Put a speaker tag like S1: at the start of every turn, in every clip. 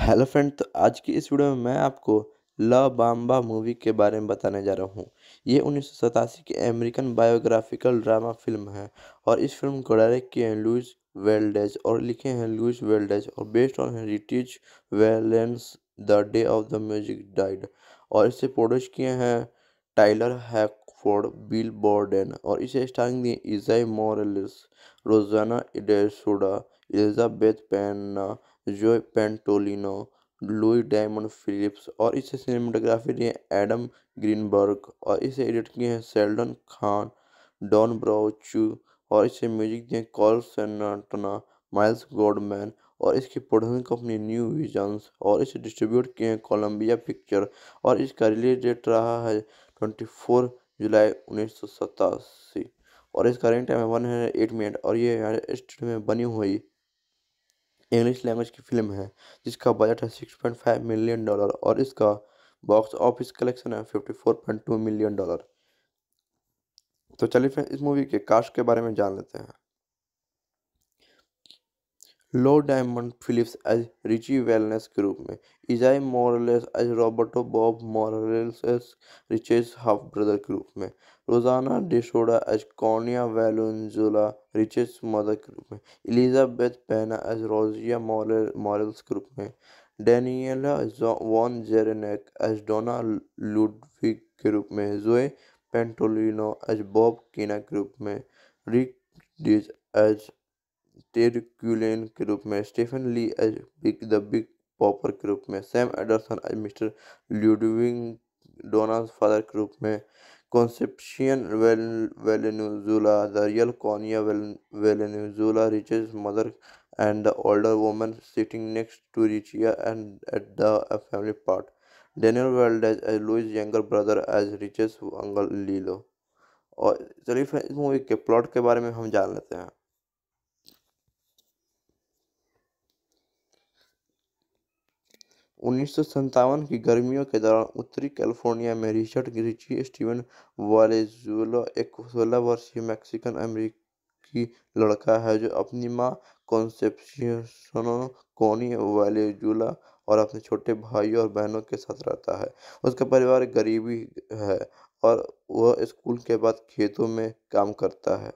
S1: Hello friend तो आज की इस वीडियो में मैं आपको ल बाम्बा मूवी के बारे में बताने जा रहा हूँ ये उन्नीस की अमेरिकन बायोग्राफिकल ड्रामा फिल्म है और इस फिल्म को डायरेक्ट किए हैं लुइस वेल्डेज और लिखे हैं लुइस वेल्डेज और based on heritage Valens the day of the music died और इसे प्रोड्यूस किए हैं टाइलर हैकफोर्ड बिल बॉर्डन और इसे स्टारिंग दिए इजाई मॉरलिस रोजाना इडेसुडा एलिजाबेथ पैना जो पेंटोलिनो लुई डायमंड फिलिप्स और इसे सिनेमाटोग्राफी दिए एडम ग्रीनबर्ग और इसे एडिट किए हैं सेल्डन खान डॉन ब्राउचू और इसे म्यूजिक दिए कॉल सेनाटना माइल्स गोडमैन और इसकी प्रोडक्शन कंपनी न्यू विजन्स और इसे डिस्ट्रीब्यूट किए हैं कोलम्बिया पिक्चर और इसका रिलीज डेट रहा है ट्वेंटी फोर जुलाई उन्नीस सौ सतासी और इसका रिंग टाइम है वन हंड्रेड एट मिनट और ये हमारे में बनी हुई इंग्लिश लैंग्वेज की फिल्म है जिसका बजट है six point five million dollar और इसका बॉक्स ऑफिस कलेक्शन है fifty four point two million dollar तो चलिए फ्रेंड्स इस मूवी के कास्ट के बारे में जान लेते हैं Lou Diamond Phillips as Richie Valens group में Esai Morales as Roberto Bob Morales riches half brother group में Rosanna DeSoto as Connie Valenzuela riches mother group में एलिजाबेथ पैना एज रोजिया मॉरल्स ग्रुप में Danielle von Zerneck as Donna Ludwig group में Joe Pantoliano as Bob Keane group में Rick Dees as Ted Quillin के रूप में Stephen Lee as Big the Big Bopper के रूप में Sam Anderson as mister Ludwig Donna father के रूप में Concepcion Valenzuela the real Connie Valenzuela riches mother the older woman sitting next to रिचिया and at the family part Daniel Daniel as as Louis' younger brother as Rich's uncle Lelo और चलिए friend इस movie के plot के बारे में हम जान लेते हैं 1957 की गर्मियों के दौरान उत्तरी कैलिफोर्निया में रिचर्ड रिची स्टीवन वालेजुला एक 16 वर्षीय मैक्सिकन अमेरिकी लड़का है जो अपनी माँ कॉन्सेप्शन कोनी वालेजुला और अपने छोटे भाइयों और बहनों के साथ रहता है उसका परिवार गरीबी है और वह स्कूल के बाद खेतों में काम करता है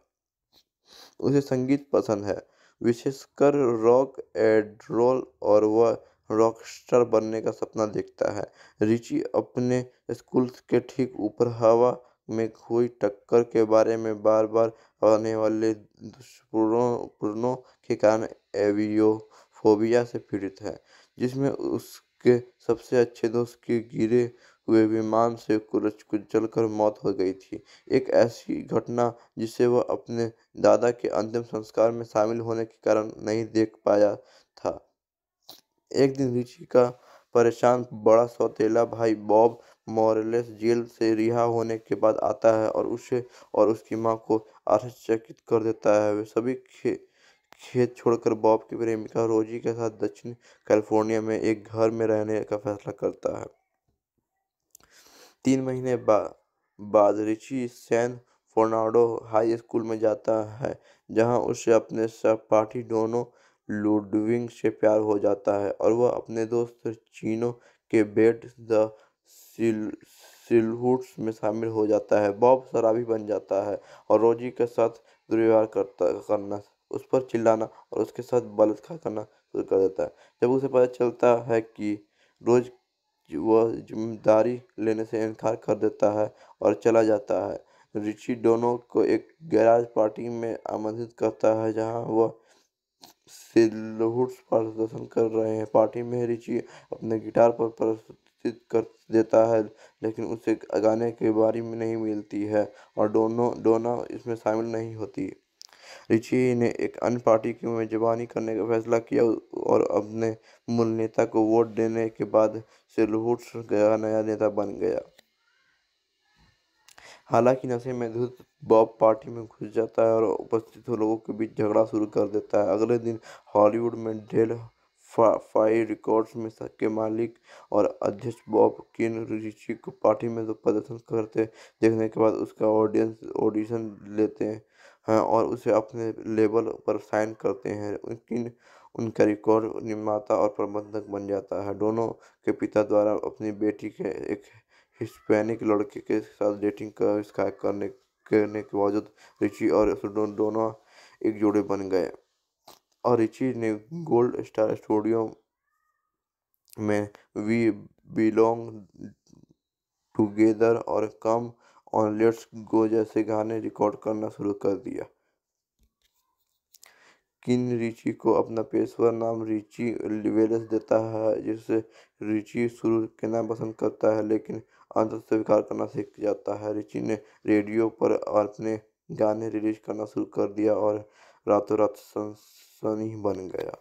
S1: उसे संगीत पसंद है विशेषकर रॉक एंड रोल और वह रॉकस्टार बनने का सपना देखता है रिची अपने स्कूल के ठीक ऊपर हवा में हुई टक्कर के बारे में बार बार आने वाले दुष्पूर्णों के कारण एवियोफोबिया से पीड़ित है जिसमें उसके सबसे अच्छे दोस्त के गिरे हुए विमान से कुरच कुचल कर मौत हो गई थी एक ऐसी घटना जिसे वह अपने दादा के अंतिम संस्कार में शामिल होने के कारण नहीं देख पाया था एक दिन रिची का परेशान बड़ा सौतेला भाई बॉब मॉरेलेस जेल से रिहा होने के बाद आता है और उसे और उसकी माँ को आश्चर्यचकित कर देता है वे सभी खे खेत छोड़कर बॉब की प्रेमिका रोजी के साथ दक्षिण कैलिफोर्निया में एक घर में रहने का फैसला करता है तीन महीने बा, बाद Richie San Fernando high school में जाता है जहां उसे अपने सहपाठी दोनों लुडविंग से प्यार हो जाता है और वह अपने दोस्त चीनो के बेट द सिल्हुट्स में शामिल हो जाता है बॉब शराबी बन जाता है और रोजी के साथ दुर्व्यवहार करता करना उस पर चिल्लाना और उसके साथ बलात्कार करना शुरू कर देता है जब उसे पता चलता है कि रोज वह जिम्मेदारी लेने से इनकार कर देता है और चला जाता है रिची दोनों को एक गैराज पार्टी में आमंत्रित करता है जहां वह से प्रदर्शन कर रहे हैं पार्टी में रिचि अपने गिटार पर प्रस्तुत कर देता है लेकिन उसे गाने के बारे में नहीं मिलती है और दोनों डोना इसमें शामिल नहीं होती रिचि ने एक अन्य पार्टी की मेजबानी करने का फैसला किया और अपने मूल नेता को वोट देने के बाद से गया नया नेता बन गया हालांकि नशे में धुत बॉब पार्टी में घुस जाता है और उपस्थित लोगों के बीच झगड़ा शुरू कर देता है अगले दिन हॉलीवुड में डेल फाइव रिकॉर्ड्स में के मालिक और अध्यक्ष बॉब किन रिची को पार्टी में तो प्रदर्शन करते देखने के बाद उसका ऑडियंस ऑडिशन लेते हैं और उसे अपने लेबल पर साइन करते हैं किन उनका रिकॉर्ड निर्माता और प्रबंधक बन जाता है दोनों के पिता द्वारा अपनी बेटी के एक हिस्पैनिक लड़के के साथ डेटिंग कर स्काइप करने करने के बावजूद रिची और दोनों एक जोड़े बन गए और रिची ने गोल्ड स्टार स्टूडियो में वी बिलोंग टुगेदर और कम ऑन लेट्स गो जैसे गाने रिकॉर्ड करना शुरू कर दिया किन रिची को अपना पेशेवर नाम रिची वेलेस देता है जिसे रिची शुरू करना पसंद करता है लेकिन अंत स्वीकार करना सीख जाता है रिची ने रेडियो पर अपने गाने रिलीज करना शुरू कर दिया और रातों रात सनसनी बन गया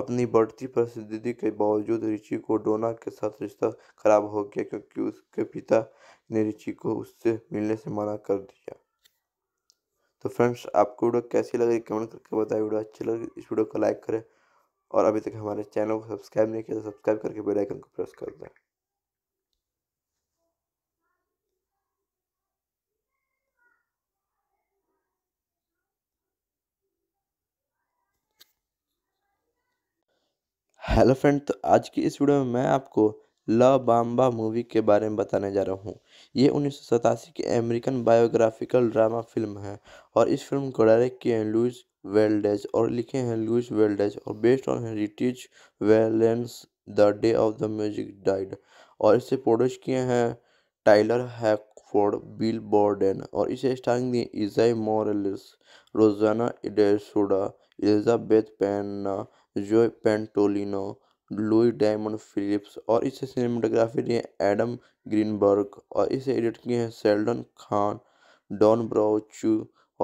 S1: अपनी बढ़ती प्रसिद्धि के बावजूद रिचि को डोना के साथ रिश्ता खराब हो गया क्योंकि उसके पिता ने रिचि को उससे मिलने से मना कर दिया तो फ्रेंड्स आपको वीडियो कैसी लगी कमेंट करके बताएं वीडियो अच्छी लगी इस वीडियो को लाइक करें और अभी तक हमारे चैनल को सब्सक्राइब नहीं किया तो सब्सक्राइब करके बेल आइकन को प्रेस कर दें हेलो फ्रेंड तो आज की इस वीडियो में मैं आपको ला बाम्बा मूवी के बारे में बताने जा रहा हूँ ये उन्नीस की अमेरिकन बायोग्राफिकल ड्रामा फिल्म है और इस फिल्म को डायरेक्ट किए हैं लुइस वेल्डेज और लिखे हैं लुइस वेल्डेज और based on heritage Valens the day of the music died और इसे प्रोड्यूस किए हैं टाइलर हैकफोर्ड बिल बॉर्डन और इसे स्टारिंग दिए इजाई मॉरलिस रोजाना इडेसुडा एलिजाबेथ पेन्ना जो पेंटोलिनो लुई डायमंड फिलिप्स और इसे सिनेमाटोग्राफी दिए एडम ग्रीनबर्ग और इसे एडिट किए हैं सेल्डन खान डॉन ब्राउचू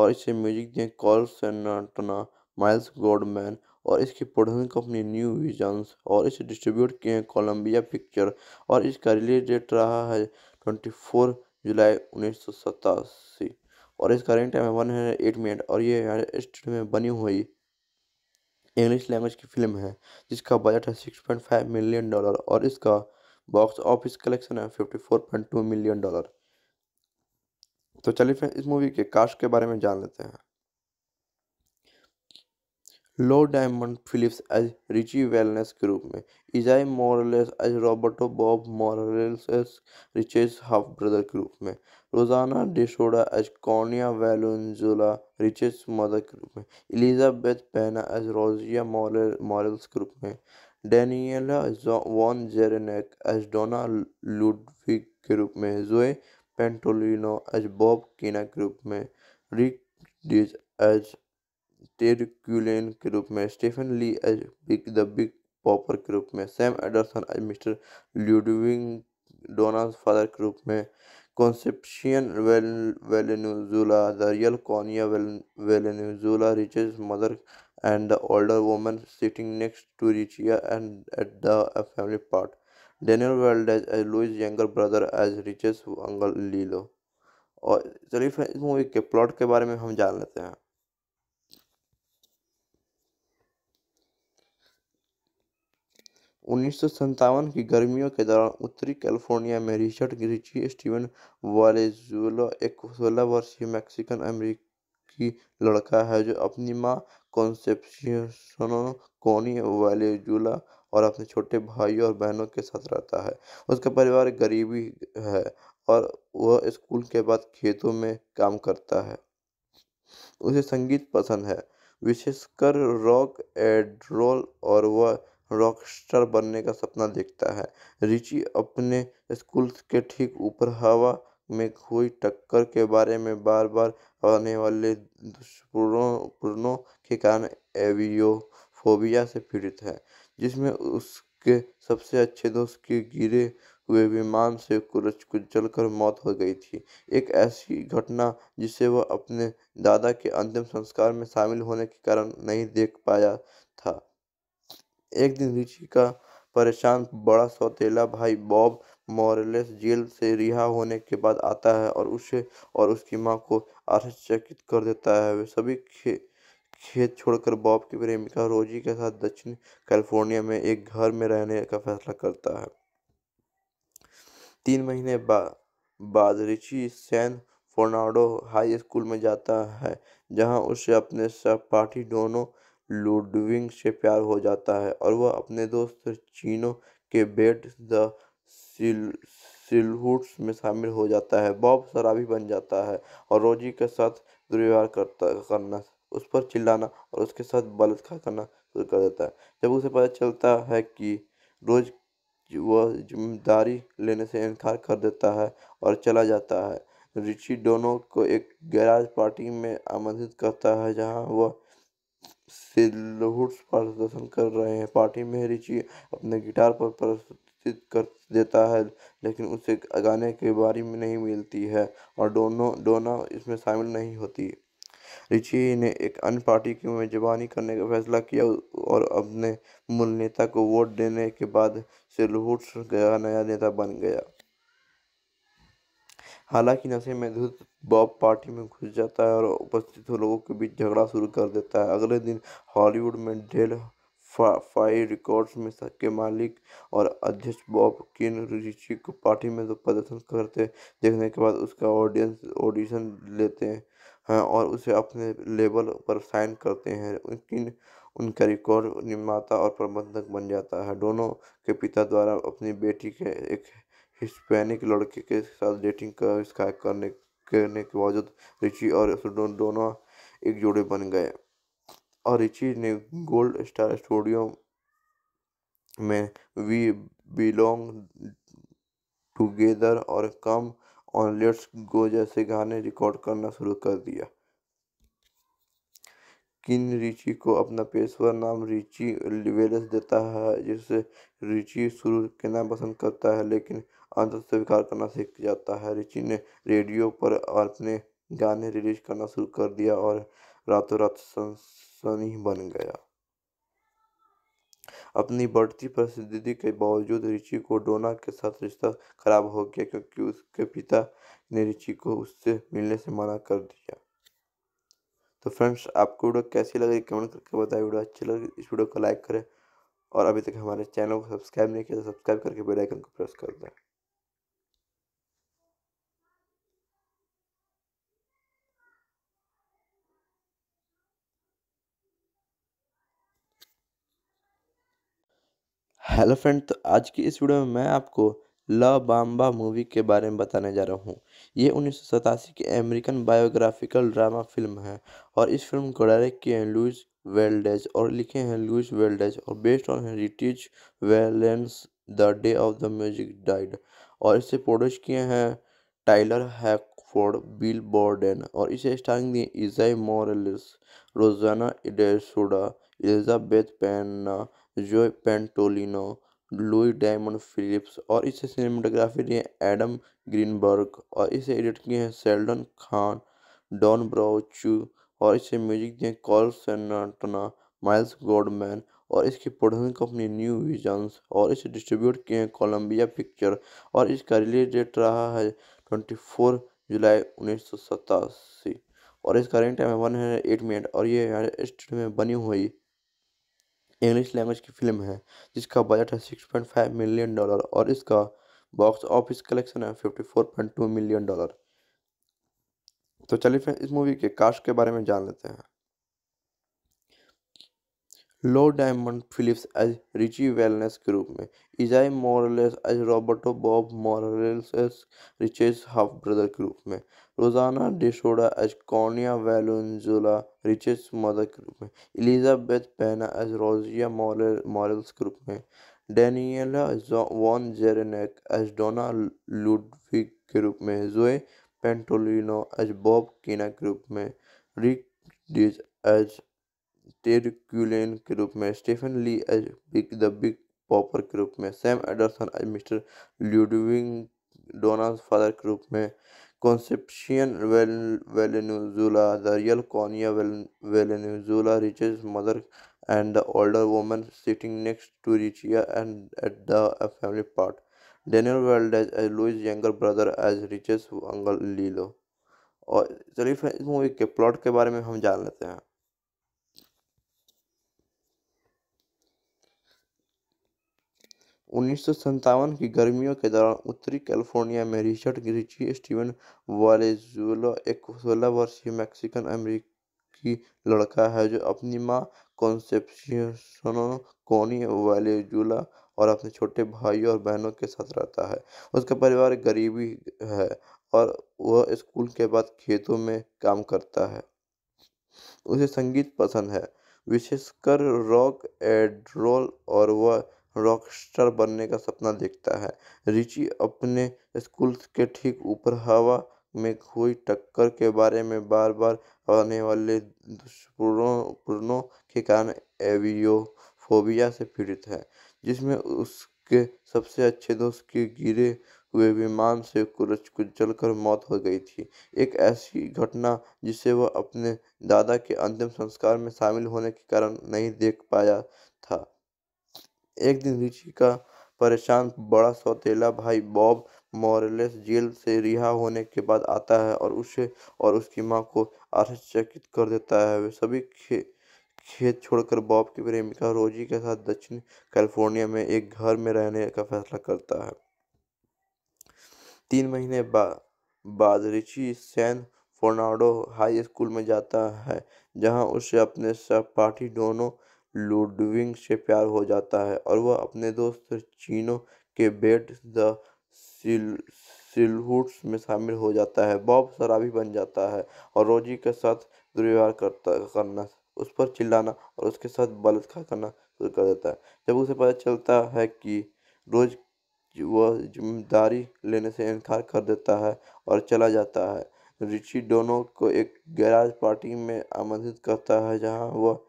S1: और इसे म्यूजिक दिए कॉल सेनाटना माइल्स गोडमैन और इसकी प्रोडक्शन कंपनी न्यू विजन्स और इसे डिस्ट्रीब्यूट किए हैं कोलम्बिया पिक्चर और इसका रिलीज डेट रहा है ट्वेंटी फोर जुलाई उन्नीस सौ सतासी और इसका रनिंग टाइम है वन हंड्रेड एट मिनट और ये यूनाइटेड स्टेट में बनी हुई इंग्लिश लैंग्वेज की फिल्म है जिसका बजट है six point five million dollar और इसका बॉक्स ऑफिस कलेक्शन है fifty four point two million dollar तो चलिए फ्रेंड्स इस मूवी के कास्ट के बारे में जान लेते हैं Lou Diamond Phillips as Richie Valens के रूप में Esai Morales as Roberto Bob Morales riches half brother के रूप में Rosanna DeSoto as Connie Valenzuela Ritchie's mother के रूप में एलिजाबेथ पैना एज रोजिया मॉरल्स के रूप में Danielle von Zerneck as Donna Ludwig के रूप में जोए पेंटोलिनो एज बॉब कीना के रूप में रिक डिज एज टेरक्यूलेन के रूप में Stephen Lee as Big the Big Bopper के रूप में Sam Anderson as Mr Ludwig Donna father के रूप में Concepcion Valenzuela the real Connie Valenzuela riches mother and the older woman sitting next to रिचिया and at the family part Daniel world as a लुइज younger brother as Ritchie's uncle Lelo और चलिए फिर इस movie के plot के बारे में हम जान लेते हैं उन्नीस की गर्मियों के दौरान उत्तरी कैलिफोर्निया में रिचर्ड रिची स्टीवन वालेजुला एक 16 वर्षीय मैक्सिकन अमेरिकी लड़का है जो अपनी माँ कॉन्सेप्शन कोनी वालेजुला और अपने छोटे भाई और बहनों के साथ रहता है उसका परिवार गरीबी है और वह स्कूल के बाद खेतों में काम करता है उसे संगीत पसंद है विशेषकर रॉक एंड रोल और वह रॉकस्टार बनने का सपना देखता है रिची अपने स्कूल के ठीक ऊपर हवा में हुई टक्कर के बारे में बार बार आने वाले दुष्पूर्णों के कारण एवियोफोबिया से पीड़ित है जिसमें उसके सबसे अच्छे दोस्त के गिरे हुए विमान से कुरच कुचल कर मौत हो गई थी एक ऐसी घटना जिसे वह अपने दादा के अंतिम संस्कार में शामिल होने के कारण नहीं देख पाया था एक दिन रिची का परेशान बड़ा सौतेला भाई बॉब मॉरेलेस जेल से रिहा होने के बाद आता है और उसे और उसकी माँ को आश्चर्यचकित कर देता है वे सभी खे खेत छोड़कर बॉब की प्रेमिका रोजी के साथ दक्षिण कैलिफोर्निया में एक घर में रहने का फैसला करता है तीन महीने बा, बाद Richie San Fernando high school में जाता है जहां उसे अपने सहपाठी दोनों लुडविंग से प्यार हो जाता है और वह अपने दोस्त चीनो के बेट द सिलहुट्स में शामिल हो जाता है बॉब शराबी बन जाता है और रोजी के साथ दुर्व्यवहार करता करना उस पर चिल्लाना और उसके साथ बलात्कार करना शुरू कर देता है जब उसे पता चलता है कि रोज वह जिम्मेदारी लेने से इनकार कर देता है और चला जाता है रिची दोनों को एक गैराज पार्टी में आमंत्रित करता है जहां वह से लहुट प्रदर्शन कर रहे हैं पार्टी में रिची अपने गिटार पर प्रस्तुत कर देता है लेकिन उसे गाने के बारे में नहीं मिलती है और दोनों डोना इसमें शामिल नहीं होती रिची ने एक अन्य पार्टी की मेजबानी करने का फैसला किया और अपने मूल नेता को वोट देने के बाद से लहुट गया नया नेता बन गया हालांकि नशे में धुत बॉब पार्टी में घुस जाता है और उपस्थित लोगों के बीच झगड़ा शुरू कर देता है अगले दिन हॉलीवुड में डेल फाइव रिकॉर्ड्स में के मालिक और अध्यक्ष बॉब किन ऋषि को पार्टी में तो प्रदर्शन करते देखने के बाद उसका ऑडियंस ऑडिशन लेते हैं और उसे अपने लेबल पर साइन करते हैं किन उनका रिकॉर्ड निर्माता और प्रबंधक बन जाता है दोनों के पिता द्वारा अपनी बेटी के एक हिस्पैनिक लड़के के साथ डेटिंग का कर, करने करने के बावजूद रिची और दोनों एक जोड़े बन गए और रिची ने गोल्ड स्टार स्टूडियो में वी बिलोंग टुगेदर और कम ऑन लेट्स गो जैसे गाने रिकॉर्ड करना शुरू कर दिया किन रिची को अपना पेशवर नाम रिची लिवेलस देता है जिसे रिची शुरू करना पसंद करता है लेकिन आदत स्वीकार करना सीख जाता है रिची ने रेडियो पर अपने गाने रिलीज करना शुरू कर दिया और रातों रात सनसनी बन गया अपनी बढ़ती प्रसिद्धि के बावजूद रिची को डोना के साथ रिश्ता खराब हो गया क्योंकि उसके पिता ने रिची को उससे मिलने से मना कर दिया तो फ्रेंड्स आपको वीडियो कैसी लगी कमेंट करके बताएं वीडियो अच्छी लगे तो इस वीडियो को लाइक करें और अभी तक हमारे चैनल को सब्सक्राइब नहीं किया तो सब्सक्राइब करके बेल आइकन को प्रेस कर दें हेलो फ्रेंड तो आज की इस वीडियो में मैं आपको ल बाम्बा मूवी के बारे में बताने जा रहा हूँ ये उन्नीस की अमेरिकन बायोग्राफिकल ड्रामा फिल्म है और इस फिल्म को डायरेक्ट किए हैं लुइस वेल्डेज और लिखे हैं लुइस वेल्डेज और based on heritage Valens the day of the music died और इसे प्रोड्यूस किए हैं टाइलर हैकफोर्ड बिल बॉर्डन और इसे स्टारिंग दिए इजाई मॉरलिस रोजाना इडेसुडा एलिजाबेथ पैना जो पेंटोलिनो लुई डायमंड फिलिप्स और इसे सिनेमाटोग्राफी दिए एडम ग्रीनबर्ग और इसे एडिट किए हैं सेल्डन खान डॉन ब्राउचू और इसे म्यूजिक दिए कॉल सेनाटना माइल्स गोडमैन और इसकी प्रोडक्शन कंपनी न्यू विजन्स और इसे डिस्ट्रीब्यूट किए हैं कोलम्बिया पिक्चर और इसका रिलीज डेट रहा है ट्वेंटी फोर जुलाई उन्नीस सौ सतासी और इसका रिंग टाइम है वन हंड्रेड एट मिनट और ये स्टूडियो में बनी हुई इंग्लिश लैंग्वेज की फिल्म है जिसका बजट है six point five million dollar और इसका बॉक्स ऑफिस कलेक्शन है fifty four point two million dollar तो चलिए फिर इस मूवी के कास्ट के बारे में जान लेते हैं Lou Diamond Phillips as Richie Valens group में Esai Morales as Roberto Bob Morales riches half brother group में Rosanna DeSoto as Connie Valenzuela riches mother group में एलिजाबेथ पैना एज रोजिया मॉरल्स ग्रुप में Danielle von Zerneck as Donna Ludwig group में Joe Pantoliano as Bob Keane group में Rick Dees as Ted Quillin के रूप में Stephen Lee as Big the Big Bopper के रूप में Sam Anderson as mister Ludwig Donna father के रूप में Concepcion Valenzuela the real Connie Valenzuela riches mother the older woman sitting next to रिचिया and at the family part Daniel Daniel as as Louis' younger brother as Rich's uncle Lelo और चलिए friend इस movie के plot के बारे में हम जान लेते हैं 1957 की गर्मियों के दौरान उत्तरी कैलिफोर्निया में रिचर्ड रिची स्टीवन वालेजुला एक 16 वर्षीय मैक्सिकन अमेरिकी लड़का है जो अपनी माँ कॉन्सेप्शन कोनी वालेजुला और अपने छोटे भाइयों और बहनों के साथ रहता है उसका परिवार गरीबी है और वह स्कूल के बाद खेतों में काम करता है उसे संगीत पसंद है विशेषकर रॉक एंड रोल और वह रॉकस्टार बनने का सपना देखता है रिची अपने स्कूल के ठीक ऊपर हवा में हुई टक्कर के बारे में बार बार आने वाले दुष्पूर्णों के कारण एवियोफोबिया से पीड़ित है जिसमें उसके सबसे अच्छे दोस्त के गिरे हुए विमान से कुरज कुचल कर मौत हो गई थी एक ऐसी घटना जिसे वह अपने दादा के अंतिम संस्कार में शामिल होने के कारण नहीं देख पाया था एक दिन रिची का परेशान बड़ा सौतेला भाई बॉब मॉरेलेस जेल से रिहा होने के बाद आता है और उसे और उसकी माँ को आश्चर्यचकित कर देता है वे सभी खे खेत छोड़कर बॉब की प्रेमिका रोजी के साथ दक्षिण कैलिफोर्निया में एक घर में रहने का फैसला करता है तीन महीने बा, बाद Richie San Fernando high school में जाता है जहां उसे अपने सहपाठी दोनों लुडविंग से प्यार हो जाता है और वह अपने दोस्त चीनो के बेट द सिल्हुट्स में शामिल हो जाता है बॉब शराबी बन जाता है और रोजी के साथ दुर्व्यवहार करता करना उस पर चिल्लाना और उसके साथ बलात्कार करना शुरू कर देता है जब उसे पता चलता है कि रोज वह जिम्मेदारी लेने से इनकार कर देता है और चला जाता है रिची डोनो को एक गैराज पार्टी में आमंत्रित करता है जहां वह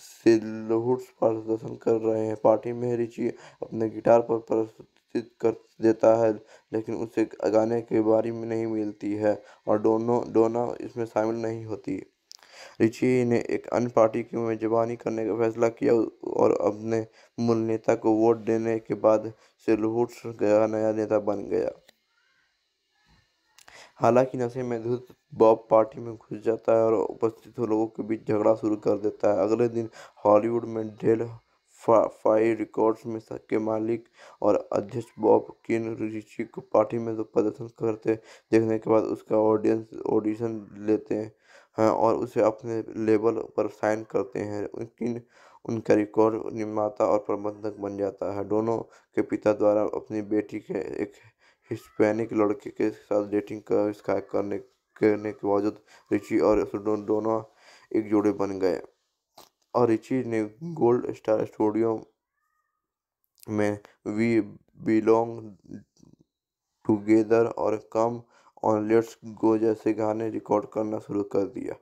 S1: सिलहुट प्रदर्शन कर रहे हैं पार्टी में रिचि अपने गिटार पर प्रस्तुत कर देता है लेकिन उसे गाने के बारे में नहीं मिलती है और दोनों डोना इसमें शामिल नहीं होती रिचि ने एक अन्य पार्टी की मेजबानी करने का फैसला किया और अपने मूल नेता को वोट देने के बाद सिलहुट का नया नेता बन गया हालांकि नशे में धुत बॉब पार्टी में घुस जाता है और उपस्थित लोगों के बीच झगड़ा शुरू कर देता है अगले दिन हॉलीवुड में डेल फाइव रिकॉर्ड्स में के मालिक और अध्यक्ष बॉब किन रिची को पार्टी में तो प्रदर्शन करते देखने के बाद उसका ऑडियंस ऑडिशन लेते हैं और उसे अपने लेबल पर साइन करते हैं किन उनका रिकॉर्ड निर्माता और प्रबंधक बन जाता है दोनों के पिता द्वारा अपनी बेटी के एक हिस्पैनिक लड़के के साथ डेटिंग का शिकायत करने करने के बावजूद रिची और दोनों दो, दो एक जोड़े बन गए और रिची ने गोल्ड स्टार स्टूडियो में वी बिलोंग टुगेदर और कम ऑन लेट्स गो जैसे गाने रिकॉर्ड करना शुरू कर दिया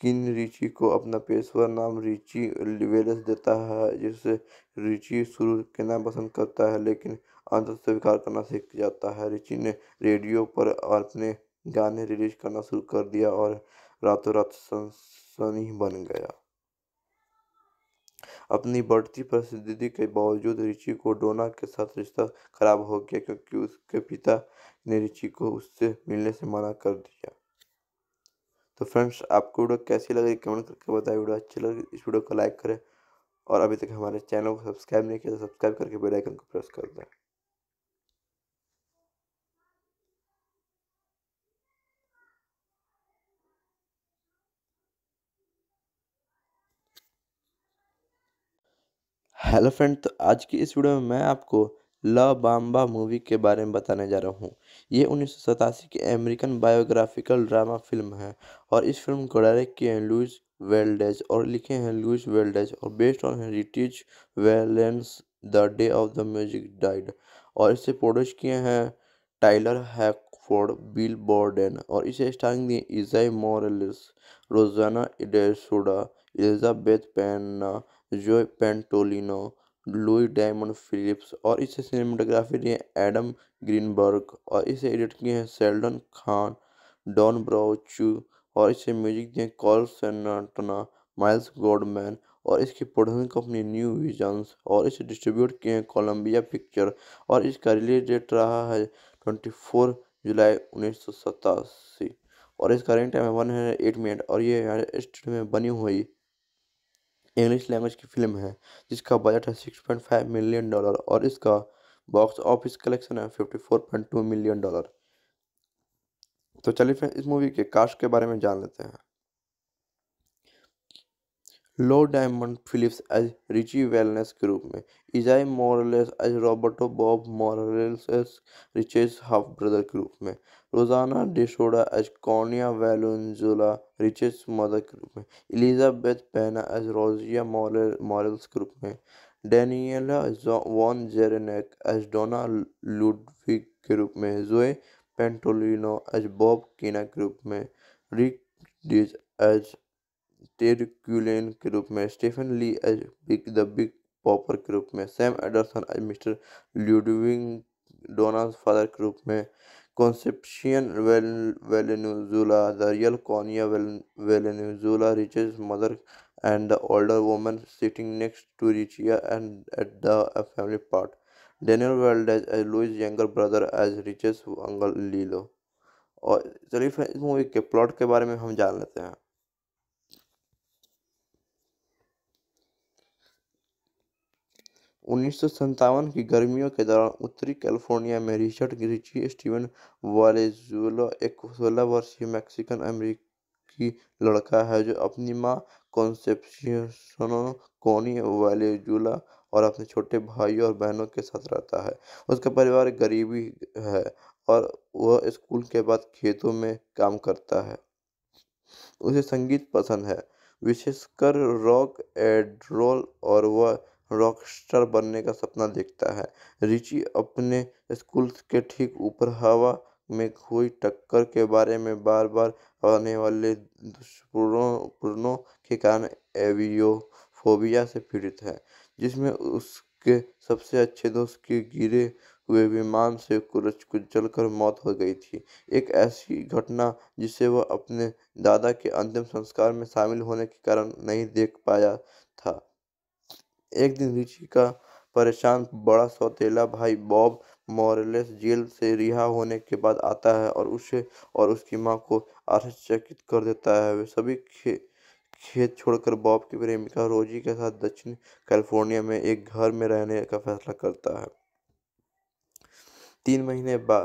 S1: किन रिची को अपना पेशवर नाम रिची वेलस देता है जिससे रिची शुरू करना पसंद करता है लेकिन आदर स्वीकार करना सीख जाता है रिची ने रेडियो पर अपने गाने रिलीज करना शुरू कर दिया और रातों रात सनसनी बन गया अपनी बढ़ती प्रसिद्धि के बावजूद रिचि को डोना के साथ रिश्ता खराब हो गया क्योंकि उसके पिता ने रिचि को उससे मिलने से मना कर दिया तो फ्रेंड्स आपको वीडियो कैसी लगी कमेंट करके बताएं वीडियो अच्छी लगी इस वीडियो को लाइक करें और अभी तक हमारे चैनल को सब्सक्राइब नहीं किया तो सब्सक्राइब करके बेल आइकन को प्रेस कर दें हेलो फ्रेंड तो आज की इस वीडियो में मैं आपको ला बाम्बा मूवी के बारे में बताने जा रहा हूँ ये उन्नीस की अमेरिकन बायोग्राफिकल ड्रामा फिल्म है और इस फिल्म को डायरेक्ट किए हैं लुइस वेल्डेज और लिखे हैं लुइस वेल्डेज और based on heritage Valens the day of the music died और इसे प्रोड्यूस किए हैं टाइलर हैकफोर्ड बिल बॉर्डन और इसे स्टारिंग दिए इजाई मॉरलिस रोजाना इडेसुडा एलिजाबेथ पैना जो पेंटोलिनो लुई डायमंड फिलिप्स और इसे सिनेमाटोग्राफी दिए एडम ग्रीनबर्ग और इसे एडिट किए हैं सेल्डन खान डॉन ब्राउचू और इसे म्यूजिक दिए कॉल सेनाटना माइल्स गोडमैन और इसकी प्रोडक्शन कंपनी न्यू विजन्स और इसे डिस्ट्रीब्यूट किए हैं कोलम्बिया पिक्चर और इसका रिलीज डेट रहा है ट्वेंटी फोर जुलाई उन्नीस सौ सतासी और इसका रनिंग टाइम है वन हंड्रेड एट मिनट और ये यूनाइटेड स्टेट में बनी हुई इंग्लिश लैंग्वेज की फिल्म है जिसका बजट है six point five million dollar और इसका बॉक्स ऑफिस कलेक्शन है fifty four point two million dollar तो चलिए फ्रेंड्स इस मूवी के कास्ट के बारे में जान लेते हैं Lou Diamond Phillips as Richie Valens के रूप में Esai Morales as Roberto Bob Morales riches half brother के रूप में Rosanna DeSoto as Connie Valenzuela Ritchie's mother के रूप में एलिजाबेथ पैना एज रोजिया मॉरल्स के रूप में Danielle von Zerneck as Donna Ludwig के रूप में जोए पेंटोलिनो एज बॉब कीना के रूप में रिक डिज एज टेरक्यूलेन के रूप में Stephen Lee as Big the Big Bopper के रूप में Sam Anderson as Mr Ludwig Donna father के रूप में Concepcion Valenzuela the real Connie Valenzuela riches mother and the older woman sitting next to रिचिया and at the family part Daniel world as a लुइज younger brother as Ritchie's uncle Lelo और चलिए फिर इस movie के plot के बारे में हम जान लेते हैं उन्नीस की गर्मियों के दौरान उत्तरी कैलिफोर्निया में रिचर्ड रिची स्टीवन वालेजुला एक 16 वर्षीय मैक्सिकन अमेरिकी लड़का है जो अपनी माँ कॉन्सेप्शन कोनी वालेजुला और अपने छोटे भाई और बहनों के साथ रहता है उसका परिवार गरीबी है और वह स्कूल के बाद खेतों में काम करता है उसे संगीत पसंद है विशेषकर रॉक एंड रोल और वह रॉकस्टार बनने का सपना देखता है रिची अपने स्कूल के ठीक ऊपर हवा में हुई टक्कर के बारे में बार बार आने वाले दुष्पूर्णों के कारण एवियो फोबिया से पीड़ित है जिसमें उसके सबसे अच्छे दोस्त के गिरे हुए विमान से कुरच कुचल कर मौत हो गई थी एक ऐसी घटना जिसे वह अपने दादा के अंतिम संस्कार में शामिल होने के कारण नहीं देख पाया था एक दिन रिची का परेशान बड़ा सौतेला भाई बॉब मॉरेलेस जेल से रिहा होने के बाद आता है और उसे और उसकी माँ को आश्चर्यचकित कर देता है वे सभी खे खेत छोड़कर बॉब की प्रेमिका रोजी के साथ दक्षिण कैलिफोर्निया में एक घर में रहने का फैसला करता है तीन महीने बा,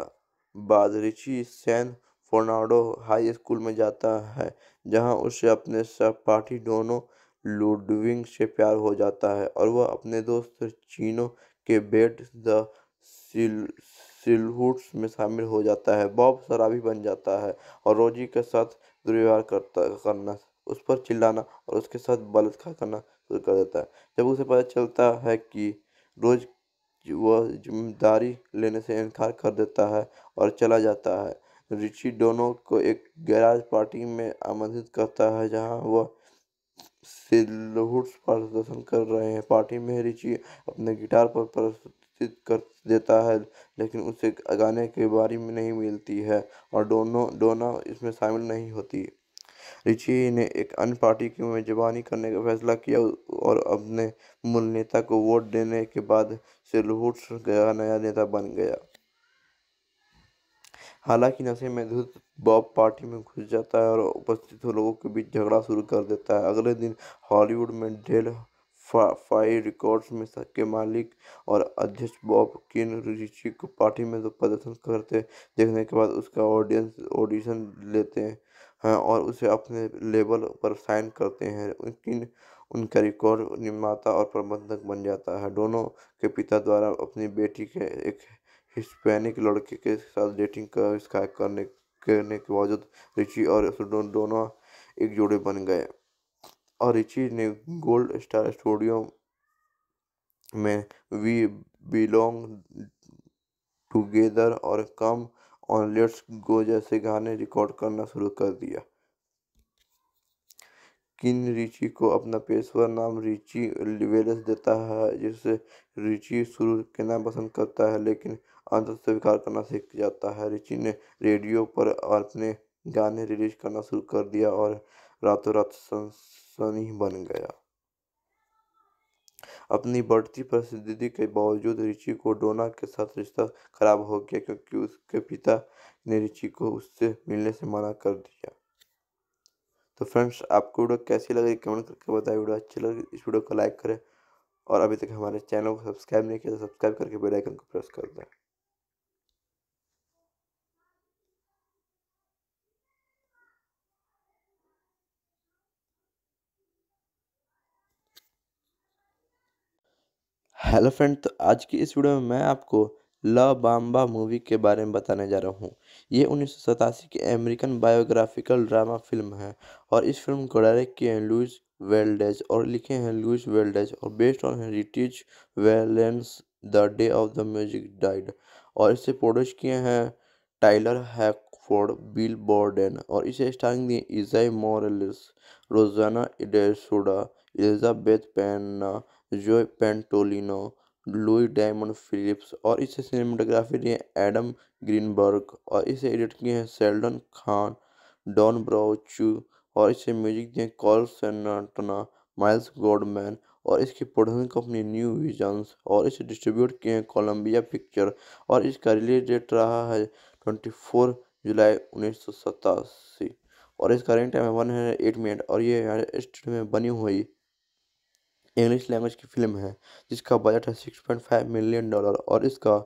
S1: बाद Richie San Fernando high school में जाता है जहां उसे अपने सहपाठी दोनों लुडविंग से प्यार हो जाता है और वह अपने दोस्त चीनो के बेट द सिलहुट्स में शामिल हो जाता है बॉब शराबी बन जाता है और रोजी के साथ दुर्व्यवहार करता करना उस पर चिल्लाना और उसके साथ बलात्कार करना शुरू कर देता है जब उसे पता चलता है कि रोज वह जिम्मेदारी लेने से इनकार कर देता है और चला जाता है रिची दोनों को एक गैराज पार्टी में आमंत्रित करता है जहां वह से लहुट प्रदर्शन कर रहे हैं पार्टी में रिची अपने गिटार पर प्रस्तुत कर देता है लेकिन उसे गाने के बारे में नहीं मिलती है और दोनों डोना इसमें शामिल नहीं होती रिची ने एक अन्य पार्टी की मेजबानी करने का फैसला किया और अपने मूल नेता को वोट देने के बाद से लहुट गया नया नेता बन गया हालांकि नशे में धुत बॉब पार्टी में घुस जाता है और उपस्थित लोगों के बीच झगड़ा शुरू कर देता है अगले दिन हॉलीवुड में डेल फाइव रिकॉर्ड्स में के मालिक और अध्यक्ष बॉब किन ऋषि को पार्टी में जो तो प्रदर्शन करते देखने के बाद उसका ऑडियंस ऑडिशन लेते हैं और उसे अपने लेबल पर साइन करते हैं किन उनका रिकॉर्ड निर्माता और प्रबंधक बन जाता है दोनों के पिता द्वारा अपनी बेटी के एक हिस्पैनिक लड़के के साथ डेटिंग का कर, करने करने के बावजूद रिची और दोनों एक जोड़े बन गए और रिची ने गोल्ड स्टार स्टूडियो में वी बिलोंग टुगेदर और कम ऑन लेट्स गो जैसे गाने रिकॉर्ड करना शुरू कर दिया किन रिची को अपना पेशवर नाम रिची लिवेलस देता है जिसे रिची शुरू करना पसंद करता है लेकिन आदत स्वीकार करना सीख जाता है रिची ने रेडियो पर अपने गाने रिलीज करना शुरू कर दिया और रातों रात सनसनी बन गया अपनी बढ़ती प्रसिद्धि के बावजूद रिची को डोना के साथ रिश्ता खराब हो गया क्योंकि उसके पिता ने रिची को उससे मिलने से मना कर दिया तो फ्रेंड्स आपको वीडियो कैसी लगी कमेंट करके बताएं वीडियो अच्छी लगे तो इस वीडियो को लाइक करें और अभी तक हमारे चैनल को सब्सक्राइब नहीं किया तो सब्सक्राइब करके बेल आइकन
S2: को प्रेस कर दें
S1: हेलो फ्रेंड तो आज की इस वीडियो में मैं आपको ल बाम्बा मूवी के बारे में बताने जा रहा हूँ ये उन्नीस की अमेरिकन बायोग्राफिकल ड्रामा फिल्म है और इस फिल्म को डायरेक्ट किए हैं लुइस वेल्डेज और लिखे हैं लुइस वेल्डेज और based on heritage Valens the day of the music died और इसे प्रोड्यूस किए हैं टाइलर हैकफोर्ड बिल बॉर्डन और इसे स्टारिंग दिए इजाई मॉरलिस रोजाना इडेसुडा एलिजाबेथ पैना जो पेंटोलिनो लुई डायमंड फिलिप्स और इसे सिनेमाटोग्राफी दिए एडम ग्रीनबर्ग और इसे एडिट किए हैं सेल्डन खान डॉन ब्राउचू और इसे म्यूजिक दिए कॉल सनाटना माइल्स गोडमैन और इसकी प्रोडक्शन कंपनी न्यू विजन्स और इसे डिस्ट्रीब्यूट किए हैं कोलम्बिया पिक्चर और इसका रिलीज डेट रहा है ट्वेंटी फोर जुलाई उन्नीस सौ सतासी और इसका रनिंग टाइम है वन हंड्रेड एट मिनट और ये स्टूडियो में बनी हुई इंग्लिश लैंग्वेज की फिल्म है जिसका बजट है six point five million dollar और इसका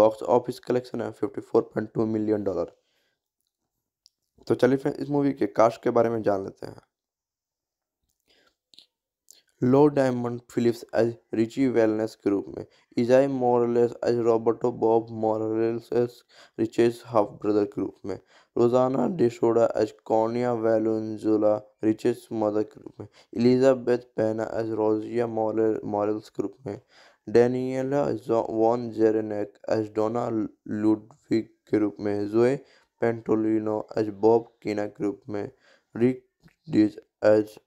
S1: बॉक्स ऑफिस कलेक्शन है fifty four point two million dollar तो चलिए फ्रेंड्स इस मूवी के कास्ट के बारे में जान लेते हैं Lou Diamond Phillips as Richie Valens group में Esai Morales as Roberto Bob Morales riches half brother group में Rosanna DeSoto as Connie Valenzuela riches mother group में एलिजाबेथ पैना एज रोजिया मॉरल्स ग्रुप में Danielle von Zerneck as Donna Ludwig group में Joe Pantoliano as Bob Keane group में Rick Dees as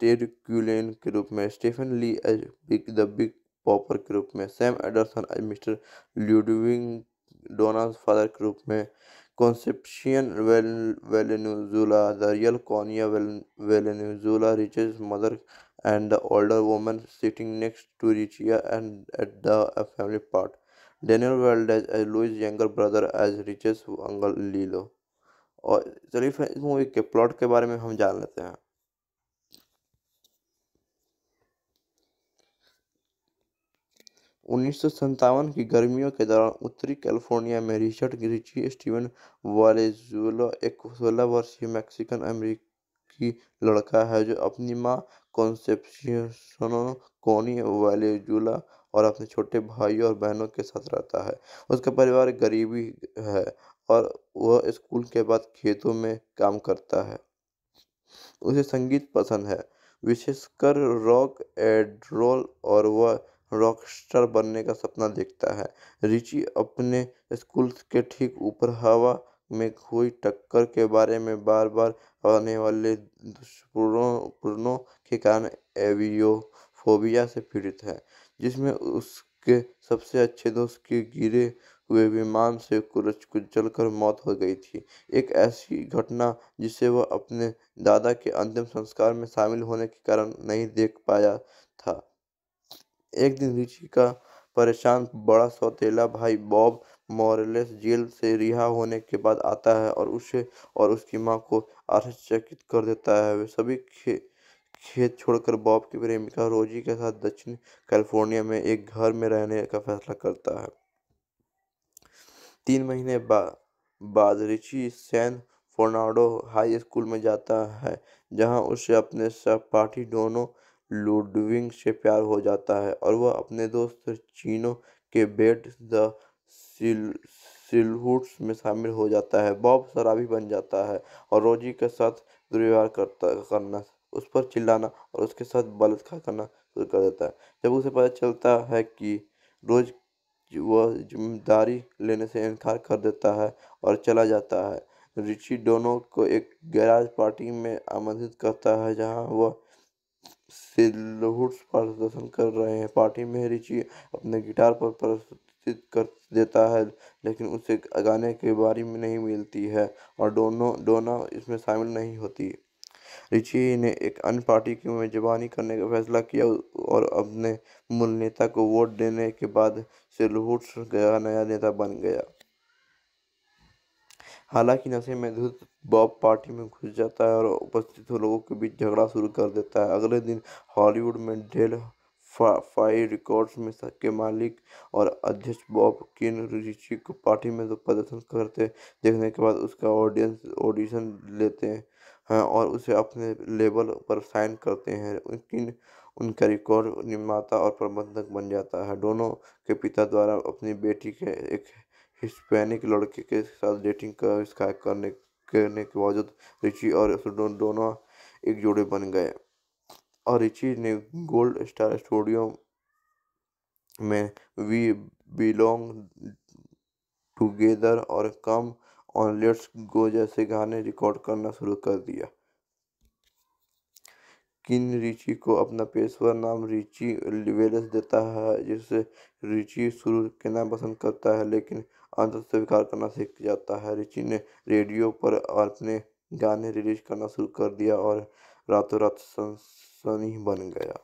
S1: Ted Quillin के रूप में Stephen Lee as Big the Big Bopper के रूप में Sam Anderson as mister Ludwig Donna father के रूप में Concepcion Valenzuela the real Connie Valenzuela riches mother and the older woman sitting next to रिचिया and at the family part Daniel Daniel as as Louis' younger brother as Rich's uncle Lelo और चलिए friend इस movie के plot के बारे में हम जान लेते हैं 1957 की गर्मियों के दौरान उत्तरी कैलिफोर्निया में रिचर्ड रिची स्टीवन वालेजुला एक 16 वर्षीय मैक्सिकन अमेरिकी लड़का है जो अपनी माँ कॉन्सेप्शन कोनी वालेजुला और अपने छोटे भाइयों और बहनों के साथ रहता है उसका परिवार गरीबी है और वह स्कूल के बाद खेतों में काम करता है उसे संगीत पसंद है विशेषकर रॉक एंड रोल और वह रॉकस्टार बनने का सपना देखता है रिची अपने स्कूल के ठीक ऊपर हवा में हुई टक्कर के बारे में बार बार आने वाले दुष्पूर्णों के कारण एवियोफोबिया से पीड़ित है जिसमें उसके सबसे अच्छे दोस्त के गिरे हुए विमान से कुरच कुचल कर मौत हो गई थी एक ऐसी घटना जिसे वह अपने दादा के अंतिम संस्कार में शामिल होने के कारण नहीं देख पाया एक दिन रिची का परेशान बड़ा सौतेला भाई बॉब मॉरेलेस जेल से रिहा होने के बाद आता है और उसे और उसकी माँ को आश्चर्यचकित कर देता है वे सभी खे खेत छोड़कर बॉब की प्रेमिका रोजी के साथ दक्षिण कैलिफोर्निया में एक घर में रहने का फैसला करता है तीन महीने बा, बाद Richie San Fernando high school में जाता है जहां उसे अपने सहपाठी दोनों लुडविंग से प्यार हो जाता है और वह अपने दोस्त चीनो के बेट द सिल्हुट्स में शामिल हो जाता है बॉब शराबी बन जाता है और रोजी के साथ दुर्व्यवहार करता करना उस पर चिल्लाना और उसके साथ बलात्कार करना शुरू कर देता है जब उसे पता चलता है कि रोज वह जिम्मेदारी लेने से इनकार कर देता है और चला जाता है रिची दोनों को एक गैराज पार्टी में आमंत्रित करता है जहां वह से प्रदर्शन कर रहे हैं पार्टी में रिचि अपने गिटार पर प्रस्तुत कर देता है लेकिन उसे गाने के बारे में नहीं मिलती है और दोनों डोना इसमें शामिल नहीं होती रिचि ने एक अन्य पार्टी की मेजबानी करने का फैसला किया और अपने मूल नेता को वोट देने के बाद से गया नया नेता बन गया हालांकि नशे में धुत बॉब पार्टी में घुस जाता है और उपस्थित लोगों के बीच झगड़ा शुरू कर देता है अगले दिन हॉलीवुड में डेल फाइव रिकॉर्ड्स में के मालिक और अध्यक्ष बॉब किन रिची को पार्टी में तो प्रदर्शन करते देखने के बाद उसका ऑडियंस ऑडिशन लेते हैं और उसे अपने लेबल पर साइन करते हैं किन उनका रिकॉर्ड निर्माता और प्रबंधक बन जाता है दोनों के पिता द्वारा अपनी बेटी के एक हिस्पैनिक लड़के के साथ डेटिंग कर स्काइप करने करने के बावजूद रिची और दोनों दो, दो एक जोड़े बन गए और रिची ने गोल्ड स्टार स्टूडियो में वी बिलोंग टुगेदर और कम ऑन लेट्स गो जैसे गाने रिकॉर्ड करना शुरू कर दिया किन रिची को अपना पेशवर नाम रिची वेलस देता है जिससे रिची शुरू करना पसंद करता है लेकिन आदत स्वीकार करना सीख जाता है रिची ने रेडियो पर अपने गाने रिलीज करना शुरू कर दिया और रातों रात सनसनी बन गया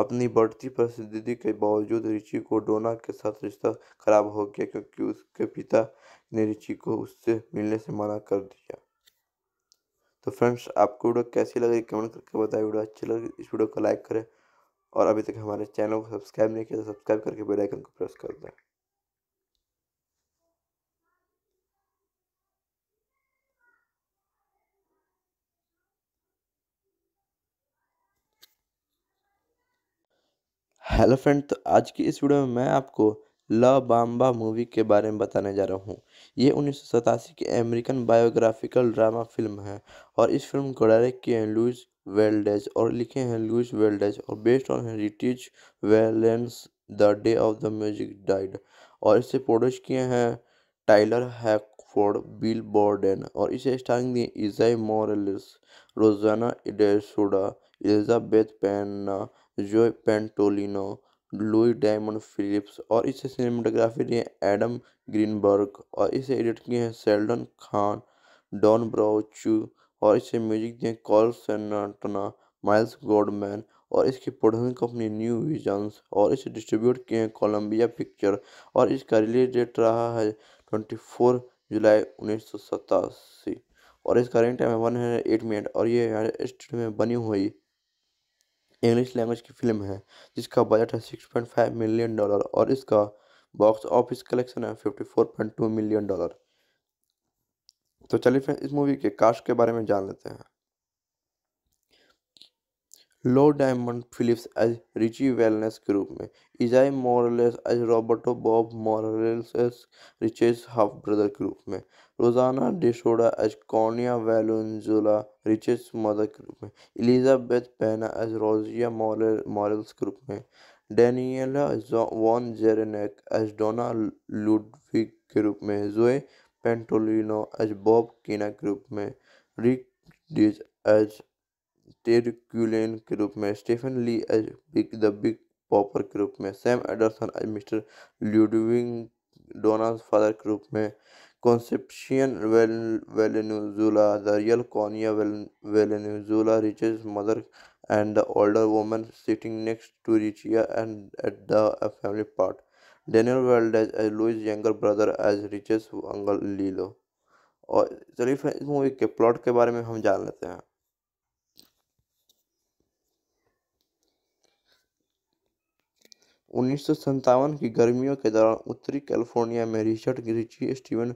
S1: अपनी बढ़ती प्रसिद्धि के बावजूद रिचि को डोना के साथ रिश्ता खराब हो गया क्योंकि उसके पिता ने रिचि को उससे मिलने से मना कर दिया तो फ्रेंड्स आपको वीडियो कैसी लगी कमेंट करके बताएं वीडियो अच्छी लगी इस वीडियो को लाइक करें और अभी तक हमारे चैनल को सब्सक्राइब नहीं किया तो सब्सक्राइब करके बेल आइकन को प्रेस कर दें हेलो फ्रेंड तो आज की इस वीडियो में मैं आपको ल बाम्बा मूवी के बारे में बताने जा रहा हूँ ये उन्नीस की अमेरिकन बायोग्राफिकल ड्रामा फिल्म है और इस फिल्म को डायरेक्ट किए हैं लुइस वेल्डेज और लिखे हैं लुइस वेल्डेज और based on heritage Valens the day of the music died और इसे प्रोड्यूस किए हैं टाइलर हैकफोर्ड बिल बॉर्डन और इसे स्टारिंग दिए इजाई मॉरलिस रोजाना इडेसुडा एलिजाबेथ पैना जो पेंटोलिनो लुई डायमंड फिलिप्स और इसे सिनेमाटोग्राफी दिए एडम ग्रीनबर्ग और इसे एडिट किए हैं सेल्डन खान डॉन ब्राउचू और इसे म्यूजिक दिए कॉल सेनाटना माइल्स गोडमैन और इसकी प्रोडक्शन कंपनी न्यू विजन्स और इसे डिस्ट्रीब्यूट किए हैं कोलम्बिया पिक्चर और इसका रिलीज डेट रहा है ट्वेंटी फोर जुलाई उन्नीस सौ सतासी और इसका रनिंग टाइम है वन हंड्रेड एट मिनट और ये यूनाइटेड स्टेट में बनी हुई इंग्लिश लैंग्वेज की फिल्म है जिसका बजट है six point five million dollar और इसका बॉक्स ऑफिस कलेक्शन है fifty four point two million dollar तो चलिए फ्रेंड्स इस मूवी के कास्ट के बारे में जान लेते हैं Lou Diamond Phillips as Richie Valens group में Esai Morales as Roberto Bob Morales Ritchie's half brother group में Rosanna DeSoto as Connie Valenzuela Ritchie's mother group में एलिजाबेथ पैना एज रोजिया मॉरल्स ग्रुप में Danielle von Zerneck as Donna Ludwig group में Joe Pantoliano as Bob Keane group में Rick Dees as Ted Quillin के रूप में Stephen Lee as Big the Big Bopper के रूप में Sam Anderson as mister Ludwig Donna father के रूप में Concepcion Valenzuela the real Connie Valenzuela riches mother the older woman sitting next to रिचिया and at the family part Daniel world as as लुइज younger brother as Rich's uncle Lelo और चलिए इस movie के plot के बारे में हम जान लेते हैं उन्नीस की गर्मियों के दौरान उत्तरी कैलिफोर्निया में रिचर्ड रिची स्टीवन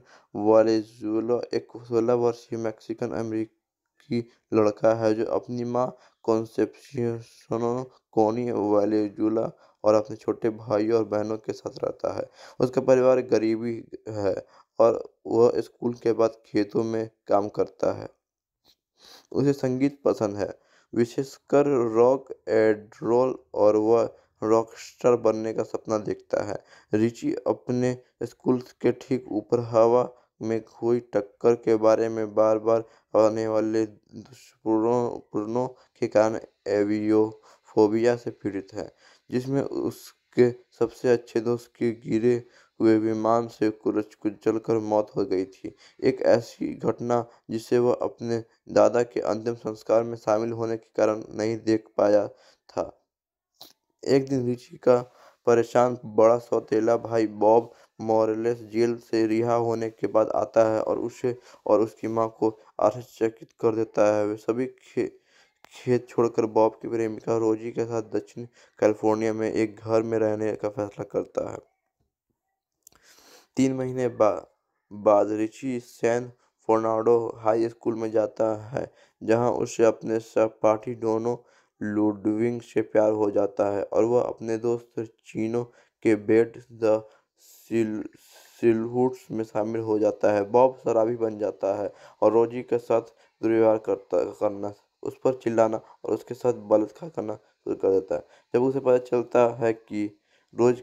S1: वालेजुला एक 16 वर्षीय मैक्सिकन अमेरिकी लड़का है जो अपनी माँ कॉन्सेप्शन कोनी वालेजुला और अपने छोटे भाई और बहनों के साथ रहता है उसका परिवार गरीबी है और वह स्कूल के बाद खेतों में काम करता है उसे संगीत पसंद है विशेषकर रॉक एंड रोल और वह रॉकस्टार बनने का सपना देखता है रिची अपने स्कूल के ठीक ऊपर हवा में हुई टक्कर के बारे में बार बार आने वाले दुष्पूर्णों के कारण एवियोफोबिया से पीड़ित है जिसमें उसके सबसे अच्छे दोस्त के गिरे हुए विमान से कुरच कुचल कर मौत हो गई थी एक ऐसी घटना जिसे वह अपने दादा के अंतिम संस्कार में शामिल होने के कारण नहीं देख पाया था एक दिन रिची का परेशान बड़ा सौतेला भाई बॉब मॉरेलेस जेल से रिहा होने के बाद आता है और उसे और उसकी माँ को आश्चर्यचकित कर देता है वे सभी खे खेत छोड़कर बॉब की प्रेमिका रोजी के साथ दक्षिण कैलिफोर्निया में एक घर में रहने का फैसला करता है तीन महीने बा, बाद Richie San Fernando high school में जाता है जहां उसे अपने सहपाठी दोनों लुडविंग से प्यार हो जाता है और वह अपने दोस्त चीनो के बेट द सिलहुट्स में शामिल हो जाता है बॉब शराबी बन जाता है और रोजी के साथ दुर्व्यवहार करता करना उस पर चिल्लाना और उसके साथ बलात्कार करना शुरू कर देता है जब उसे पता चलता है कि रोज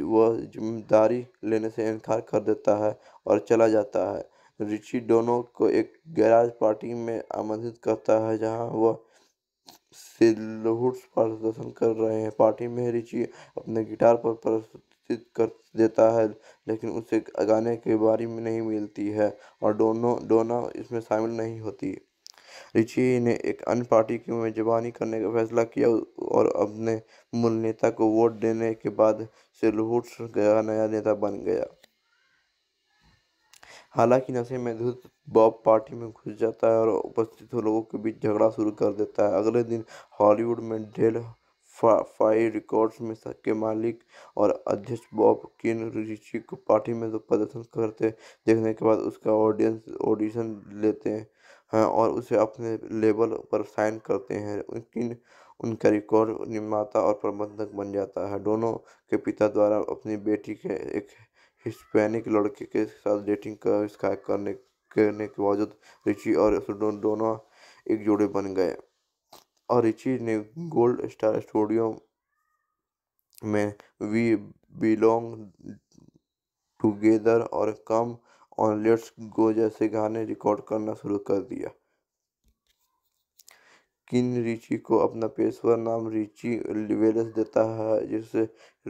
S1: वह जिम्मेदारी लेने से इनकार कर देता है और चला जाता है रिची दोनों को एक गैराज पार्टी में आमंत्रित करता है जहां वह से लहुट प्रदर्शन कर रहे हैं पार्टी में रिची अपने गिटार पर प्रस्तुत कर देता है लेकिन उसे गाने के बारे में नहीं मिलती है और दोनों डोना इसमें शामिल नहीं होती रिची ने एक अन्य पार्टी की मेजबानी करने का फैसला किया और अपने मूल नेता को वोट देने के बाद से लहुट का नया नेता बन गया हालांकि नशे में धुत बॉब पार्टी में घुस जाता है और उपस्थित लोगों के बीच झगड़ा शुरू कर देता है अगले दिन हॉलीवुड में डेल फाइव रिकॉर्ड्स में के मालिक और अध्यक्ष बॉब किन ऋषि को पार्टी में तो प्रदर्शन करते देखने के बाद उसका ऑडियंस ऑडिशन लेते हैं और उसे अपने लेबल पर साइन करते हैं किन उनका रिकॉर्ड निर्माता और प्रबंधक बन जाता है दोनों के पिता द्वारा अपनी बेटी के एक हिस्पैनिक लड़के के साथ डेटिंग का इसका करने करने के बावजूद रिची और दोनों एक जोड़े बन गए और रिची ने गोल्ड स्टार स्टूडियो में वी बिलोंग टुगेदर और कम ऑन लेट्स गो जैसे गाने रिकॉर्ड करना शुरू कर दिया किन रिची को अपना पेशवर नाम रिची लिवेलस देता है जिसे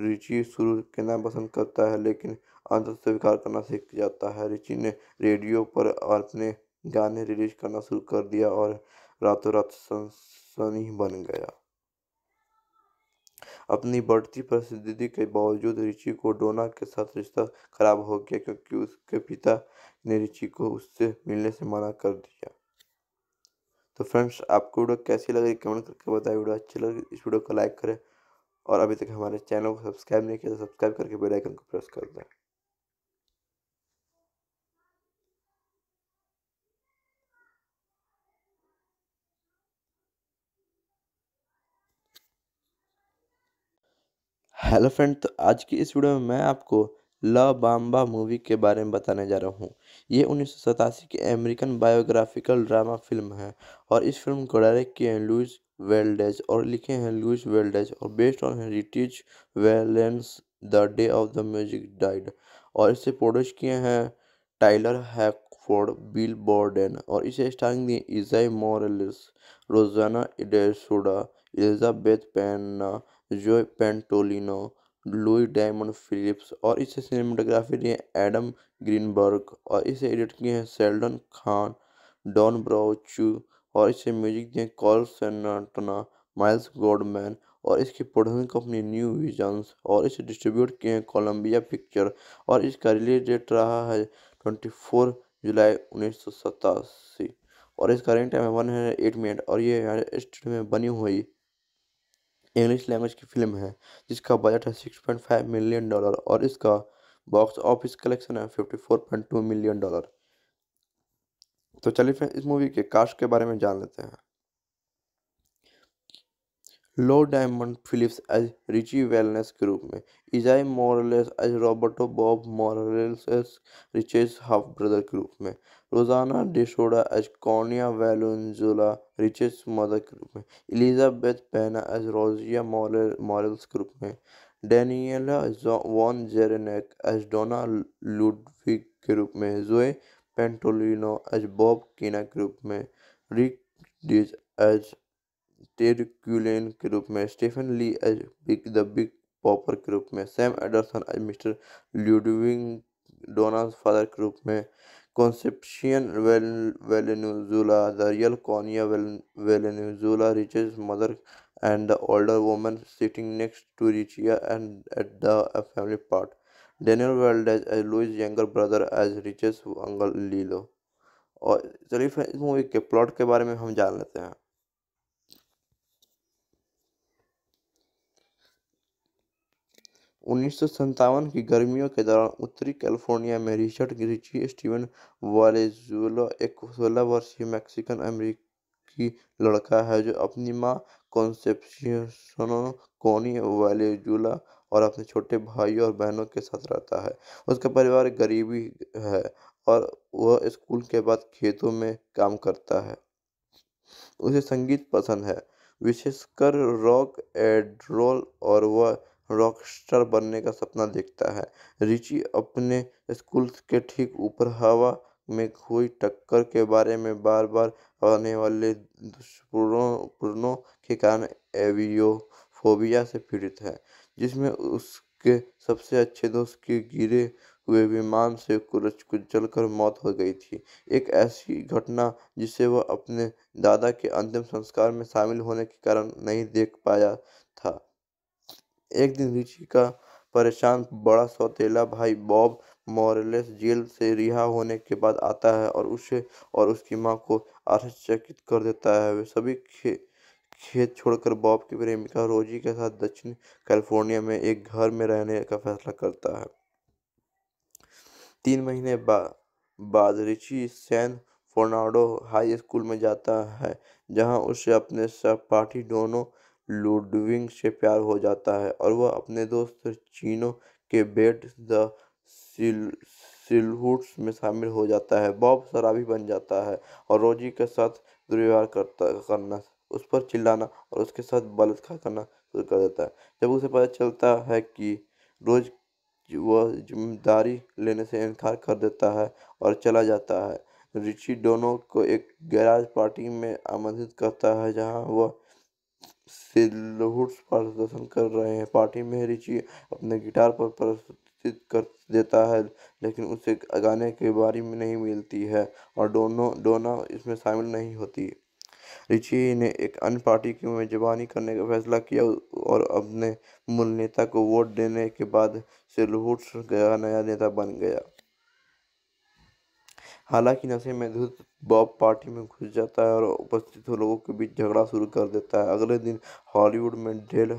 S1: रिची शुरू करना पसंद करता है लेकिन आदत स्वीकार करना सीख जाता है रिची ने रेडियो पर अपने गाने रिलीज करना शुरू कर दिया और रातों रात सनसनी बन गया अपनी बढ़ती प्रसिद्धि के बावजूद रिची को डोना के साथ रिश्ता खराब हो गया क्योंकि उसके पिता ने रिची को उससे मिलने से मना कर दिया तो फ्रेंड्स आपको वीडियो कैसी लगी कमेंट करके बताएं वीडियो अच्छी लगे तो इस वीडियो को लाइक करें और अभी तक हमारे चैनल को सब्सक्राइब नहीं किया तो सब्सक्राइब करके बेल आइकन को प्रेस कर दें हेलो फ्रेंड तो आज की इस वीडियो में मैं आपको ल बाम्बा मूवी के बारे में बताने जा रहा हूँ ये उन्नीस की अमेरिकन बायोग्राफिकल ड्रामा फिल्म है और इस फिल्म को डायरेक्ट किए हैं लुइस वेल्डेज और लिखे हैं लुइस वेल्डेज और based on heritage Valens the day of the music died और इसे प्रोड्यूस किए हैं टाइलर हैकफोर्ड बिल बॉर्डन और इसे स्टारिंग दिए इजाई मॉरलिस रोजाना इडेसुडा एलिजाबेथ पैना जो पेंटोलिनो लुई डायमंड फिलिप्स और इसे सिनेमाटोग्राफी दिए एडम ग्रीनबर्ग और इसे एडिट किए हैं सेल्डन खान डॉन ब्राउचू और इसे म्यूजिक दिए कॉल सेनाटना माइल्स गोडमैन और इसकी प्रोडक्शन कंपनी न्यू विजन्स और इसे डिस्ट्रीब्यूट किए हैं कोलम्बिया पिक्चर और इसका रिलीज डेट रहा है ट्वेंटी फोर जुलाई उन्नीस सौ सतासी और इसका रिंग टाइम है वन हंड्रेड एट मिनट और ये स्टूडियो में बनी हुई इंग्लिश लैंग्वेज की फिल्म है जिसका बजट है six point five million dollar और इसका बॉक्स ऑफिस कलेक्शन है fifty four point two million dollar तो चलिए फ्रेंड्स इस मूवी के कास्ट के बारे में जान लेते हैं Lou Diamond Phillips as Richie Valens के रूप में Esai Morales as Roberto Bob Morales Ritchie's half brother के रूप में Rosanna DeSoto Connie Valenzuela Ritchie's mother group में एलिजाबेथ पैना एज रोजिया मॉरल्स ग्रुप में Danielle von Zerneck as Donna Ludwig group में Joe Pantoliano as Bob Keane group में Rick Dees as Ted Quillin group में Stephen Lee as Big the Big Bopper group में Sam Anderson as Mr Ludwig Donna father group में Concepcion Valenzuela, the real Conia Valenzuela, reaches mother and the older woman sitting next to Richia and at the family part. Daniel Valdez as Louis' younger brother as Riches uncle Lilo. और चलिए इस movie के plot के बारे में हम जान लेते हैं 1957 की गर्मियों के दौरान उत्तरी कैलिफोर्निया में रिचर्ड रिची स्टीवन वालेजुला एक 16 वर्षीय मैक्सिकन अमेरिकी लड़का है जो अपनी माँ कॉन्सेप्शन कोनी वालेजुला और अपने छोटे भाइयों और बहनों के साथ रहता है उसका परिवार गरीबी है और वह स्कूल के बाद खेतों में काम करता है उसे संगीत पसंद है विशेषकर रॉक एंड रोल और वह रॉकस्टार बनने का सपना देखता है रिची अपने स्कूल के ठीक ऊपर हवा में हुई टक्कर के बारे में बार बार आने वाले दुष्पूर्णों के कारण एवियोफोबिया से पीड़ित है जिसमें उसके सबसे अच्छे दोस्त के गिरे हुए विमान से कुरज कुचल कर मौत हो गई थी एक ऐसी घटना जिसे वह अपने दादा के अंतिम संस्कार में शामिल होने के कारण नहीं देख पाया एक दिन रिची का परेशान बड़ा सौतेला भाई बॉब मॉरेलेस जेल से रिहा होने के बाद आता है और उसे और उसकी माँ को आश्चर्यचकित कर देता है वे सभी खे खेत छोड़कर बॉब की प्रेमिका रोजी के साथ दक्षिण कैलिफोर्निया में एक घर में रहने का फैसला करता है तीन महीने बा, बाद Richie San Fernando high school में जाता है जहां उसे अपने सहपाठी दोनों लुडविंग से प्यार हो जाता है और वह अपने दोस्त चीनो के बेट द सिल्हुट्स में शामिल हो जाता है बॉब शराबी बन जाता है और रोजी के साथ दुर्व्यवहार करता करना उस पर चिल्लाना और उसके साथ बलात्कार करना शुरू कर देता है जब उसे पता चलता है कि रोज वह जिम्मेदारी लेने से इनकार कर देता है और चला जाता है रिची दोनों को एक गैराज पार्टी में आमंत्रित करता है जहां वह से प्रदर्शन कर रहे हैं पार्टी में रिचि अपने गिटार पर प्रस्तुत कर देता है लेकिन उसे गाने के बारे में नहीं मिलती है और दोनों डोना इसमें शामिल नहीं होती रिचि ने एक अन्य पार्टी की मेजबानी करने का फैसला किया और अपने मूल नेता को वोट देने के बाद से गया नया नेता बन गया हालांकि नशे में धुत बॉब पार्टी में घुस जाता है और उपस्थित लोगों के बीच झगड़ा शुरू कर देता है अगले दिन हॉलीवुड में डेल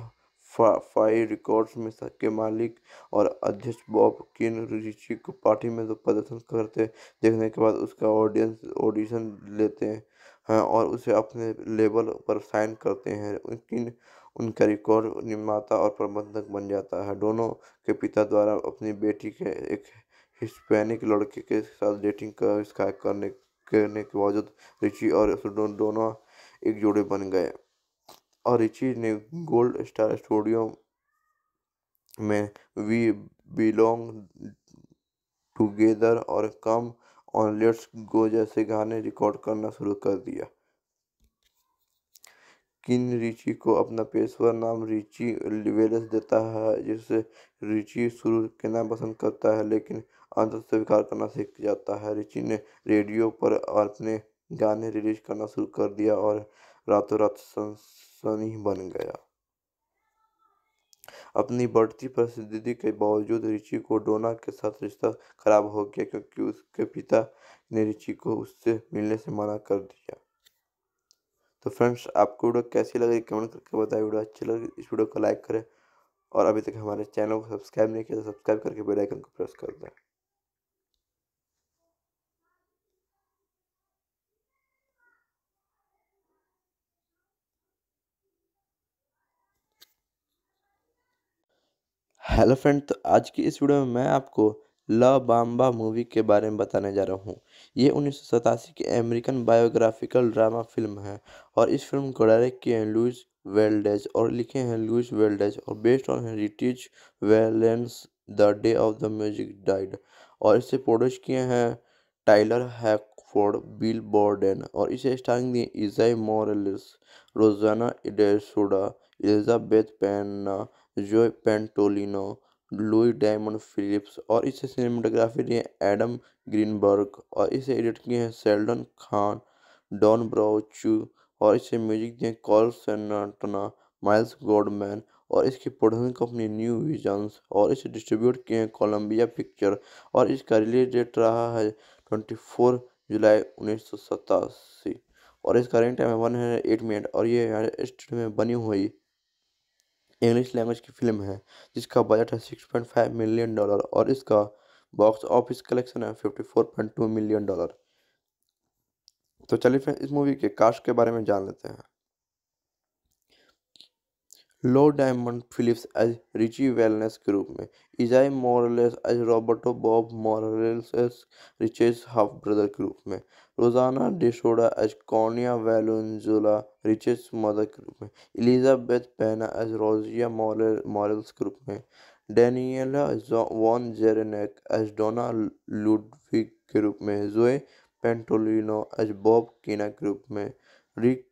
S1: फाइव रिकॉर्ड्स में के मालिक और अध्यक्ष बॉब किन रिची को पार्टी में तो प्रदर्शन करते देखने के बाद उसका ऑडियंस ऑडिशन लेते हैं और उसे अपने लेबल पर साइन करते हैं किन उनका रिकॉर्ड निर्माता और प्रबंधक बन जाता है दोनों के पिता द्वारा अपनी बेटी के एक हिस्पैनिक लड़के के साथ डेटिंग कर स्काइप करने करने के बावजूद रिची और दोनों एक जोड़े बन गए और रिची ने गोल्ड स्टार स्टूडियो में वी बिलोंग टुगेदर और कम ऑन लेट्स गो जैसे गाने रिकॉर्ड करना शुरू कर दिया किन रिची को अपना पेशवर नाम रिची वेलस देता है जिससे रिची शुरू करना पसंद करता है लेकिन आदत स्वीकार करना सीख जाता है रिची ने रेडियो पर अपने गाने रिलीज करना शुरू कर दिया और रातों रात सनसनी बन गया अपनी बढ़ती प्रसिद्धि के बावजूद रिचि को डोना के साथ रिश्ता खराब हो गया क्योंकि उसके पिता ने रिचि को उससे मिलने से मना कर दिया तो फ्रेंड्स आपको वीडियो कैसी लगी कमेंट करके बताएं वीडियो अच्छी लगी तो इस वीडियो को लाइक करें और अभी तक हमारे चैनल को सब्सक्राइब नहीं किया तो सब्सक्राइब करके बेल आइकन को प्रेस कर दें हेलो फ्रेंड तो आज की इस वीडियो में मैं आपको ल बाम्बा मूवी के बारे में बताने जा रहा हूँ ये उन्नीस की अमेरिकन बायोग्राफिकल ड्रामा फिल्म है और इस फिल्म को डायरेक्ट किए हैं लुइस वेल्डेज और लिखे हैं लुइस वेल्डेज और based on heritage Valens the day of the music died और इसे प्रोड्यूस किए हैं टाइलर हैकफोर्ड बिल बॉर्डन और इसे स्टारिंग दिए इजाई मॉरलिस रोजाना इडेसुडा एलिजाबेथ पैना जो पेंटोलिनो लुई डायमंड फिलिप्स और इसे सिनेमाटोग्राफी दिए एडम ग्रीनबर्ग और इसे एडिट किए हैं सेल्डन खान डॉन ब्राउचू और इसे म्यूजिक दिए कॉल सेनाटना माइल्स गोडमैन और इसकी प्रोडक्शन कंपनी न्यू विजन्स और इसे डिस्ट्रीब्यूट किए हैं कोलम्बिया पिक्चर और इसका रिलीज डेट रहा है ट्वेंटी फोर जुलाई उन्नीस सौ सतासी और इसका रनिंग टाइम है वन हंड्रेड एट मिनट और ये यूनाइटेड स्टेट में बनी हुई इंग्लिश लैंग्वेज की फिल्म है जिसका बजट है six point five million dollar और इसका बॉक्स ऑफिस कलेक्शन है fifty four point two million dollar तो चलिए फ्रेंड्स इस मूवी के कास्ट के बारे में जान लेते हैं लो Diamond एज as वेलनेस के रूप में Esai Morales as Roberto Bob Morales Ritchie's half brother group में Rosanna DeSoto as Connie Valenzuela Ritchie's mother group में एलिजाबेथ पैना एज रोजिया मॉरल्स ग्रुप में Danielle von Zerneck as Donna Ludwig group में Joe Pantoliano as Bob Keane group में Rick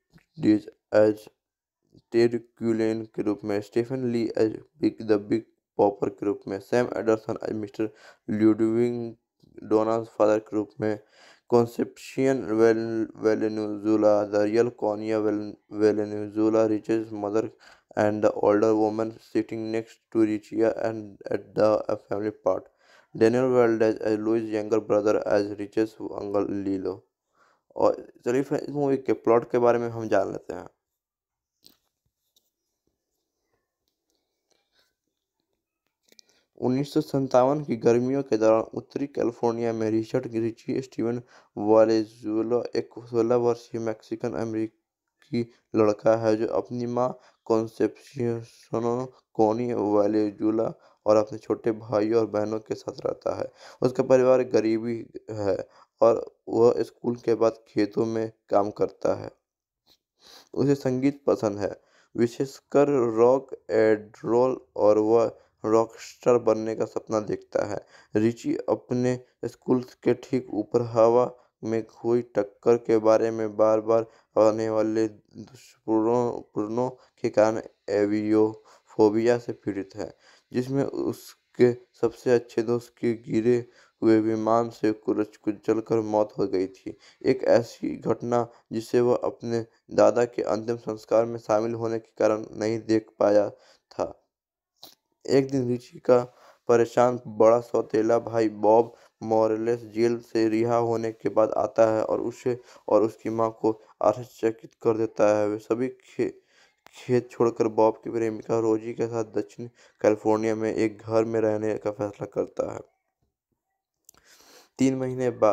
S1: Dees as Ted Quillin के रूप में Stephen Lee as Big the Big Bopper के रूप में Sam Anderson as mister Ludwig Donna father के रूप में Concepcion Valenzuela the real Connie Valenzuela riches mother the older woman sitting next to रिचिया and at the family part Daniel world as as लुइज younger brother as Rich's uncle Lelo और चलिए इस movie के plot के बारे में हम जान लेते हैं उन्नीस की गर्मियों के दौरान उत्तरी कैलिफोर्निया में रिचर्ड रिची स्टीवन वालेजुला एक 16 वर्षीय मैक्सिकन अमेरिकी लड़का है जो अपनी माँ कॉन्सेप्शन कोनी वालेजुला और अपने छोटे भाई और बहनों के साथ रहता है उसका परिवार गरीबी है और वह स्कूल के बाद खेतों में काम करता है उसे संगीत पसंद है विशेषकर रॉक एंड रोल और वह रॉकस्टार बनने का सपना देखता है रिची अपने स्कूल के ठीक ऊपर हवा में हुई टक्कर के बारे में बार बार आने वाले दुष्पूर्णों के कारण एवियोफोबिया से पीड़ित है जिसमें उसके सबसे अच्छे दोस्त के गिरे हुए विमान से कुरच कुचल कर मौत हो गई थी एक ऐसी घटना जिसे वह अपने दादा के अंतिम संस्कार में शामिल होने के कारण नहीं देख पाया था एक दिन रिची का परेशान बड़ा सौतेला भाई बॉब मॉरेलेस जेल से रिहा होने के बाद आता है और उसे और उसकी माँ को आश्चर्यचकित कर देता है वे सभी खे खेत छोड़कर बॉब की प्रेमिका रोजी के साथ दक्षिण कैलिफोर्निया में एक घर में रहने का फैसला करता है तीन महीने बा,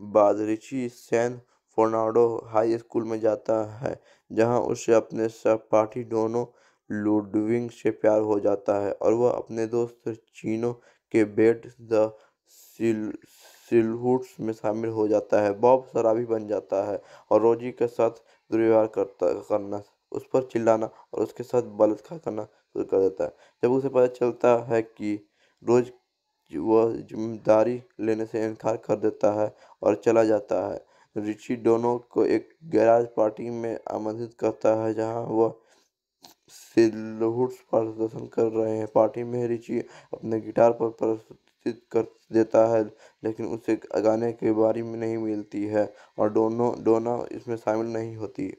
S1: बाद Richie San Fernando high school में जाता है जहां उसे अपने सहपाठी दोनों लुडविंग से प्यार हो जाता है और वह अपने दोस्त चीनो के बेट द सिलहुट्स में शामिल हो जाता है बॉब शराबी बन जाता है और रोजी के साथ दुर्व्यवहार करता करना उस पर चिल्लाना और उसके साथ बलात्कार करना शुरू कर देता है जब उसे पता चलता है कि रोज वह जिम्मेदारी लेने से इनकार कर देता है और चला जाता है रिची दोनों को एक गैराज पार्टी में आमंत्रित करता है जहां वह से प्रदर्शन कर रहे हैं पार्टी में रिची अपने गिटार पर प्रस्तुत कर देता है लेकिन उसे गाने के बारे में नहीं मिलती है और दोनों डोना इसमें शामिल नहीं होती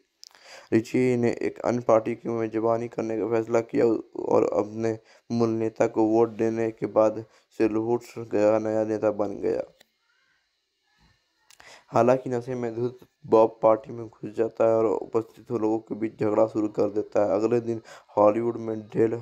S1: रिची ने एक अन्य पार्टी की मेजबानी करने का फैसला किया और अपने मूल नेता को वोट देने के बाद से लहुट का नया नेता बन गया हालांकि नशे में धुत बॉब पार्टी में घुस जाता है और उपस्थित लोगों के बीच झगड़ा शुरू कर देता है अगले दिन हॉलीवुड में डेल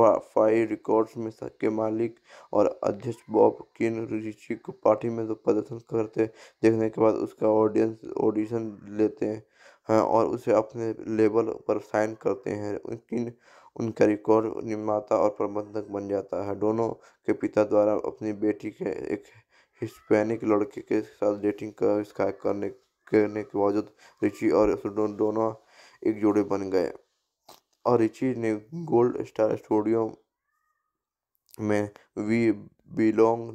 S1: फाइव रिकॉर्ड्स में के मालिक और अध्यक्ष बॉब किन ऋषि को पार्टी में जो तो प्रदर्शन करते देखने के बाद उसका ऑडियंस ऑडिशन लेते हैं और उसे अपने लेबल पर साइन करते हैं किन उनका रिकॉर्ड निर्माता और प्रबंधक बन जाता है दोनों के पिता द्वारा अपनी बेटी के एक हिस्पैनिक लड़के के साथ डेटिंग का इसका करने करने के बावजूद रिची और दोनों एक जोड़े बन गए और रिची ने गोल्ड स्टार स्टूडियो में वी बिलोंग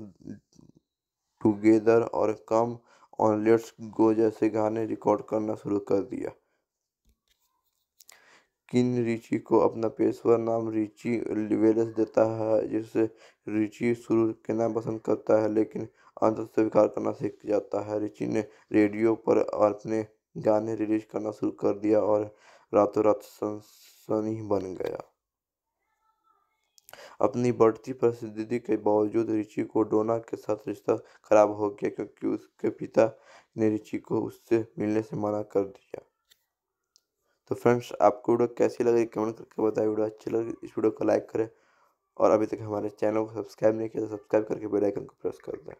S1: टुगेदर और कम ऑन लेट्स गो जैसे गाने रिकॉर्ड करना शुरू कर दिया किन रिची को अपना पेशवा नाम रिची वेलेस देता है जिसे रिची शुरू करना पसंद करता है लेकिन अंत स्वीकार करना सीख जाता है रिची ने रेडियो पर अपने गाने रिलीज करना शुरू कर दिया और रातों रात सनसनी बन गया अपनी बढ़ती प्रसिद्धि के बावजूद रिची को डोना के साथ रिश्ता खराब हो गया क्योंकि उसके पिता ने रिची को उससे मिलने से मना कर दिया तो फ्रेंड्स आपको वीडियो कैसी लगे कमेंट करके बताएं वीडियो अच्छी लगे इस वीडियो को लाइक करें और अभी तक हमारे चैनल को सब्सक्राइब नहीं किया तो सब्सक्राइब करके बेल आइकन को प्रेस कर दें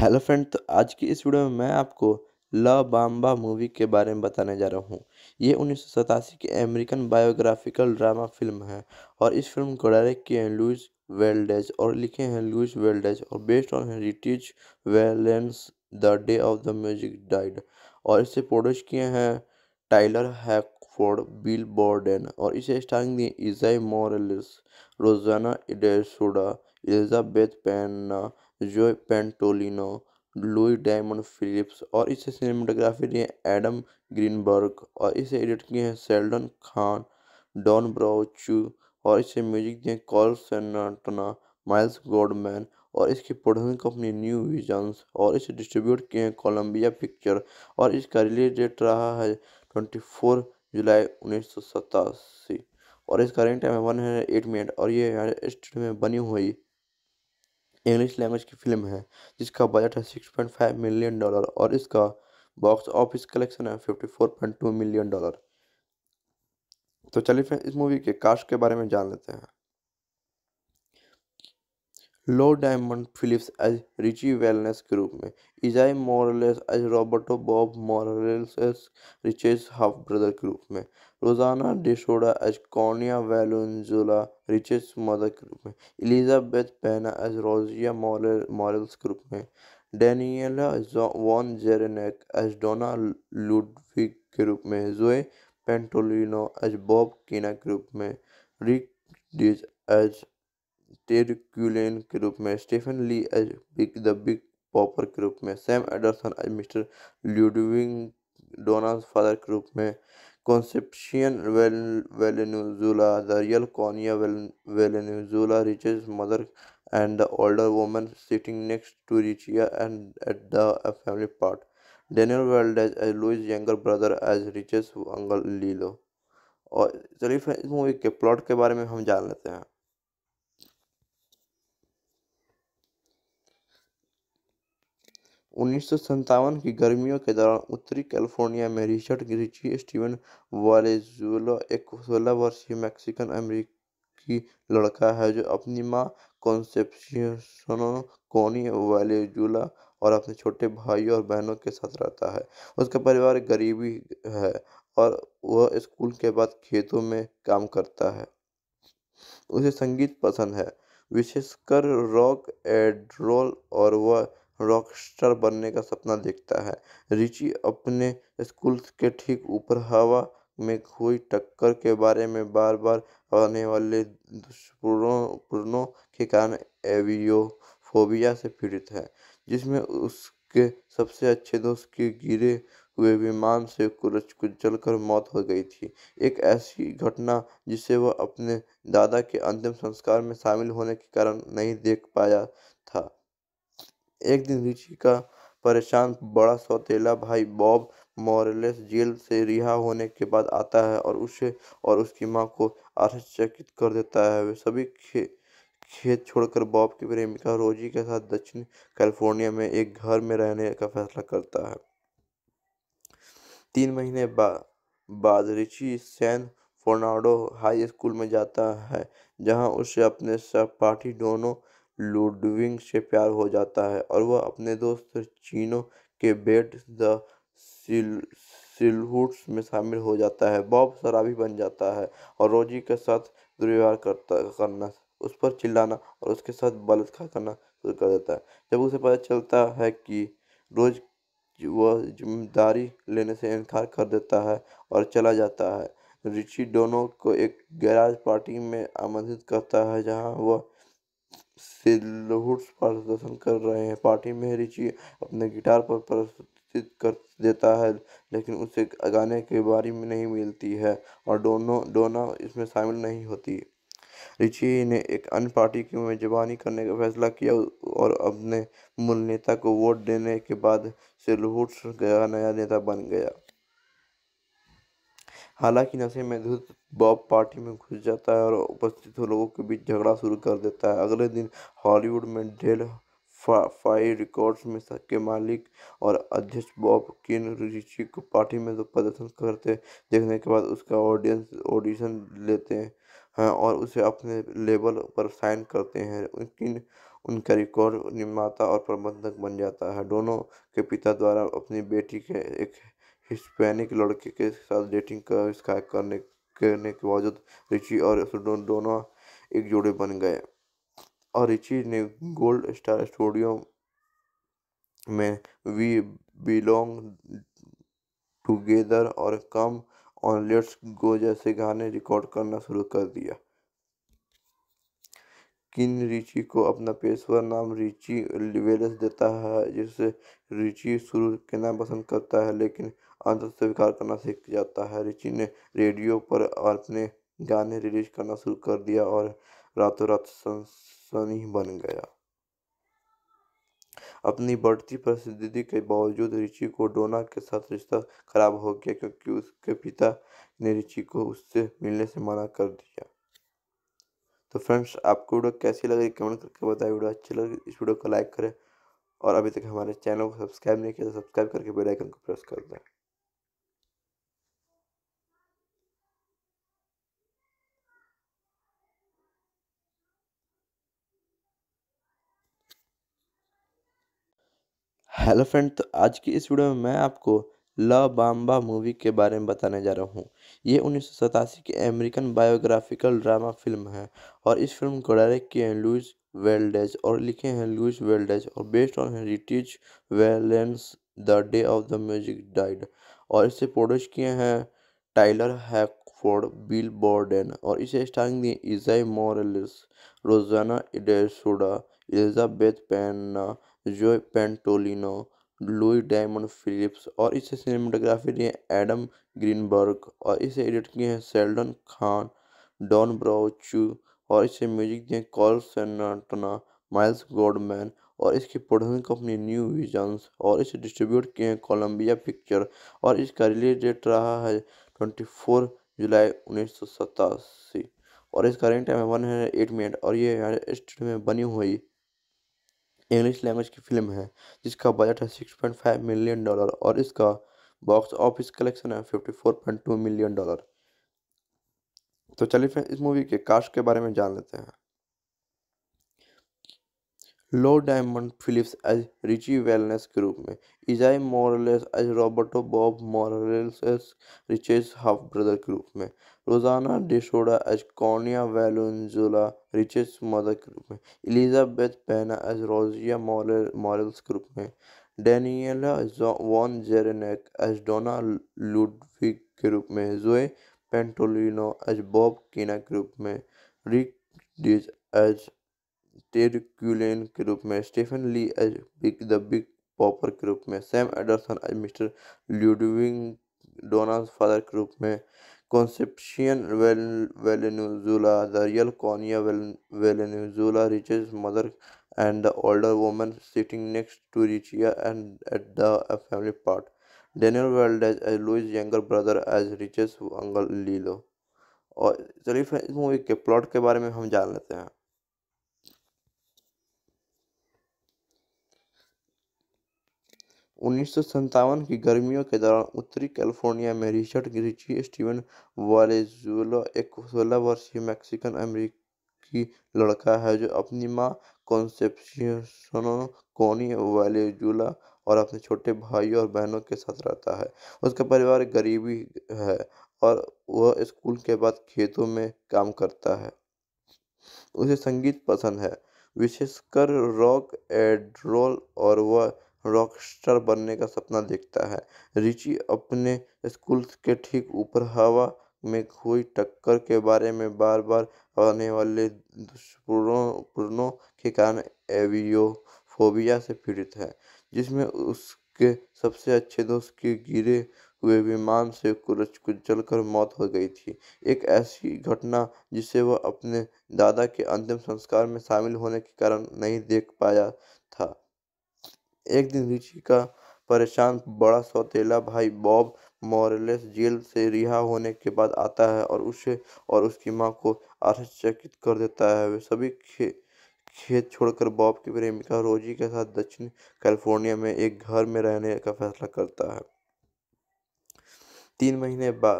S1: हेलो फ्रेंड तो आज की इस वीडियो में मैं आपको ला बाम्बा मूवी के बारे में बताने जा रहा हूँ ये उन्नीस सौ सतासी की अमेरिकन बायोग्राफिकल ड्रामा फिल्म है और इस फिल्म को डायरेक्ट किए हैं लुइस वेल्डेज और लिखे हैं लुइस वेल्डेज और based on heritage Valens the day of the music died और इसे प्रोड्यूस किए हैं टाइलर हैकफोर्ड बिल बॉर्डन और इसे स्टारिंग दिए इजाई मोरलिस रोजाना इडेसुडा एलिजाबेथ पेन्ना जो पेंटोलिनो लुई डायमंड फिलिप्स और इसे सिनेमाटोग्राफी दी है एडम ग्रीनबर्ग और इसे एडिट किए हैं सेल्डन खान डॉन ब्राउचू और इसे म्यूजिक दिए कॉल सेनाटना माइल्स गोडमैन और इसकी प्रोडक्शन कंपनी न्यू विजन्स और इसे डिस्ट्रीब्यूट किए हैं कोलम्बिया पिक्चर और इसका रिलीज डेट रहा है ट्वेंटी फोर जुलाई उन्नीस सौ सतासी और इसका रनिंग टाइम है वन हंड्रेड एट मिनट और ये स्टूडियो में बनी हुई इंग्लिश लैंग्वेज की फिल्म है जिसका बजट है six point five million dollar और इसका बॉक्स ऑफिस कलेक्शन है fifty four point two million dollar तो चलिए फ्रेंड्स इस मूवी के कास्ट के बारे में जान लेते हैं Lou Diamond Phillips as Richie Valens के रूप में Esai Morales as Roberto Bob Morales Ritchie's half brother के रूप में Rosanna DeSoto Connie Valenzuela Ritchie's mother group में एलिजाबेथ पैना as Rosie Moral Morales group में Danielle von Zerneck as Donna Ludwig group में Joe Pantoliano as Bob Keane group में Rick Dees as Ted Quillin group में Stephen Lee as Big the Big Bopper group में Sam Anderson as Mr Ludwig Donna father group में Concepcion Valenzuela, the real Conia Valenzuela, reaches mother and the older woman sitting next to Richia and at the family part. Daniel Valdez as Louis' younger brother as Riches uncle Lilo. और चलिए इस movie के plot के बारे में हम जान लेते हैं 1957 की गर्मियों के दौरान उत्तरी कैलिफोर्निया में रिचर्ड रिची स्टीवन वालेजुला एक 16 वर्षीय मैक्सिकन अमेरिकी लड़का है जो अपनी माँ कॉन्सेप्शन कोनी वालेजुला और अपने छोटे भाइयों और बहनों के साथ रहता है उसका परिवार गरीबी है और वह स्कूल के बाद खेतों में काम करता है उसे संगीत पसंद है विशेषकर रॉक एंड रोल और वह रॉकस्टार बनने का सपना देखता है रिची अपने स्कूल के ठीक ऊपर हवा में हुई टक्कर के बारे में बार बार आने वाले दुष्पूर्णों के कारण एवियोफोबिया से पीड़ित है जिसमें उसके सबसे अच्छे दोस्त के गिरे हुए विमान से कुरच कुचल कर मौत हो गई थी एक ऐसी घटना जिसे वह अपने दादा के अंतिम संस्कार में शामिल होने के कारण नहीं देख पाया था एक दिन रिची का परेशान बड़ा सौतेला भाई बॉब मॉरलेस जेल से रिहा होने के बाद आता है और उसे और उसकी माँ को आश्चर्यचकित कर देता है वे सभी खे खेत छोड़कर बॉब की प्रेमिका रोजी के साथ दक्षिण कैलिफोर्निया में एक घर में रहने का फैसला करता है तीन महीने बा, बाद Richie San Fernando high school में जाता है जहां उसे अपने सहपाठी दोनों लुडविंग से प्यार हो जाता है और वह अपने दोस्त चीनो के बेट द सिल्हुट्स में शामिल हो जाता है बॉब शराबी बन जाता है और रोजी के साथ दुर्व्यवहार करता करना उस पर चिल्लाना और उसके साथ बलात्कार करना शुरू कर देता है जब उसे पता चलता है कि रोज वह जिम्मेदारी लेने से इनकार कर देता है और चला जाता है रिची दोनों को एक गैराज पार्टी में आमंत्रित करता है जहां वह सिलहुट प्रदर्शन कर रहे हैं पार्टी में रिचि अपने गिटार पर प्रस्तुत कर देता है लेकिन उसे गाने के बारे में नहीं मिलती है और दोनों डोना इसमें शामिल नहीं होती रिचि ने एक अन्य पार्टी की मेजबानी करने का फैसला किया और अपने मूल नेता को वोट देने के बाद सिलहुट का नया नेता बन गया हालांकि नशे में धुत बॉब पार्टी में घुस जाता है और उपस्थित लोगों के बीच झगड़ा शुरू कर देता है अगले दिन हॉलीवुड में डेल फा, फाई रिकॉर्ड्स में के मालिक और अध्यक्ष बॉब किन रिची को पार्टी में तो प्रदर्शन करते देखने के बाद उसका ऑडियंस ऑडिशन लेते हैं और उसे अपने लेबल पर साइन करते हैं किन उनका रिकॉर्ड निर्माता और प्रबंधक बन जाता है दोनों के पिता द्वारा अपनी बेटी के एक हिस्पैनिक लड़के के साथ डेटिंग का आविष्कार करने करने के बावजूद रिची और दोनों एक जोड़े बन गए और रिची ने गोल्ड स्टार स्टूडियो में वी बिलोंग टुगेदर और कम ऑन लेट्स गो जैसे गाने रिकॉर्ड करना शुरू कर दिया किन रिची को अपना पेशवर नाम रिची वेलस देता है जिसे रिची शुरू करना पसंद करता है लेकिन अंत स्वीकार करना सीख जाता है रिची ने रेडियो पर अपने गाने रिलीज करना शुरू कर दिया और रातों रात सनसनी बन गया अपनी बढ़ती प्रसिद्धि के बावजूद रिचि को डोना के साथ रिश्ता खराब हो गया क्योंकि उसके पिता ने रिचि को उससे मिलने से मना कर दिया तो फ्रेंड्स आपको वीडियो कैसी लगी कमेंट करके बताएं वीडियो अच्छी लगी इस वीडियो को लाइक करें और अभी तक हमारे चैनल को सब्सक्राइब नहीं किया तो सब्सक्राइब करके बेल आइकन को प्रेस कर दें हेलो फ्रेंड तो आज की इस वीडियो में मैं आपको ला बाम्बा मूवी के बारे में बताने जा रहा हूँ ये उन्नीस की अमेरिकन बायोग्राफिकल ड्रामा फिल्म है और इस फिल्म को डायरेक्ट किए हैं लुइस वेल्डेज और लिखे हैं लुइस वेल्डेज और based on heritage Valens the day of the music died और इसे प्रोड्यूस किए हैं टाइलर हैकफोर्ड बिल बॉर्डन और इसे स्टारिंग दिए इजाई मॉरलिस रोजाना इडेसुडा एलिजाबेथ पेन्ना जो पेंटोलिनो लुई डायमंड फिलिप्स और इसे सिनेमाटोग्राफी दिए एडम ग्रीनबर्ग और इसे एडिट किए हैं सेल्डन खान डॉन ब्राउचू और इसे म्यूजिक दिए कॉल सेनाटना माइल्स गोडमैन और इसकी प्रोडक्शन कंपनी न्यू विजन्स और इसे डिस्ट्रीब्यूट किए हैं कोलम्बिया पिक्चर और इसका रिलीज डेट रहा है ट्वेंटी फोर जुलाई उन्नीस सौ सतासी और इसका रेंट टाइम है वन हंड्रेड एट मिनट और ये यूनाइटेड स्टेट में बनी हुई इंग्लिश लैंग्वेज की फिल्म है जिसका बजट है six point five million dollar और इसका बॉक्स ऑफिस कलेक्शन है fifty four point two million dollar तो चलिए फ्रेंड्स इस मूवी के कास्ट के बारे में जान लेते हैं लो Diamond एज as वेलनेस के रूप में Esai Morales as Roberto Bob Morales Ritchie's half brother group में Rosanna DeSoto as Connie Valenzuela Ritchie's mother group में एलिजाबेथ पैना एज रोजिया मॉरल्स ग्रुप में Danielle von Zerneck as Donna Ludwig group में Joe Pantoliano as Bob Keane group में Rick Dees as Ted Quillin के रूप में Stephen Lee as Big the Big Bopper के रूप में Sam Anderson as mister Ludwig Donna father के रूप में Concepcion Valenzuela the real Connie Valenzuela riches mother the older woman sitting next to रिचिया and at the family part Daniel world as as लुइज younger brother as Rich's uncle Lelo और चलिए इस movie के plot के बारे में हम जान लेते हैं उन्नीस की गर्मियों के दौरान उत्तरी कैलिफोर्निया में रिचर्ड रिची स्टीवन वालेजुला एक 16 वर्षीय मैक्सिकन अमेरिकी लड़का है जो अपनी माँ कॉन्सेप्शन कोनी वालेजुला और अपने छोटे भाई और बहनों के साथ रहता है उसका परिवार गरीबी है और वह स्कूल के बाद खेतों में काम करता है उसे संगीत पसंद है विशेषकर रॉक एंड रोल और वह रॉकस्टार बनने का सपना देखता है रिची अपने स्कूल के ठीक ऊपर हवा में हुई टक्कर के बारे में बार बार आने वाले दुष्पूर्णों के कारण एवियो फोबिया से पीड़ित है जिसमें उसके सबसे अच्छे दोस्त के गिरे हुए विमान से कुरच कुचल कर मौत हो गई थी एक ऐसी घटना जिसे वह अपने दादा के अंतिम संस्कार में शामिल होने के कारण नहीं देख पाया एक दिन रिची का परेशान बड़ा सौतेला भाई बॉब मॉरेलेस जेल से रिहा होने के बाद आता है और उसे और उसकी माँ को आश्चर्यचकित कर देता है वे सभी खे खेत छोड़कर बॉब की प्रेमिका रोजी के साथ दक्षिण कैलिफोर्निया में एक घर में रहने का फैसला करता है तीन महीने बा,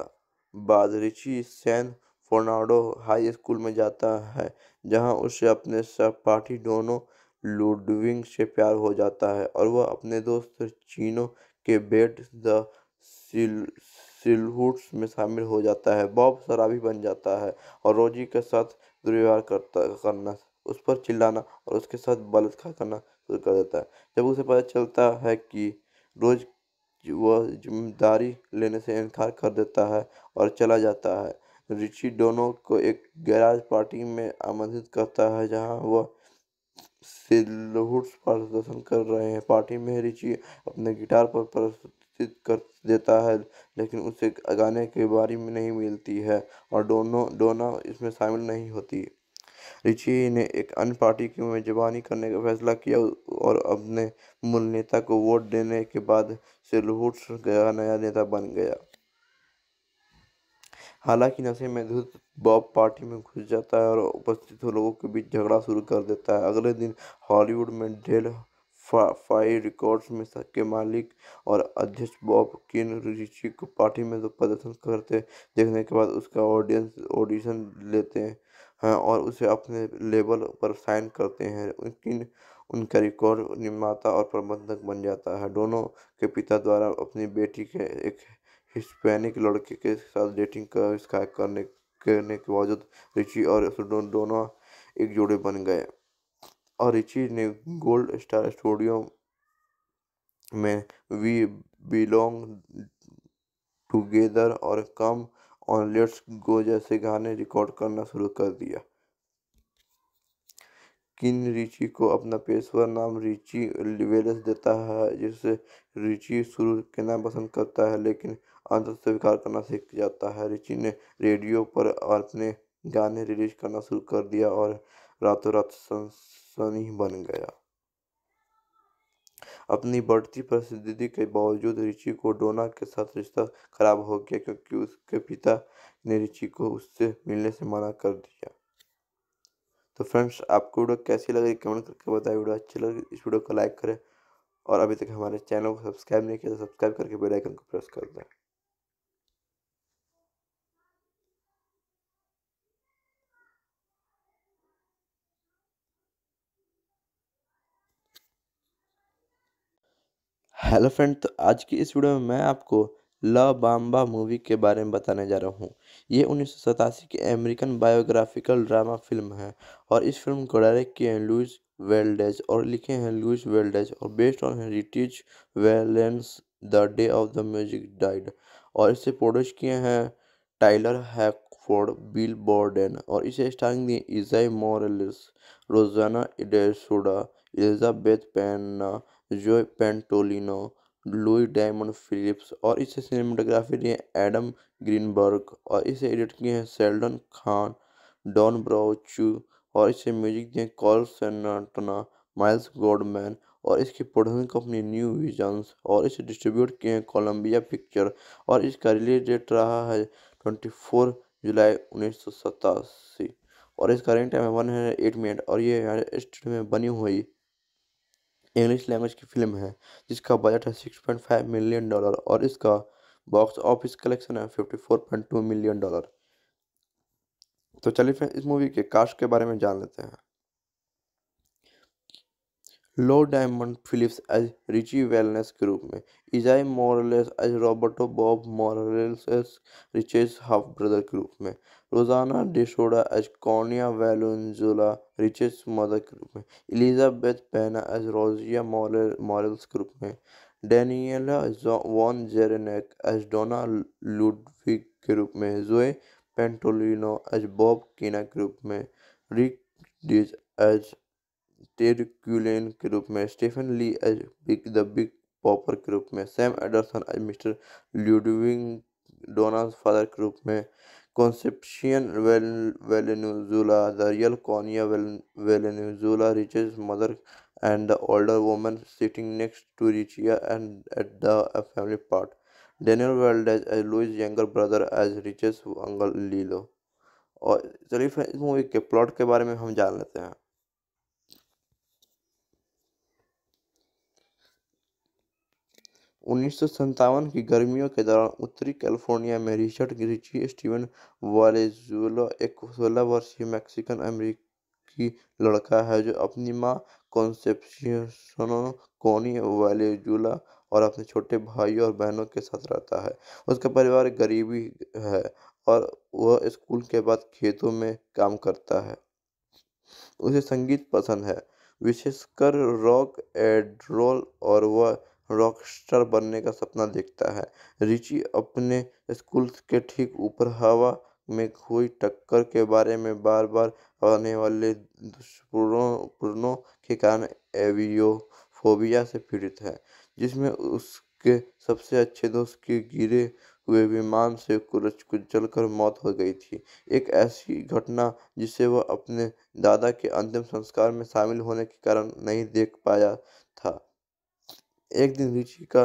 S1: बाद Richie San Fernando high school में जाता है जहां उसे अपने सहपाठी दोनों लुडविंग से प्यार हो जाता है और वह अपने दोस्त चीनो के बेट द सिलहुट्स में शामिल हो जाता है बॉब शराबी बन जाता है और रोजी के साथ दुर्व्यवहार करता करना उस पर चिल्लाना और उसके साथ बलात्कार करना शुरू कर देता है जब उसे पता चलता है कि रोज वह जिम्मेदारी लेने से इनकार कर देता है और चला जाता है रिची दोनों को एक गैराज पार्टी में आमंत्रित करता है जहां वह से लहुट प्रदर्शन कर रहे हैं पार्टी में रिची अपने गिटार पर प्रस्तुत कर देता है लेकिन उसे गाने के बारे में नहीं मिलती है और दोनों डोना इसमें शामिल नहीं होती रिची ने एक अन्य पार्टी की मेजबानी करने का फैसला किया और अपने मूल नेता को वोट देने के बाद से लहुट का नया नेता बन गया हालांकि नशे में धुत बॉब पार्टी में घुस जाता है और उपस्थित लोगों के बीच झगड़ा शुरू कर देता है अगले दिन हॉलीवुड में डेल फाइव रिकॉर्ड्स में के मालिक और अध्यक्ष बॉब किन ऋषि को पार्टी में जो तो प्रदर्शन करते देखने के बाद उसका ऑडियंस ऑडिशन लेते हैं और उसे अपने लेबल पर साइन करते हैं किन उनका रिकॉर्ड निर्माता और प्रबंधक बन जाता है दोनों के पिता द्वारा अपनी बेटी के एक हिस्पैनिक लड़के के साथ डेटिंग का इसका करने करने के बावजूद रिची और दोनों एक जोड़े बन गए और रिची ने गोल्ड स्टार स्टूडियो में वी बिलोंग टुगेदर और कम ऑन लेट्स गो जैसे गाने रिकॉर्ड करना शुरू कर दिया किन रिची को अपना पेशवर नाम रिची लिवेलस देता है जिसे रिची शुरू करना पसंद करता है लेकिन आदत स्वीकार करना सीख जाता है रिची ने रेडियो पर अपने गाने रिलीज करना शुरू कर दिया और रातों रात सनसनी बन गया अपनी बढ़ती प्रसिद्धि के बावजूद रिची को डोना के साथ रिश्ता खराब हो गया क्योंकि उसके पिता ने रिची को उससे मिलने से मना कर दिया तो फ्रेंड्स आपको वीडियो कैसी लगी कमेंट करके बताएं वीडियो अच्छी लगे तो इस वीडियो को लाइक करें और अभी तक हमारे चैनल को सब्सक्राइब नहीं किया तो सब्सक्राइब करके बेल आइकन को प्रेस कर दें हेलो फ्रेंड तो आज की इस वीडियो में मैं आपको ल बाम्बा मूवी के बारे में बताने जा रहा हूँ ये उन्नीस की अमेरिकन बायोग्राफिकल ड्रामा फिल्म है और इस फिल्म को डायरेक्ट किए हैं लुइस वेल्डेज और लिखे हैं लुइस वेल्डेज और based on heritage Valens the day of the music died और इसे प्रोड्यूस किए हैं टाइलर हैकफोर्ड बिल बॉर्डन और इसे स्टारिंग दिए इजाई मॉरलिस रोजाना इडेसुडा एलिजाबेथ पैना जो पेंटोलिनो लुई डायमंड फिलिप्स और इसे सिनेमाटोग्राफी दिए एडम ग्रीनबर्ग और इसे एडिट किए हैं सेल्डन खान डॉन ब्राउचू और इसे म्यूजिक दिए कॉल सनाटना माइल्स गोडमैन और इसकी प्रोडक्शन कंपनी न्यू विजन्स और इसे डिस्ट्रीब्यूट किए हैं कोलम्बिया पिक्चर और इसका रिलीज डेट रहा है ट्वेंटी फोर जुलाई उन्नीस सौ सतासी और इसका रिंग टाइम है वन हंड्रेड एट मिनट और ये स्टूडियो में बनी हुई इंग्लिश लैंग्वेज की फिल्म है जिसका बजट है six point five million dollar और इसका बॉक्स ऑफिस कलेक्शन है fifty four point two million dollar तो चलिए फ्रेंड्स इस मूवी के कास्ट के बारे में जान लेते हैं Lou Diamond Phillips as Richie Valens के रूप में Esai Morales as Roberto Bob Morales Ritchie's half brother के रूप में Rosanna DeSoto Connie Valenzuela Ritchie's mother group में एलिजाबेथ पैना एज रोजिया मॉरल्स ग्रुप में Danielle von Zerneck as Donna Ludwig group में Joe Pantoliano as Bob Keane group में Rick Dees as Ted Quillin group में Stephen Lee as Big the Big Bopper group में Sam Anderson as Mr Ludwig Donna father group में Concepcion Valenzuela, the real Conia Valenzuela, reaches mother and the older woman sitting next to Richia and at the family part. Daniel Valdez as Louis' younger brother as Riches uncle Lilo. और चलिए इस movie के plot के बारे में हम जान लेते हैं 1957 की गर्मियों के दौरान उत्तरी कैलिफोर्निया में रिचर्ड रिची स्टीवन वालेजुला एक 16 वर्षीय मैक्सिकन अमेरिकी लड़का है जो अपनी माँ कॉन्सेप्शन कोनी वालेजुला और अपने छोटे भाइयों और बहनों के साथ रहता है उसका परिवार गरीबी है और वह स्कूल के बाद खेतों में काम करता है उसे संगीत पसंद है विशेषकर रॉक एंड रोल और वह रॉकस्टार बनने का सपना देखता है रिची अपने स्कूल के ठीक ऊपर हवा में हुई टक्कर के बारे में बार बार आने वाले दुष्पूर्णों के कारण एवियोफोबिया से पीड़ित है जिसमें उसके सबसे अच्छे दोस्त के गिरे हुए विमान से कुरज कुचल कर मौत हो गई थी एक ऐसी घटना जिसे वह अपने दादा के अंतिम संस्कार में शामिल होने के कारण नहीं देख पाया था एक दिन ऋषि का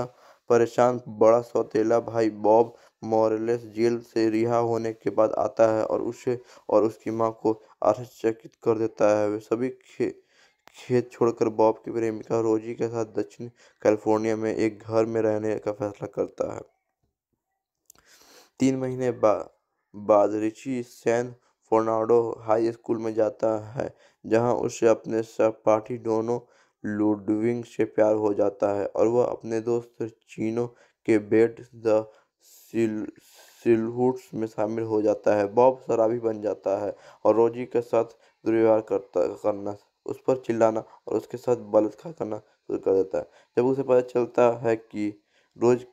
S1: परेशान बड़ा सौतेला भाई बॉब मॉरेलेस जेल से रिहा होने के बाद आता है और उसे और उसकी माँ को आश्चर्यचकित कर देता है वे सभी खे खेत छोड़कर बॉब की प्रेमिका रोजी के साथ दक्षिण कैलिफोर्निया में एक घर में रहने का फैसला करता है तीन महीने बा, बाद Richie San Fernando high school में जाता है जहां उसे अपने सहपाठी दोनों लुडविंग से प्यार हो जाता है और वह अपने दोस्त चीनो के बेट द सिल्हुट्स में शामिल हो जाता है बॉब शराबी बन जाता है और रोजी के साथ दुर्व्यवहार करता करना उस पर चिल्लाना और उसके साथ बलात्कार करना शुरू कर देता है जब उसे पता चलता है कि रोज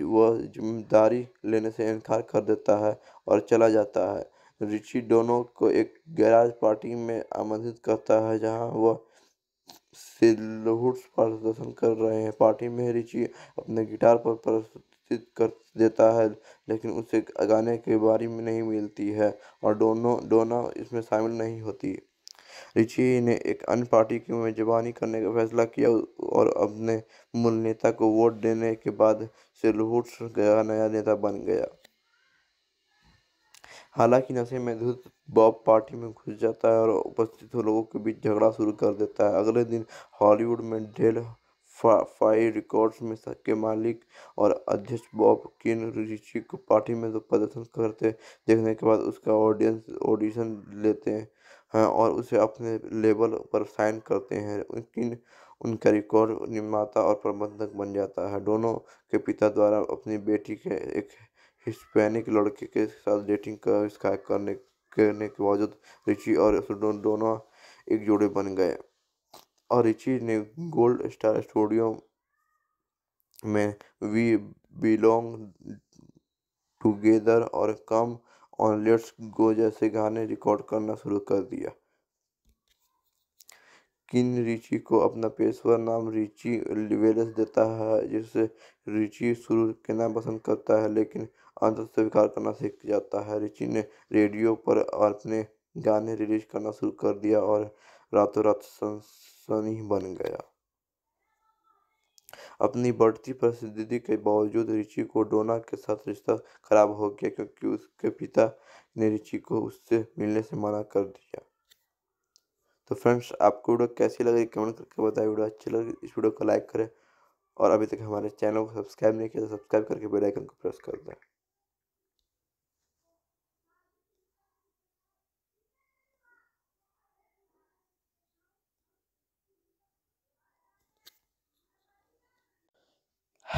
S1: वह जिम्मेदारी लेने से इनकार कर देता है और चला जाता है रिची डोनो को एक गैराज पार्टी में आमंत्रित करता है जहां वह से लहूट्स प्रदर्शन कर रहे हैं पार्टी में रिचि अपने गिटार पर प्रस्तुत कर देता है लेकिन उसे गाने के बारे में नहीं मिलती है और दोनों डोना इसमें शामिल नहीं होती रिचि ने एक अन्य पार्टी की मेजबानी करने का फैसला किया और अपने मूल नेता को वोट देने के बाद सिलहुट का नया नेता बन गया हालांकि नशे में धुत बॉब पार्टी में घुस जाता है और उपस्थित लोगों के बीच झगड़ा शुरू कर देता है अगले दिन हॉलीवुड में डेल फा, रिकॉर्ड्स में के मालिक और अध्यक्ष बॉब किन ऋषि को पार्टी में तो प्रदर्शन करते देखने के बाद उसका ऑडियंस ऑडिशन लेते हैं और उसे अपने लेबल पर साइन करते हैं किन उनका रिकॉर्ड निर्माता और प्रबंधक बन जाता है दोनों के पिता द्वारा अपनी बेटी के एक हिस्पैनिक लड़के के साथ डेटिंग का कर, करने करने के बावजूद रिची और दोनों एक जोड़े बन गए और रिची ने गोल्ड स्टार स्टूडियो में वी बिलोंग टुगेदर और कम ऑन लेट्स गो जैसे गाने रिकॉर्ड करना शुरू कर दिया किन रिची को अपना पेशवर नाम रिची वेलस देता है जिससे रिची शुरू करना पसंद करता है लेकिन आदत स्वीकार करना सीख जाता है रिची ने रेडियो पर अपने गाने रिलीज करना शुरू कर दिया और रातों रात सनसनी बन गया अपनी बढ़ती प्रसिद्धि के बावजूद रिचि को डोना के साथ रिश्ता खराब हो गया क्योंकि उसके पिता ने रिचि को उससे मिलने से मना कर दिया तो फ्रेंड्स आपको वीडियो कैसी लगी कमेंट करके बताएं वीडियो अच्छी लगी तो इस वीडियो को लाइक करें और अभी तक हमारे चैनल को सब्सक्राइब नहीं किया तो सब्सक्राइब करके बेल आइकन को प्रेस कर दें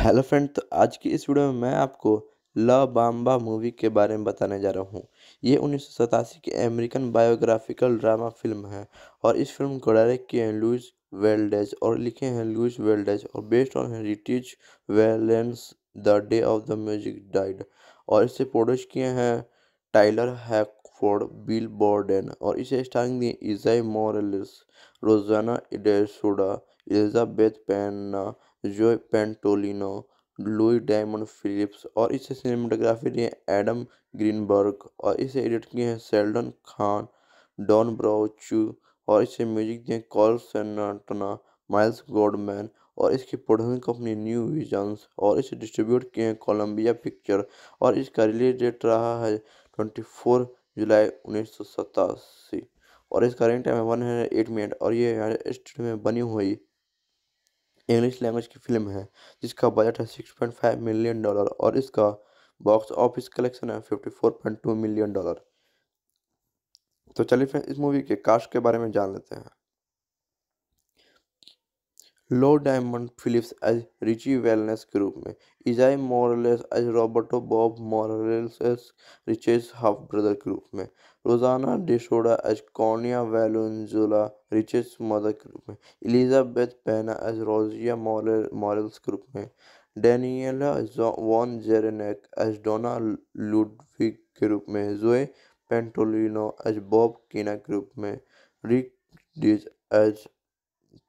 S1: हेलो फ्रेंड तो आज की इस वीडियो में मैं आपको ल बाम्बा मूवी के बारे में बताने जा रहा हूँ ये उन्नीस की अमेरिकन बायोग्राफिकल ड्रामा फिल्म है और इस फिल्म को डायरेक्ट किए हैं लुइस वेल्डेज और लिखे हैं लुइस वेल्डेज और based on heritage Valens the day of the music died और इसे प्रोड्यूस किए हैं टाइलर हैकफोर्ड बिल बॉर्डन और इसे स्टारिंग दिए इजाई मॉरलिस रोजाना इडेसुडा एलिजाबेथ पैना जो पेंटोलिनो लुई डायमंड फिलिप्स और इसे सिनेमाटोग्राफी दिए एडम ग्रीनबर्ग और इसे एडिट किए हैं सेल्डन खान डॉन ब्राउचू और इसे म्यूजिक दिए कॉल सेनाटना माइल्स गोडमैन और इसकी प्रोडक्शन कंपनी न्यू विजन्स और इसे डिस्ट्रीब्यूट किए हैं कोलम्बिया पिक्चर और इसका रिलीज डेट रहा है ट्वेंटी फोर जुलाई उन्नीस सौ सतासी और इसका रनिंग टाइम है वन हंड्रेड एट मिनट और ये यूनाइटेड स्टेट में बनी हुई इंग्लिश लैंग्वेज की फिल्म है जिसका बजट है six point five million dollar और इसका बॉक्स ऑफिस कलेक्शन है fifty four point two million dollar तो चलिए फ्रेंड्स इस मूवी के कास्ट के बारे में जान लेते हैं लो Diamond एज as वेलनेस के रूप में Esai Morales as Roberto Bob Morales Ritchie's half brother group में Rosanna DeSoto as Connie Valenzuela Ritchie's mother group में एलिजाबेथ पैना एज रोजिया मॉरल्स ग्रुप में Danielle von Zerneck as Donna Ludwig group में Joe Pantoliano as Bob Keane group में Rick Dees as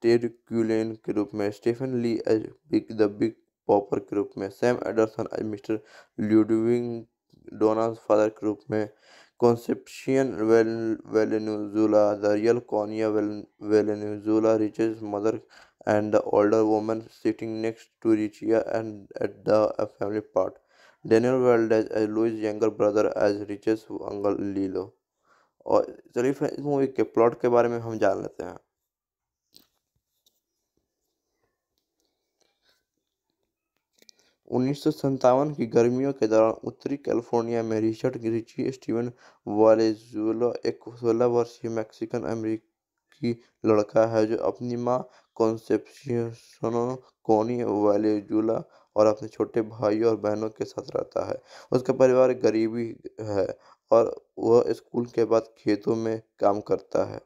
S1: Ted Quillin के रूप में Stephen Lee as Big the Big Bopper के रूप में Sam Anderson as mister Ludwig Donna father के रूप में Concepcion Valenzuela the real Connie Valenzuela riches mother the older woman sitting next to रिचिया and at the family part Daniel world as as लुइज younger brother as Rich's uncle Lelo और चलिए इस movie के plot के बारे में हम जान लेते हैं उन्नीस की गर्मियों के दौरान उत्तरी कैलिफोर्निया में रिचर्ड रिची स्टीवन वालेजुला एक 16 वर्षीय मैक्सिकन अमेरिकी लड़का है जो अपनी माँ कॉन्सेप्शन कोनी वालेजुला और अपने छोटे भाई और बहनों के साथ रहता है उसका परिवार गरीबी है और वह स्कूल के बाद खेतों में काम करता है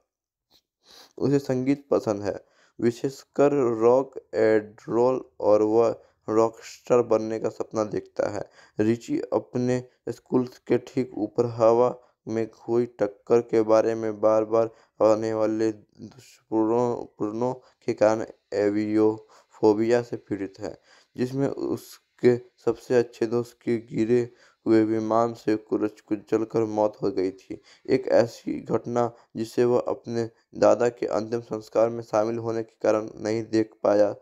S1: उसे संगीत पसंद है विशेषकर रॉक एंड रोल और वह रॉकस्टार बनने का सपना देखता है रिची अपने स्कूल के ठीक ऊपर हवा में हुई टक्कर के बारे में बार बार आने वाले दुष्पूर्णों के कारण एवियोफोबिया से पीड़ित है जिसमें उसके सबसे अच्छे दोस्त के गिरे हुए विमान से कुरच कुचल कर मौत हो गई थी एक ऐसी घटना जिसे वह अपने दादा के अंतिम संस्कार में शामिल होने के कारण नहीं देख पाया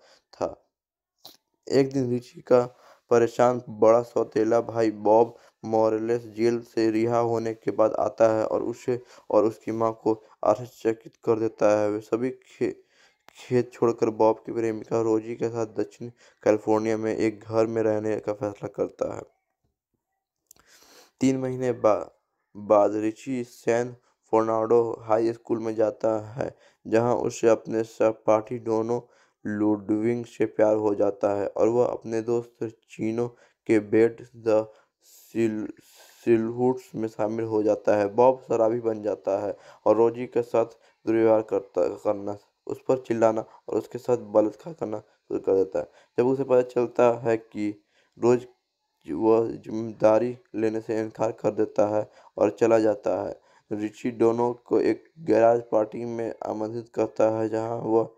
S1: एक दिन रिची का परेशान बड़ा सौतेला भाई बॉब मॉरेलेस जेल से रिहा होने के बाद आता है और उसे और उसकी माँ को आश्चर्यचकित कर देता है वे सभी खे खेत छोड़कर बॉब की प्रेमिका रोजी के साथ दक्षिण कैलिफोर्निया में एक घर में रहने का फैसला करता है तीन महीने बा, बाद Richie San Fernando high school में जाता है जहां उसे अपने सहपाठी दोनों लुडविंग से प्यार हो जाता है और वह अपने दोस्त चीनो के बेट द सिलहुट्स में शामिल हो जाता है बॉब शराबी बन जाता है और रोजी के साथ दुर्व्यवहार करता करना उस पर चिल्लाना और उसके साथ बलात्कार करना शुरू कर देता है जब उसे पता चलता है कि रोज वह जिम्मेदारी लेने से इनकार कर देता है और चला जाता है रिची दोनों को एक गैराज पार्टी में आमंत्रित करता है जहां वह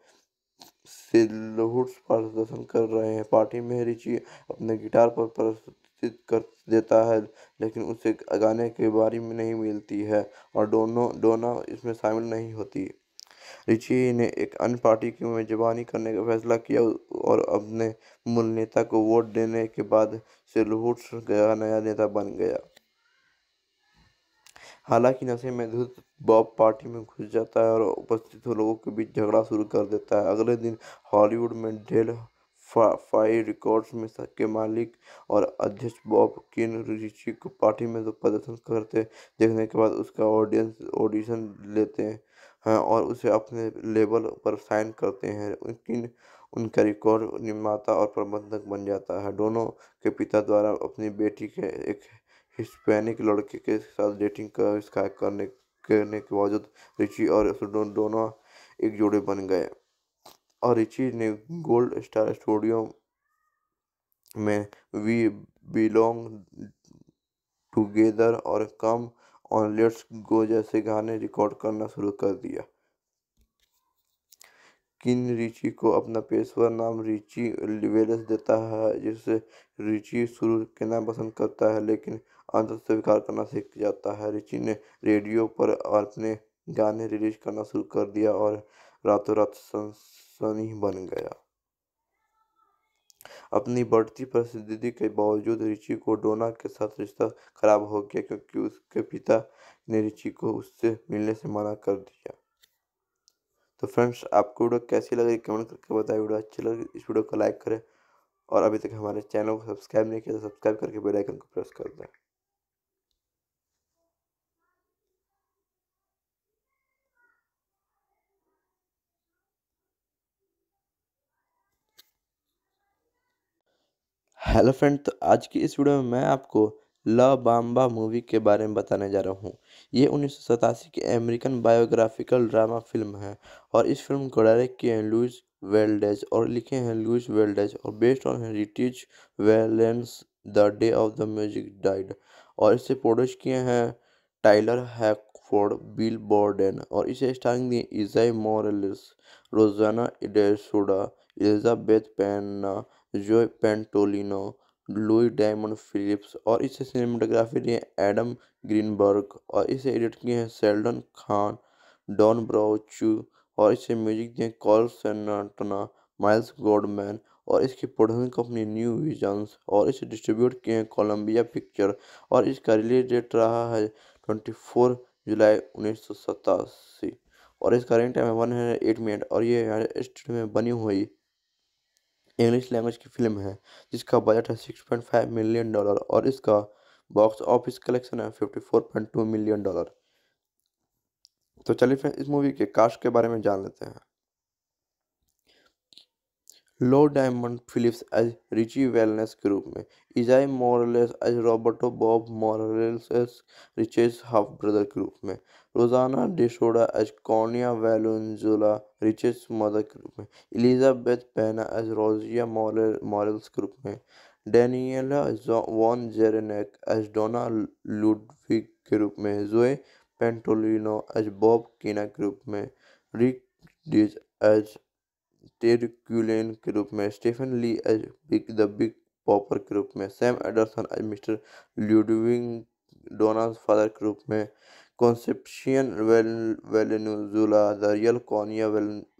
S1: से प्रदर्शन कर रहे हैं पार्टी में रिची अपने गिटार पर प्रस्तुत कर देता है लेकिन उसे गाने के बारे में नहीं मिलती है और दोनों डोना इसमें शामिल नहीं होती रिची ने एक अन्य पार्टी की मेजबानी करने का फैसला किया और अपने मूल नेता को वोट देने के बाद से लहुट का नया नेता बन गया हालांकि नशे में धुत बॉब पार्टी में घुस जाता है और उपस्थित लोगों के बीच झगड़ा शुरू कर देता है अगले दिन हॉलीवुड में डेल फाइव रिकॉर्ड्स में के मालिक और अध्यक्ष बॉब किन ऋषि को पार्टी में जो तो प्रदर्शन करते देखने के बाद उसका ऑडियंस ऑडिशन लेते हैं और उसे अपने लेबल पर साइन करते हैं किन उनका रिकॉर्ड निर्माता और प्रबंधक बन जाता है दोनों के पिता द्वारा अपनी बेटी के एक हिस्पैनिक लड़के के साथ डेटिंग का इसका करने करने के बावजूद रिची और दोनों एक जोड़े बन गए और रिची ने गोल्ड स्टार स्टूडियो में वी बिलोंग टुगेदर और कम ऑन लेट्स गो जैसे गाने रिकॉर्ड करना शुरू कर दिया किन रिची को अपना पेशवर नाम रिची लिवेलस देता है जिसे रिची शुरू करना पसंद करता है लेकिन आदर स्वीकार करना सीख जाता है रिची ने रेडियो पर अपने गाने रिलीज करना शुरू कर दिया और रातों रात सनसनी बन गया अपनी बढ़ती प्रसिद्धि के बावजूद रिची को डोना के साथ रिश्ता खराब हो गया क्योंकि उसके पिता ने रिची को उससे मिलने से मना कर दिया तो फ्रेंड्स आपको वीडियो कैसी लगी कमेंट करके बताएं वीडियो अच्छी लगे तो इस वीडियो को लाइक करें और अभी तक हमारे चैनल को सब्सक्राइब नहीं किया तो सब्सक्राइब करके बेल आइकन को प्रेस कर दें हेलो फ्रेंड तो आज की इस वीडियो में मैं आपको ल बाम्बा मूवी के बारे में बताने जा रहा हूँ ये उन्नीस की अमेरिकन बायोग्राफिकल ड्रामा फिल्म है और इस फिल्म को डायरेक्ट किए हैं लुइस वेल्डेज और लिखे हैं लुइस वेल्डेज और based on heritage Valens the day of the music died और इसे प्रोड्यूस किए हैं टाइलर हैकफोर्ड बिल बॉर्डन और इसे स्टारिंग दिए इजाई मॉरलिस रोजाना इडेसुडा एलिजाबेथ पैना जो पेंटोलिनो लुई डायमंड फिलिप्स और इसे सिनेमाटोग्राफी दिए एडम ग्रीनबर्ग और इसे एडिट किए हैं सेल्डन खान डॉन ब्राउचू और इसे म्यूजिक दिए कॉल सेनाटना माइल्स गोडमैन और इसकी प्रोडक्शन कंपनी न्यू विजन्स और इसे डिस्ट्रीब्यूट किए हैं कोलम्बिया पिक्चर और इसका रिलीज डेट रहा है ट्वेंटी फोर जुलाई उन्नीस सौ सतासी और इसका रिंग टाइम है वन हंड्रेड एट मिनट और ये स्टूडियो में बनी हुई इंग्लिश लैंग्वेज की फिल्म है जिसका बजट है six point five million dollar और इसका बॉक्स ऑफिस कलेक्शन है fifty four point two million dollar तो चलिए फ्रेंड्स इस मूवी के कास्ट के बारे में जान लेते हैं Lou Diamond Phillips as Richie Valens के रूप में Esai Morales as Roberto Bob Morales Ritchie's half brother के रूप में Rosanna DeSoto Connie Valenzuela Ritchie's mother group में एलिजाबेथ पैना as Rosie Moral Morales group में Danielle von Zerneck as Donna Ludwig group में Joe Pantoliano as Bob Keane group में Rick Dees as Ted Quillin group में Stephen Lee as Big the Big Bopper group में Sam Anderson as Mr Ludwig Donna father group में Concepcion Valenzuela, the real Conia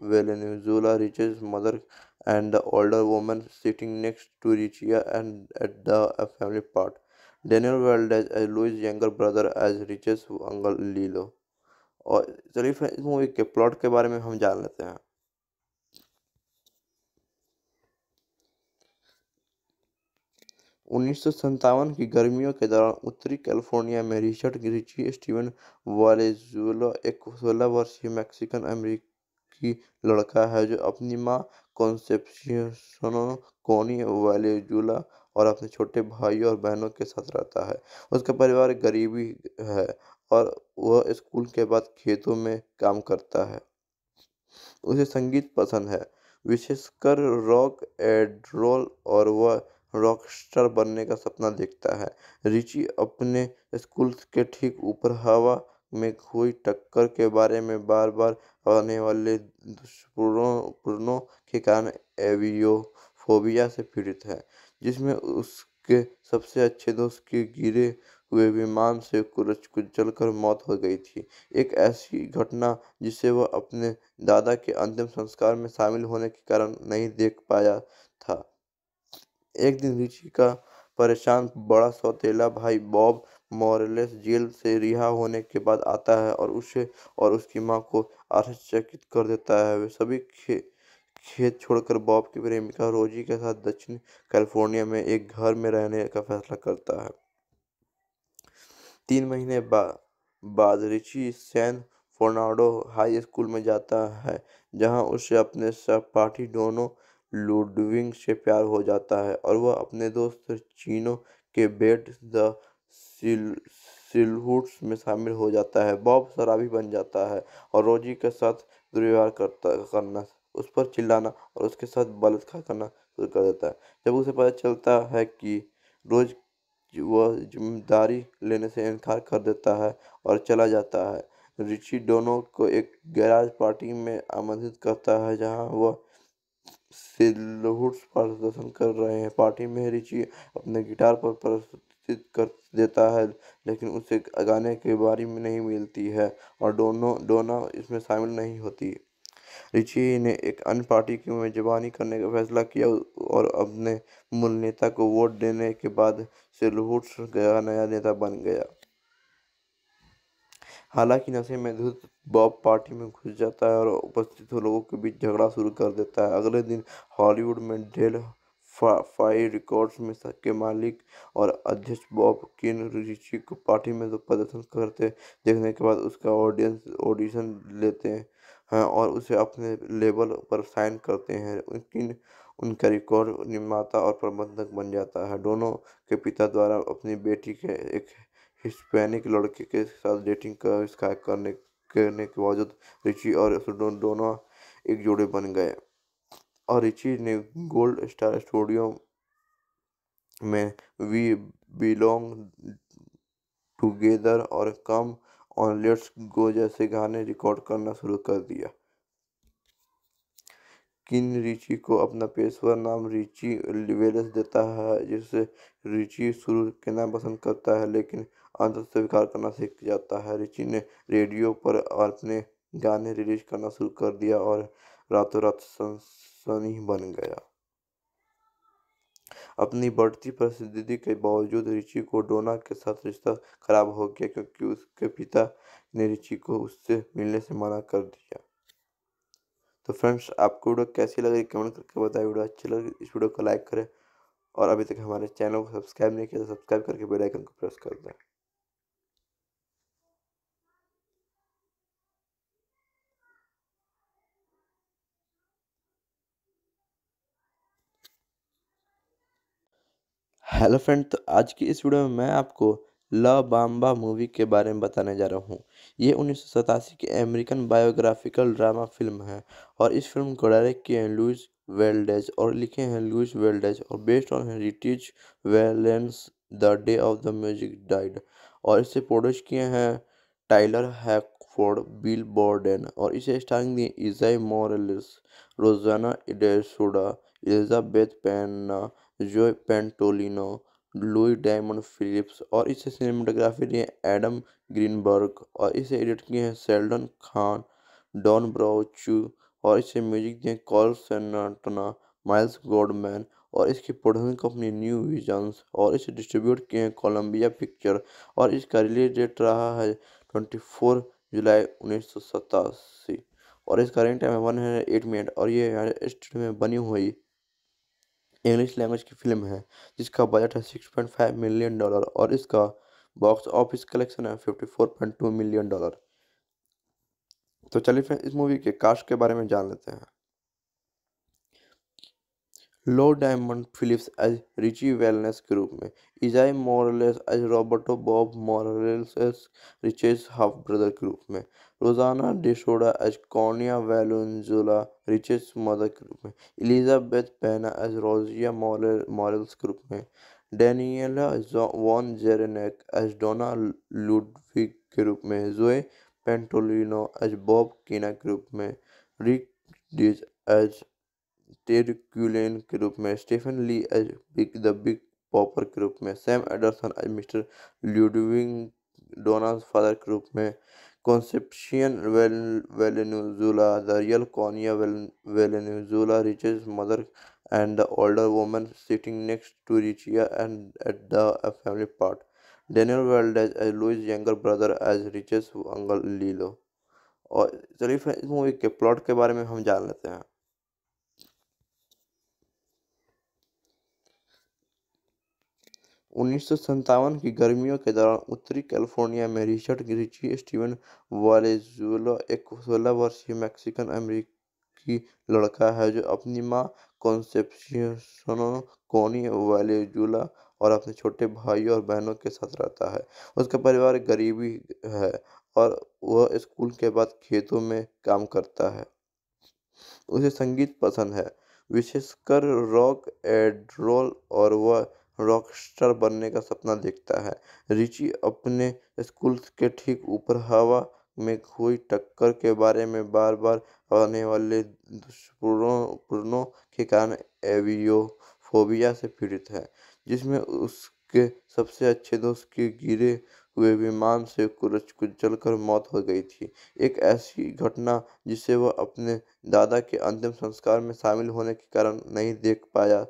S1: Valenzuela, reaches mother and the older woman sitting next to Richia and at the family part. Daniel Valdez as Louis' younger brother as Riches uncle Lilo. और चलिए इस movie के plot के बारे में हम जान लेते हैं उन्नीस की गर्मियों के दौरान उत्तरी कैलिफोर्निया में रिचर्ड रिची स्टीवन वालेजुला एक सोलह वर्षीय मैक्सिकन अमेरिकी लड़का है जो अपनी माँ कॉन्सेप्शन कोनी वालेजुला और अपने छोटे भाइयों और बहनों के साथ रहता है उसका परिवार गरीबी है और वह स्कूल के बाद खेतों में काम करता है उसे संगीत पसंद है विशेषकर रॉक एंड रोल और वह रॉकस्टार बनने का सपना देखता है रिची अपने स्कूल के ठीक ऊपर हवा में हुई टक्कर के बारे में बार बार आने वाले दुष्पूर्णों के कारण एवियोफोबिया से पीड़ित है जिसमें उसके सबसे अच्छे दोस्त के गिरे हुए विमान से कुरच कुचल कर मौत हो गई थी एक ऐसी घटना जिसे वह अपने दादा के अंतिम संस्कार में शामिल होने के कारण नहीं देख पाया था एक दिन रिची का परेशान बड़ा सौतेला भाई बॉब मॉरेलेस जेल से रिहा होने के बाद आता है और उसे और उसकी माँ को आश्चर्यचकित कर देता है वे सभी खे खेत छोड़कर बॉब की प्रेमिका रोजी के साथ दक्षिण कैलिफोर्निया में एक घर में रहने का फैसला करता है तीन महीने बा, बाद Richie San Fernando high school में जाता है जहां उसे अपने सहपाठी दोनों लुडविंग से प्यार हो जाता है और वह अपने दोस्त चीनो के बेट द सिलहुट्स में शामिल हो जाता है बॉब शराबी बन जाता है और रोजी के साथ दुर्व्यवहार करता करना उस पर चिल्लाना और उसके साथ बलात्कार करना शुरू कर देता है जब उसे पता चलता है कि रोज वह जिम्मेदारी लेने से इनकार कर देता है और चला जाता है रिची दोनों को एक गैराज पार्टी में आमंत्रित करता है जहां वह सिलहुट प्रदर्शन कर रहे हैं पार्टी में रिचि अपने गिटार पर प्रस्तुत कर देता है लेकिन उसे गाने के बारे में नहीं मिलती है और दोनों डोना इसमें शामिल नहीं होती रिचि ने एक अन्य पार्टी की मेजबानी करने का फैसला किया और अपने मूल नेता को वोट देने के बाद सिलहुट का नया नेता बन गया हालांकि नशे में धुत बॉब पार्टी में घुस जाता है और उपस्थित लोगों के बीच झगड़ा शुरू कर देता है अगले दिन हॉलीवुड में डेल फा, रिकॉर्ड्स में के मालिक और अध्यक्ष बॉब किन रिची को पार्टी में तो प्रदर्शन करते देखने के बाद उसका ऑडियंस ऑडिशन लेते हैं और उसे अपने लेबल पर साइन करते हैं किन उनका रिकॉर्ड निर्माता और प्रबंधक बन जाता है दोनों के पिता द्वारा अपनी बेटी के एक हिस्पैनिक लड़के के साथ डेटिंग का कर, करने करने के बावजूद रिची और दोनों एक जोड़े बन गए और रिची ने गोल्ड स्टार स्टूडियो में वी बिलोंग टुगेदर और कम ऑन लेट्स गो जैसे गाने रिकॉर्ड करना शुरू कर दिया किन रिची को अपना पेशवर नाम रिची वेलस देता है जिससे रिची शुरू करना पसंद करता है लेकिन आदत स्वीकार करना सीख जाता है रिची ने रेडियो पर अपने गाने रिलीज करना शुरू कर दिया और रातों रात सनसनी बन गया अपनी बढ़ती प्रसिद्धि के बावजूद रिचि को डोना के साथ रिश्ता खराब हो गया क्योंकि उसके पिता ने रिचि को उससे मिलने से मना कर दिया तो फ्रेंड्स आपको वीडियो कैसी लगी कमेंट करके बताएं वीडियो अच्छी लगी इस वीडियो को लाइक करें और अभी तक हमारे चैनल को सब्सक्राइब नहीं किया तो सब्सक्राइब करके बेल आइकन को प्रेस कर दें हेलो फ्रेंड तो आज की इस वीडियो में मैं आपको ला बाम्बा मूवी के बारे में बताने जा रहा हूँ ये उन्नीस की अमेरिकन बायोग्राफिकल ड्रामा फिल्म है और इस फिल्म को डायरेक्ट किए हैं लुइस वेल्डेज और लिखे हैं लुइस वेल्डेज और based on heritage Valens the day of the music died और इसे प्रोड्यूस किए हैं टाइलर हैकफोर्ड बिल बॉर्डन और इसे स्टारिंग दिए इजाई मॉरलिस रोजाना इडेसुडा एलिजाबेथ पैना जो पेंटोलिनो लुई डायमंड फिलिप्स और इसे सिनेमाटोग्राफी दिए एडम ग्रीनबर्ग और इसे एडिट किए हैं सेल्डन खान डॉन ब्राउचू और इसे म्यूजिक दिए कॉल सेनाटना माइल्स गोडमैन और इसकी प्रोडक्शन कंपनी न्यू विजन्स और इसे डिस्ट्रीब्यूट किए हैं कोलम्बिया पिक्चर और इसका रिलीज डेट रहा है ट्वेंटी फोर जुलाई उन्नीस सौ सतासी और इसका रनिंग टाइम है वन हंड्रेड एट मिनट और ये यूनाइटेड स्टेट में बनी हुई इंग्लिश लैंग्वेज की फिल्म है जिसका बजट है six point five million dollar और इसका बॉक्स ऑफिस कलेक्शन है fifty four point two million dollar तो चलिए फ्रेंड्स इस मूवी के कास्ट के बारे में जान लेते हैं Lou Diamond Phillips as Richie Valens के रूप में Esai Morales as Roberto Bob Morales Ritchie's half brother के रूप में Rosanna DeSoto as Connie Valenzuela Ritchie's mother के रूप में एलिजाबेथ पैना एज रोजिया मॉरल्स के रूप में Danielle von Zerneck as Donna Ludwig के रूप में जोए पेंटोलिनो एज बॉब कीना के रूप में रिक डिज एज टेरक्यूलेन के रूप में Stephen Lee as Big the Big Bopper के रूप में Sam Anderson as Mr Ludwig Donna father के रूप में Concepcion Valenzuela the real Connie Valenzuela riches mother and the older woman sitting next to रिचिया and at the family part Daniel world as a लुइज younger brother as Ritchie's uncle Lelo और चलिए फिर इस movie के plot के बारे में हम जान लेते हैं उन्नीस की गर्मियों के दौरान उत्तरी कैलिफोर्निया में रिचर्ड रिची स्टीवन वालेजुला एक 16 वर्षीय मैक्सिकन अमेरिकी लड़का है जो अपनी माँ कॉन्सेप्शन कोनी वालेजुला और अपने छोटे भाई और बहनों के साथ रहता है उसका परिवार गरीबी है और वह स्कूल के बाद खेतों में काम करता है उसे संगीत पसंद है विशेषकर रॉक एंड रोल और वह रॉकस्टार बनने का सपना देखता है रिची अपने स्कूल के ठीक ऊपर हवा में हुई टक्कर के बारे में बार बार आने वाले दुष्पूर्णों के कारण एवियो फोबिया से पीड़ित है जिसमें उसके सबसे अच्छे दोस्त के गिरे हुए विमान से कुरच कुचल कर मौत हो गई थी एक ऐसी घटना जिसे वह अपने दादा के अंतिम संस्कार में शामिल होने के कारण नहीं देख पाया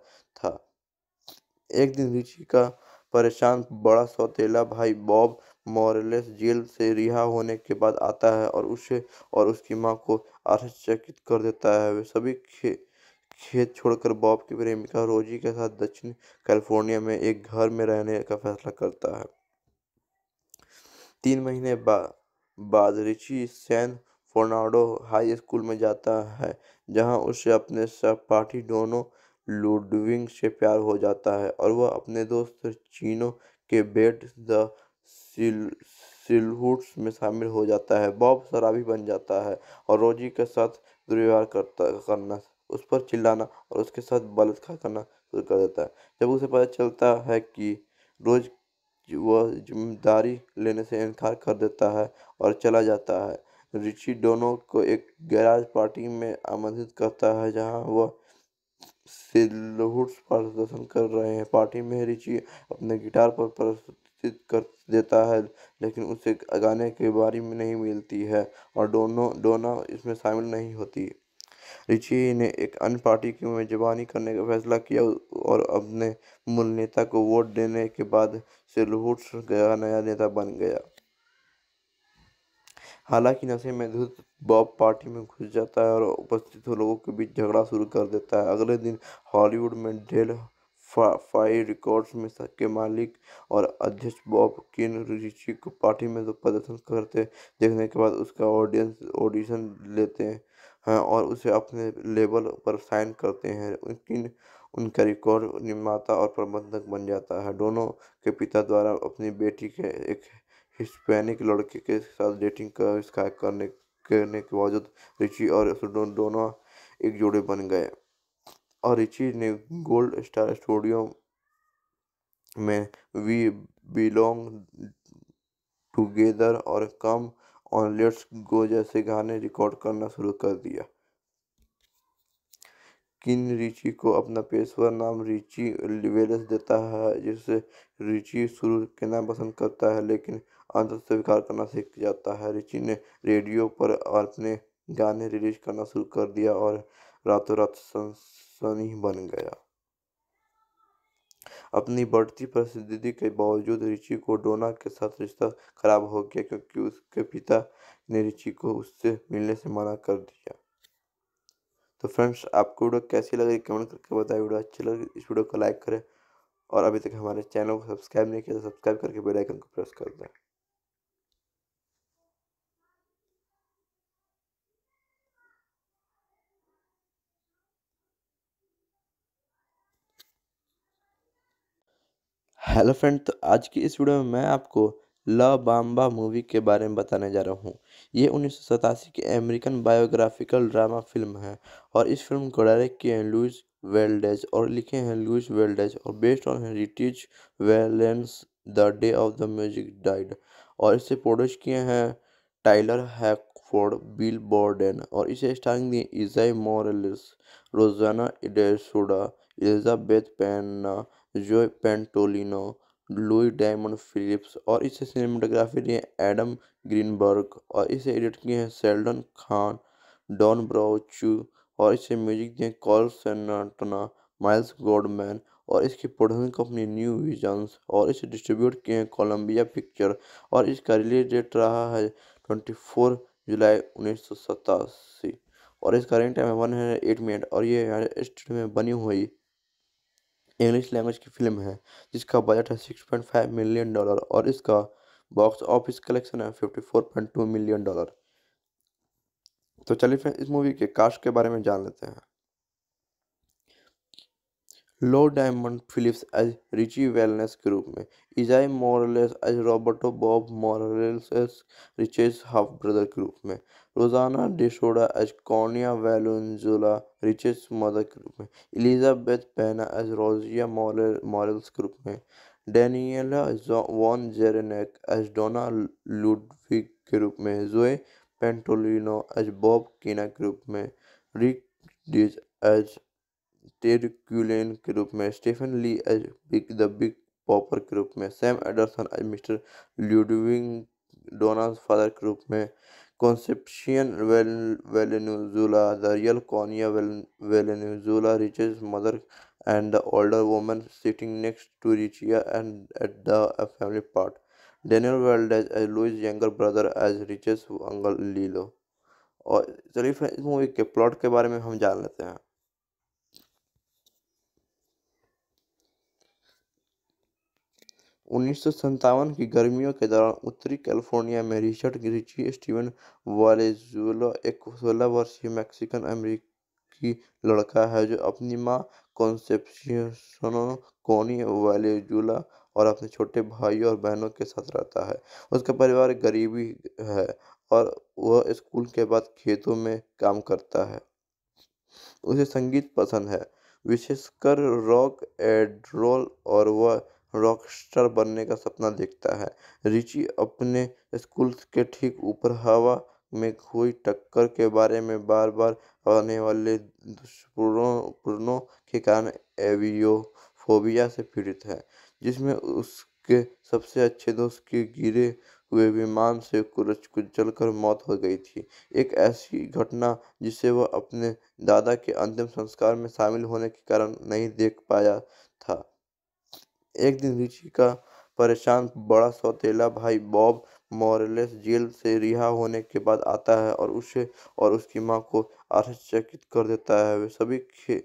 S1: एक दिन रिची का परेशान बड़ा सौतेला भाई बॉब मॉरेलेस जेल से रिहा होने के बाद आता है और उसे और उसकी माँ को आश्चर्यचकित कर देता है वे सभी खे खेत छोड़कर बॉब की प्रेमिका रोजी के साथ दक्षिण कैलिफोर्निया में एक घर में रहने का फैसला करता है तीन महीने बा, बाद Richie San Fernando high school में जाता है जहां उसे अपने सहपाठी दोनों लुडविंग से प्यार हो जाता है और वह अपने दोस्त चीनो के बेट द सिलहुट्स में शामिल हो जाता है बॉब शराबी बन जाता है और रोजी के साथ दुर्व्यवहार करता करना उस पर चिल्लाना और उसके साथ बलात्कार करना शुरू कर देता है जब उसे पता चलता है कि रोज वह जिम्मेदारी लेने से इनकार कर देता है और चला जाता है रिची दोनों को एक गैराज पार्टी में आमंत्रित करता है जहां वह से प्रदर्शन कर रहे हैं पार्टी में रिची अपने गिटार पर प्रस्तुत कर देता है लेकिन उसे गाने के बारे में नहीं मिलती है और दोनों डोना इसमें शामिल नहीं होती रिची ने एक अन्य पार्टी की मेजबानी करने का फैसला किया और अपने मूल नेता को वोट देने के बाद से लहुट का नया नेता बन गया हालांकि नशे में धुत बॉब पार्टी में घुस जाता है और उपस्थित लोगों के बीच झगड़ा शुरू कर देता है अगले दिन हॉलीवुड में डेल फाइव रिकॉर्ड्स में के मालिक और अध्यक्ष बॉब किन ऋषि को पार्टी में तो प्रदर्शन करते देखने के बाद उसका ऑडियंस ऑडिशन लेते हैं और उसे अपने लेबल पर साइन करते हैं किन उनका रिकॉर्ड निर्माता और प्रबंधक बन जाता है दोनों के पिता द्वारा अपनी बेटी के एक हिस्पैनिक लड़के के साथ डेटिंग का इसका करने करने के बावजूद रिची और दोनों एक जोड़े बन गए और रिची ने गोल्ड स्टार स्टूडियो में वी बिलोंग टुगेदर और कम ऑन लेट्स गो जैसे गाने रिकॉर्ड करना शुरू कर दिया किन रिची को अपना पेशवर नाम रिची लिवेलस देता है जिससे रिची शुरू करना पसंद करता है लेकिन आदर स्वीकार करना सीख जाता है रिची ने रेडियो पर अपने गाने रिलीज करना शुरू कर दिया और रातों रात सनसनी बन गया अपनी बढ़ती प्रसिद्धि के बावजूद रिची को डोना के साथ रिश्ता खराब हो गया क्योंकि उसके पिता ने रिची को उससे मिलने से मना कर दिया तो फ्रेंड्स आपको वीडियो कैसी लगी कमेंट करके बताएं वीडियो अच्छी लगे तो इस वीडियो को लाइक करें और अभी तक हमारे चैनल को सब्सक्राइब नहीं किया तो सब्सक्राइब करके बेल आइकन को प्रेस कर दें हेलो फ्रेंड तो आज की इस वीडियो में मैं आपको ल बाम्बा मूवी के बारे में बताने जा रहा हूँ ये उन्नीस की अमेरिकन बायोग्राफिकल ड्रामा फिल्म है और इस फिल्म को डायरेक्ट किए हैं लुइस वेल्डेज और लिखे हैं लुइस वेल्डेज और based on heritage Valens the day of the music died और इसे प्रोड्यूस किए हैं टाइलर हैकफोर्ड बिल बॉर्डन और इसे स्टारिंग दिए इजाई मॉरलिस रोजाना इडेसुडा एलिजाबेथ पैना जो पेंटोलिनो लुई डायमंड फिलिप्स और इसे सिनेमाटोग्राफी दिए एडम ग्रीनबर्ग और इसे एडिट किए हैं सेल्डन खान डॉन ब्राउचू और इसे म्यूजिक दिए कॉल सनाटना माइल्स गोडमैन और इसकी प्रोडक्शन कंपनी न्यू विजन्स और इसे डिस्ट्रीब्यूट किए हैं कोलम्बिया पिक्चर और इसका रिलीज डेट रहा है ट्वेंटी फोर जुलाई उन्नीस सौ सतासी और इसका रिंग टाइम है वन हंड्रेड एट मिनट और ये स्टूडियो में बनी हुई इंग्लिश लैंग्वेज की फिल्म है जिसका बजट है six point five million dollar और इसका बॉक्स ऑफिस कलेक्शन है fifty four point two million dollar तो चलिए फ्रेंड्स इस मूवी के कास्ट के बारे में जान लेते हैं Lou Diamond Phillips as Richie Valens group में Esai Morales as Roberto Bob Morales riches half brother group में Rosanna DeSoto as Connie Valenzuela riches mother group में एलिजाबेथ पैना एज रोजिया मॉरल्स ग्रुप में Danielle von Zerneck as Donna Ludwig group में Joe Pantoliano as Bob Keane group में Rick Dees as Ted Quillin के रूप में Stephen Lee as Big the Big Bopper के रूप में Sam Anderson as mister Ludwig Donna father के रूप में Concepcion Valenzuela the real Connie Valenzuela riches mother and the older woman sitting next to रिचिया and at the family part Daniel Daniel as as Louis' younger brother as Rich's uncle Lelo और चलिए friend इस movie के plot के बारे में हम जान लेते हैं उन्नीस की गर्मियों के दौरान उत्तरी कैलिफोर्निया में रिचर्ड रिची स्टीवन वालेजुला एक सोलह वर्षीय मैक्सिकन अमेरिकी लड़का है जो अपनी माँ कॉन्सेप्सियन कोनी वालेजुला और अपने छोटे भाइयों और बहनों के साथ रहता है उसका परिवार गरीबी है और वह स्कूल के बाद खेतों में काम करता है उसे संगीत पसंद है विशेषकर रॉक एंड रोल और वह रॉकस्टार बनने का सपना देखता है रिची अपने स्कूल के ठीक ऊपर हवा में हुई टक्कर के बारे में बार बार आने वाले दुष्पूर्णों के कारण एवियोफोबिया से पीड़ित है जिसमें उसके सबसे अच्छे दोस्त के गिरे हुए विमान से कुरच कुचल कर मौत हो गई थी एक ऐसी घटना जिसे वह अपने दादा के अंतिम संस्कार में शामिल होने के कारण नहीं देख पाया था एक दिन रिची का परेशान बड़ा सौतेला भाई बॉब मॉरेलेस जेल से रिहा होने के बाद आता है और उसे और उसकी माँ को आश्चर्यचकित कर देता है वे सभी खे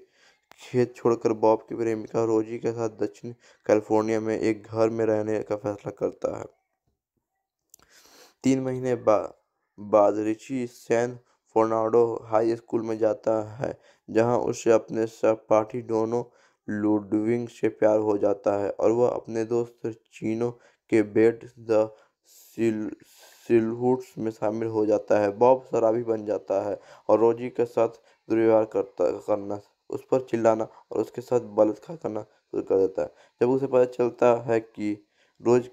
S1: खेत छोड़कर बॉब की प्रेमिका रोजी के साथ दक्षिण कैलिफोर्निया में एक घर में रहने का फैसला करता है तीन महीने बा, बाद Richie San Fernando high school में जाता है जहां उसे अपने सहपाठी दोनों लुडविंग से प्यार हो जाता है और वह अपने दोस्त चीनो के बेट द सिल्हुट्स में शामिल हो जाता है बॉब शराबी बन जाता है और रोजी के साथ दुर्व्यवहार करता करना उस पर चिल्लाना और उसके साथ बलात्कार करना शुरू कर देता है जब उसे पता चलता है कि रोज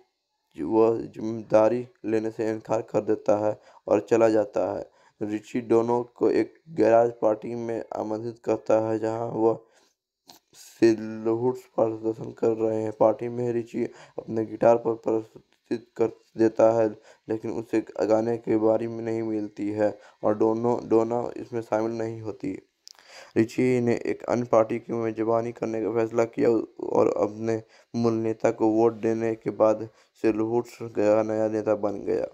S1: वह जिम्मेदारी लेने से इनकार कर देता है और चला जाता है रिची दोनों को एक गैराज पार्टी में आमंत्रित करता है जहां वह से लहूट्स प्रदर्शन कर रहे हैं पार्टी में रिचि अपने गिटार पर प्रस्तुत कर देता है लेकिन उसे गाने के बारे में नहीं मिलती है और दोनों डोना इसमें शामिल नहीं होती रिचि ने एक अन्य पार्टी की मेजबानी करने का फैसला किया और अपने मूल नेता को वोट देने के बाद सिल्हुट्स गया नया नेता बन गया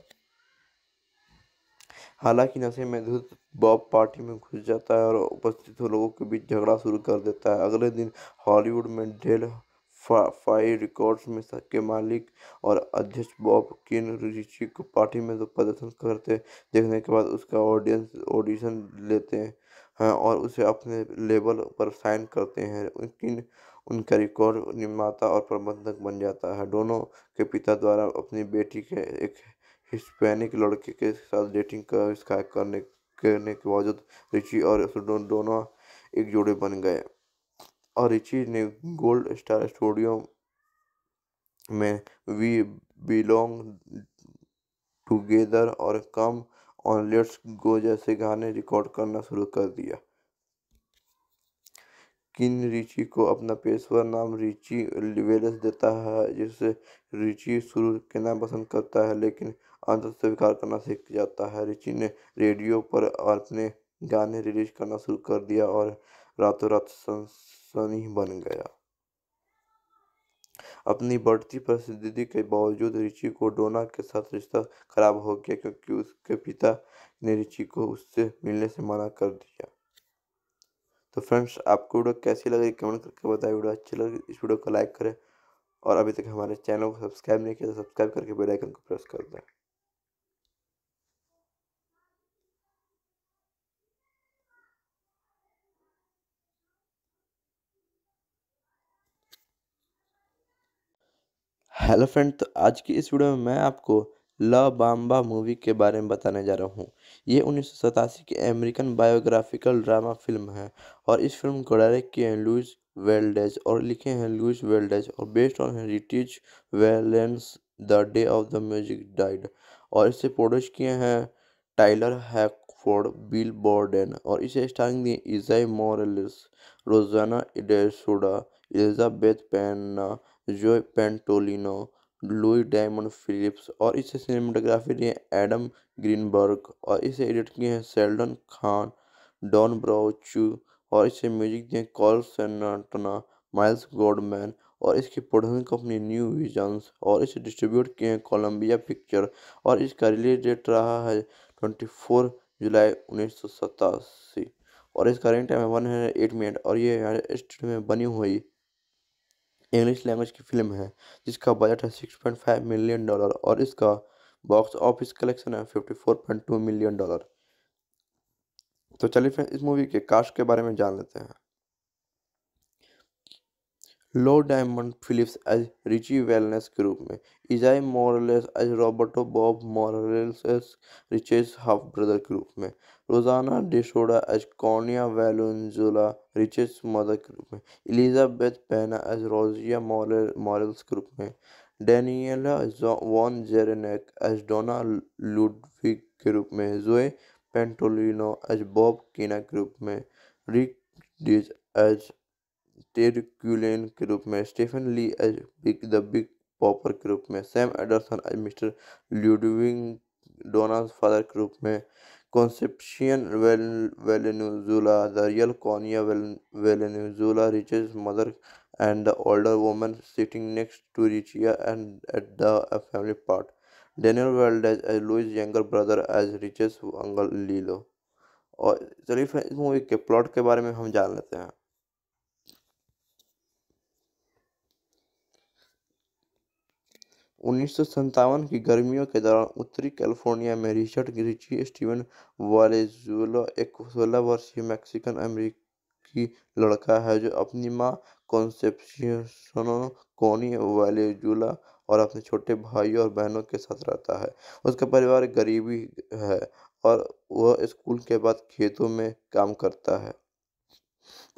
S1: हालांकि नशे में धुत बॉब पार्टी में घुस जाता है और उपस्थित लोगों के बीच झगड़ा शुरू कर देता है अगले दिन हॉलीवुड में डेल फाइव रिकॉर्ड्स में के मालिक और अध्यक्ष बॉब किन रिची को पार्टी में तो प्रदर्शन करते देखने के बाद उसका ऑडियंस ऑडिशन लेते हैं और उसे अपने लेबल पर साइन करते हैं किन उनका रिकॉर्ड निर्माता और प्रबंधक बन जाता है दोनों के पिता द्वारा अपनी बेटी के एक हिस्पैनिक लड़के के साथ डेटिंग का शिकायत करने करने के बावजूद रिची और दोनों एक जोड़े बन गए और रिची ने गोल्ड स्टार स्टूडियो में वी बिलोंग टुगेदर और कम ऑन लेट्स गो जैसे गाने रिकॉर्ड करना शुरू कर दिया किन रिची को अपना पेशवर नाम रिची वेलस देता है जिससे रिची शुरू करना पसंद करता है लेकिन आदत स्वीकार करना सीख जाता है रिची ने रेडियो पर अपने गाने रिलीज करना शुरू कर दिया और रातों रात सनसनी बन गया अपनी बढ़ती प्रसिद्धि के बावजूद रिचि को डोना के साथ रिश्ता खराब हो गया क्योंकि उसके पिता ने रिचि को उससे मिलने से मना कर दिया तो फ्रेंड्स आपको वीडियो कैसी लगी कमेंट करके बताएं वीडियो अच्छी लगी इस वीडियो को लाइक करें और अभी तक हमारे चैनल को सब्सक्राइब नहीं किया तो सब्सक्राइब करके बेल आइकन को प्रेस कर दें हेलो फ्रेंड तो आज की इस वीडियो में मैं आपको ल बाम्बा मूवी के बारे में बताने जा रहा हूँ ये उन्नीस की अमेरिकन बायोग्राफिकल ड्रामा फिल्म है और इस फिल्म को डायरेक्ट किए हैं लुइस वेल्डेज और लिखे हैं लुइस वेल्डेज और based on heritage Valens the day of the music died और इसे प्रोड्यूस किए हैं टाइलर हैकफोर्ड बिल बॉर्डन और इसे स्टारिंग दिए इजाई मॉरलिस रोजाना इडेसुडा एलिजाबेथ पैना जो पेंटोलिनो लुई डायमंड फिलिप्स और इसे सिनेमाटोग्राफी दिए एडम ग्रीनबर्ग और इसे एडिट किए हैं सेल्डन खान डॉन ब्राउचू और इसे म्यूजिक दिए कॉल सन्नाटना माइल्स गोडमैन और इसकी प्रोडक्शन कंपनी न्यू विजन्स और इसे डिस्ट्रीब्यूट किए हैं कोलम्बिया पिक्चर और इसका रिलीज डेट रहा है ट्वेंटी फोर जुलाई उन्नीस सौ सतासी और इसका रनिंग टाइम है वन हंड्रेड एट मिनट और ये यूनाइटेड स्टेट में बनी हुई इंग्लिश लैंग्वेज की फिल्म है जिसका बजट है six point five million dollar और इसका बॉक्स ऑफिस कलेक्शन है fifty four point two million dollar तो चलिए फ्रेंड्स इस मूवी के कास्ट के बारे में जान लेते हैं Lou Diamond Phillips as Richie Valens के रूप में Esai Morales as Roberto Bob Morales Ritchie's half brother के रूप में Rosanna DeSoto as Connie Valenzuela Ritchie's mother के रूप में एलिजाबेथ पैना एज रोजिया मॉरल्स के रूप में Danielle von Zerneck as Donna Ludwig के रूप में जोए पेंटोलिनो एज बॉब कीना के रूप में रिक डिज एज टेरक्यूलेन के रूप में Stephen Lee as Big the Big Bopper के रूप में Sam Anderson as Mr Ludwig Donna father के रूप में Concepcion Valenzuela the real Connie Valenzuela riches mother and the older woman sitting next to रिचिया and at the family part Daniel world as a लुइज younger brother as Ritchie's uncle Lelo और चलिए फिर इस movie के plot के बारे में हम जान लेते हैं उन्नीस की गर्मियों के दौरान उत्तरी कैलिफोर्निया में रिचर्ड रिची स्टीवन वालेजुला एक 16 वर्षीय मैक्सिकन अमेरिकी लड़का है जो अपनी माँ कॉन्सेप्शन कोनी वालेजुला और अपने छोटे भाई और बहनों के साथ रहता है उसका परिवार गरीबी है और वह स्कूल के बाद खेतों में काम करता है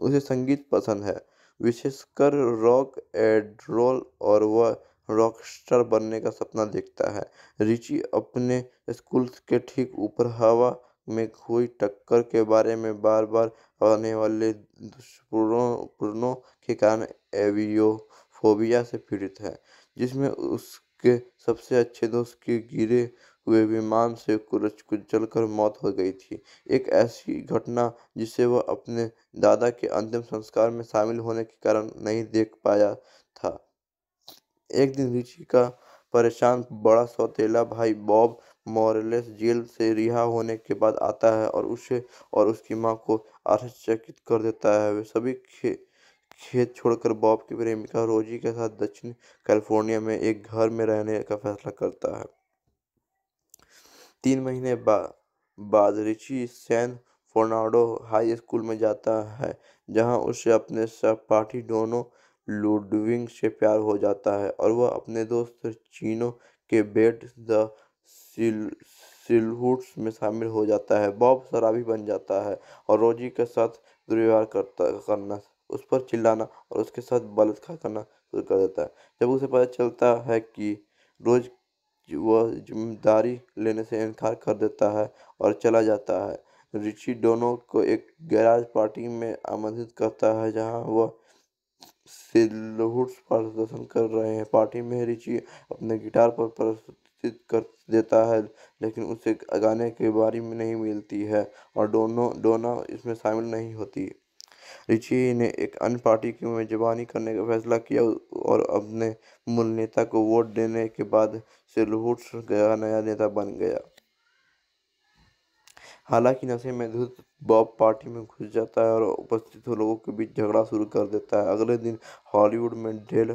S1: उसे संगीत पसंद है विशेषकर रॉक एंड रोल और वह रॉकस्टार बनने का सपना देखता है रिची अपने स्कूल के ठीक ऊपर हवा में हुई टक्कर के बारे में बार बार आने वाले दुष्पूर्णों के कारण एवियो फोबिया से पीड़ित है जिसमें उसके सबसे अच्छे दोस्त के गिरे हुए विमान से कुरच कुचल कर मौत हो गई थी एक ऐसी घटना जिसे वह अपने दादा के अंतिम संस्कार में शामिल होने के कारण नहीं देख पाया था एक दिन रिची का परेशान बड़ा सौतेला भाई बॉब मॉरेलेस जेल से रिहा होने के बाद आता है और उसे और उसकी माँ को आश्चर्यचकित कर देता है वे सभी खे खेत छोड़कर बॉब की प्रेमिका रोजी के साथ दक्षिण कैलिफोर्निया में एक घर में रहने का फैसला करता है तीन महीने बा, बाद Richie San Fernando high school में जाता है जहां उसे अपने सहपाठी दोनों लुडविंग से प्यार हो जाता है और वह अपने दोस्त चीनो के बेट द सिलहुट्स में शामिल हो जाता है बॉब शराबी बन जाता है और रोजी के साथ दुर्व्यवहार करता करना उस पर चिल्लाना और उसके साथ बलात्कार करना शुरू कर देता है जब उसे पता चलता है कि रोज वह जिम्मेदारी लेने से इनकार कर देता है और चला जाता है रिची दोनों को एक गैराज पार्टी में आमंत्रित करता है जहां वह से लहुट प्रदर्शन कर रहे हैं पार्टी में रिची अपने गिटार पर प्रस्तुत कर देता है लेकिन उसे गाने के बारे में नहीं मिलती है और दोनों डोना इसमें शामिल नहीं होती रिची ने एक अन्य पार्टी की मेजबानी करने का फैसला किया और अपने मूल नेता को वोट देने के बाद से लहुट का नया नेता बन गया हालांकि नशे में धुत बॉब पार्टी में घुस जाता है और उपस्थित लोगों के बीच झगड़ा शुरू कर देता है अगले दिन हॉलीवुड में डेल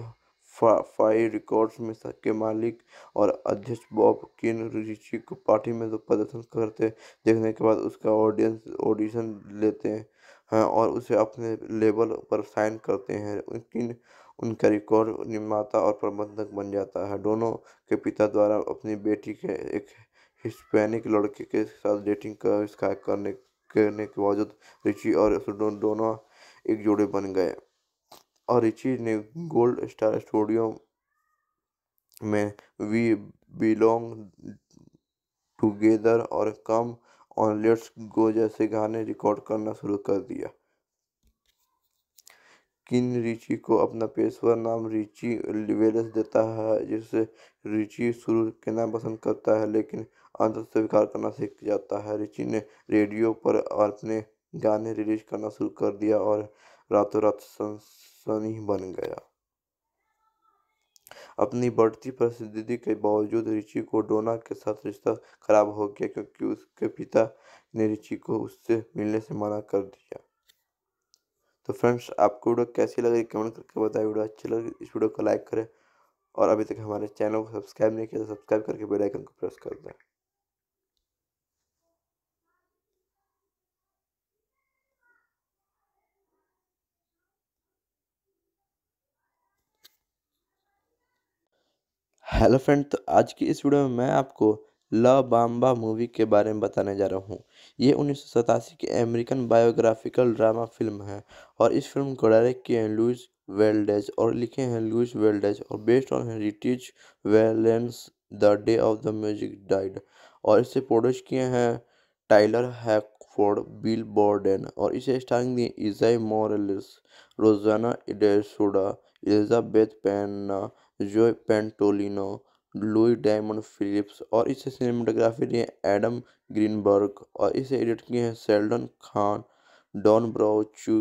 S1: फाइव रिकॉर्ड्स में के मालिक और अध्यक्ष बॉब किन ऋषि को पार्टी में तो प्रदर्शन करते देखने के बाद उसका ऑडियंस ऑडिशन लेते हैं और उसे अपने लेबल पर साइन करते हैं किन उनका रिकॉर्ड निर्माता और प्रबंधक बन जाता है दोनों के पिता द्वारा अपनी बेटी के एक हिस्पैनिक लड़के के साथ डेटिंग का इसका करने करने के बावजूद रिची और दोनों एक जोड़े बन गए और रिची ने गोल्ड स्टार स्टूडियो में वी बिलोंग टुगेदर और कम ऑन लेट्स गो जैसे गाने रिकॉर्ड करना शुरू कर दिया किन रिची को अपना पेशवर नाम रिची लिवेलस देता है जिसे रिची शुरू नाम पसंद करता है लेकिन आदत स्वीकार करना सीख जाता है रिची ने रेडियो पर अपने गाने रिलीज करना शुरू कर दिया और रातों रात सनसनी बन गया अपनी बढ़ती प्रसिद्धि के बावजूद रिची को डोना के साथ रिश्ता खराब हो गया क्योंकि उसके पिता ने रिची को उससे मिलने से मना कर दिया तो फ्रेंड्स आपको वीडियो कैसी लगी कमेंट करके बताएं वीडियो अच्छी लगे तो इस वीडियो को लाइक करें और अभी तक हमारे चैनल को सब्सक्राइब नहीं किया तो सब्सक्राइब करके बेल आइकन को प्रेस कर दें हेलो फ्रेंड तो आज की इस वीडियो में मैं आपको ल बाम्बा मूवी के बारे में बताने जा रहा हूँ ये उन्नीस की अमेरिकन बायोग्राफिकल ड्रामा फिल्म है और इस फिल्म को डायरेक्ट किए हैं लुइस वेल्डेज और लिखे हैं लुइस वेल्डेज और based on heritage Valens the day of the music died और इसे प्रोड्यूस किए हैं टाइलर हैकफोर्ड बिल बॉर्डन और इसे स्टारिंग दिए इजाई मॉरलिस रोजाना DeSoto Elizabeth Peña Joe Pantoliano Lou Diamond Phillips और इसे सिनेमाटोग्राफी दिए एडम ग्रीनबर्ग और इसे एडिट किए हैं सेल्डन खान डॉन ब्राउचू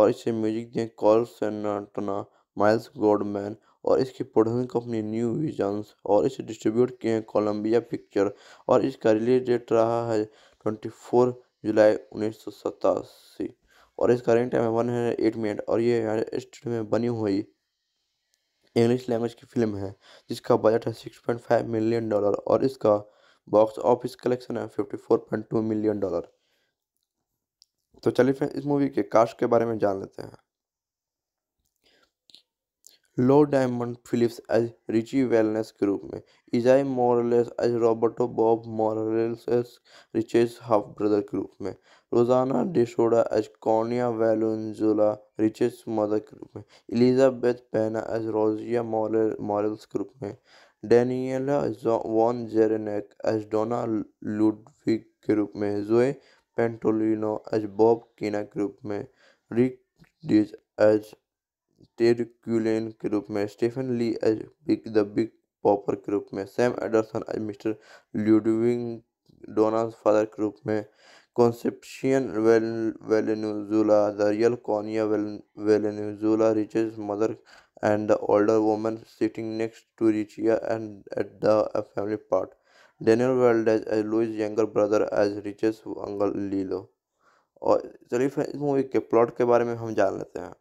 S1: और इसे म्यूजिक दिए कॉल सेनाटना माइल्स गोडमैन और इसकी प्रोडक्शन कंपनी न्यू विजन्स और इसे डिस्ट्रीब्यूट किए हैं कोलम्बिया पिक्चर और इसका रिलीज डेट रहा है ट्वेंटी फोर जुलाई उन्नीस सौ सतासी और इसका रिंग टाइम है वन हंड्रेड एट मिनट और ये स्टूडियो में बनी हुई इंग्लिश लैंग्वेज की फिल्म है जिसका बजट है six point five million dollar और इसका बॉक्स ऑफिस कलेक्शन है fifty four point two million dollar तो चलिए फ्रेंड्स इस मूवी के कास्ट के बारे में जान लेते हैं Lou Diamond Phillips as Richie Valens group में Esai Morales as Roberto Bob Morales riches half brother group में Rosanna DeSoto as Connie Valenzuela riches mother group में एलिजाबेथ पैना एज रोजिया मॉरल्स ग्रुप में Danielle von Zerneck as Donna Ludwig group में Joe Pantoliano as Bob Keane group में Rick Dees as Ted Quillin के रूप में Stephen Lee as Big the Big Bopper के रूप में Sam Anderson as mister Ludwig Donna father के रूप में Concepcion Valenzuela the real Connie Valenzuela riches mother the older woman sitting next to रिचिया and at the family part Daniel Daniel as as Louis' younger brother as Rich's uncle Lelo और चलिए friend इस movie के plot के बारे में हम जान लेते हैं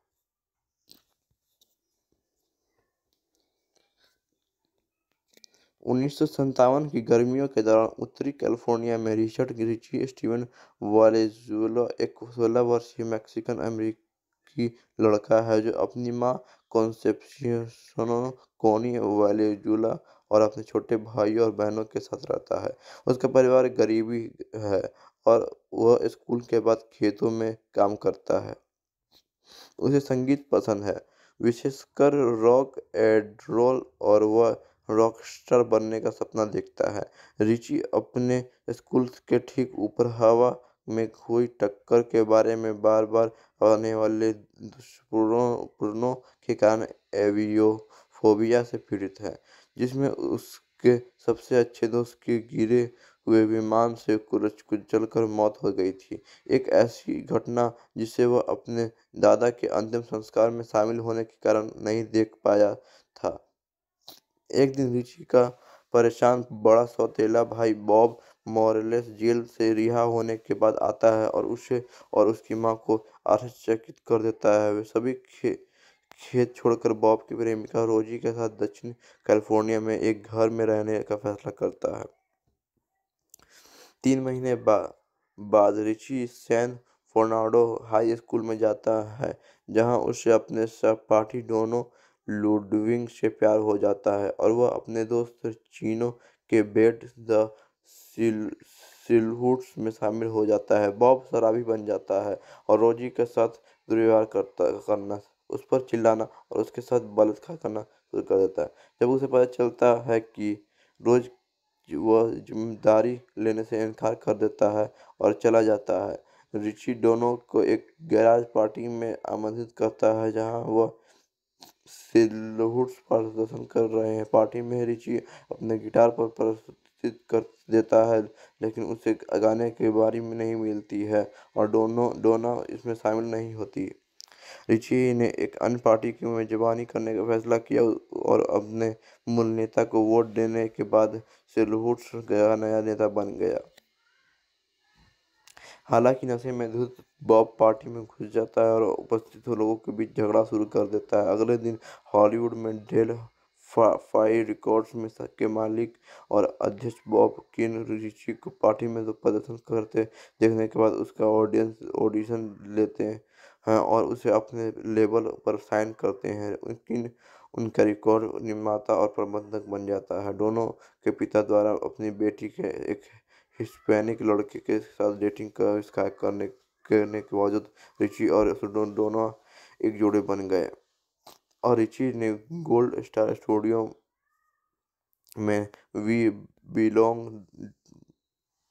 S1: 1957 की गर्मियों के दौरान उत्तरी कैलिफोर्निया में रिचर्ड रिची स्टीवन वालेजुला एक 16 वर्षीय मैक्सिकन अमेरिकी लड़का है जो अपनी माँ कॉन्सेप्शन कोनी वालेजुला और अपने छोटे भाइयों और बहनों के साथ रहता है उसका परिवार गरीबी है और वह स्कूल के बाद खेतों में काम करता है उसे संगीत पसंद है विशेषकर रॉक एंड रोल और वह रॉकस्टार बनने का सपना देखता है रिची अपने स्कूल के ठीक ऊपर हवा में हुई टक्कर के बारे में बार बार आने वाले दुष्पूर्णों के कारण एवियोफोबिया से पीड़ित है जिसमें उसके सबसे अच्छे दोस्त के गिरे हुए विमान से कुरज कुचल कर मौत हो गई थी एक ऐसी घटना जिसे वह अपने दादा के अंतिम संस्कार में शामिल होने के कारण नहीं देख पाया था एक दिन रिची का परेशान बड़ा सौतेला भाई बॉब मॉरेलेस जेल से रिहा होने के बाद आता है और उसे और उसकी माँ को आश्चर्यचकित कर देता है वे सभी खे खेत छोड़कर बॉब की प्रेमिका रोजी के साथ दक्षिण कैलिफोर्निया में एक घर में रहने का फैसला करता है तीन महीने बा, बाद Richie San Fernando high school में जाता है जहां उसे अपने सहपाठी दोनों लुडविंग से प्यार हो जाता है और वह अपने दोस्त चीनो के बेट द सिल्हूट्स में शामिल हो जाता है बॉब शराबी बन जाता है और रोजी के साथ दुर्व्यवहार करता करना उस पर चिल्लाना और उसके साथ बलात्कार करना शुरू कर देता है जब उसे पता चलता है कि रोज वह जिम्मेदारी लेने से इनकार कर देता है और चला जाता है रिची दोनों को एक गैराज पार्टी में आमंत्रित करता है जहां वह से प्रदर्शन कर रहे हैं पार्टी में रिचि अपने गिटार पर प्रस्तुत कर देता है लेकिन उसे गाने के बारे में नहीं मिलती है और दोनों डोना इसमें शामिल नहीं होती रिचि ने एक अन्य पार्टी की मेजबानी करने का फैसला किया और अपने मूल नेता को वोट देने के बाद से गया नया नेता बन गया हालांकि नशे में धुत बॉब पार्टी में घुस जाता है और उपस्थित लोगों के बीच झगड़ा शुरू कर देता है अगले दिन हॉलीवुड में डेल फाइव रिकॉर्ड्स में के मालिक और अध्यक्ष बॉब किन रिची को पार्टी में तो प्रदर्शन करते देखने के बाद उसका ऑडियंस ऑडिशन लेते हैं और उसे अपने लेबल पर साइन करते हैं किन उनका रिकॉर्ड निर्माता और प्रबंधक बन जाता है दोनों के पिता द्वारा अपनी बेटी के एक हिस्पैनिक लड़के के साथ डेटिंग का इसका करने करने के बावजूद रिची और दोनों एक जोड़े बन गए और रिची ने गोल्ड स्टार स्टूडियो में वी बिलोंग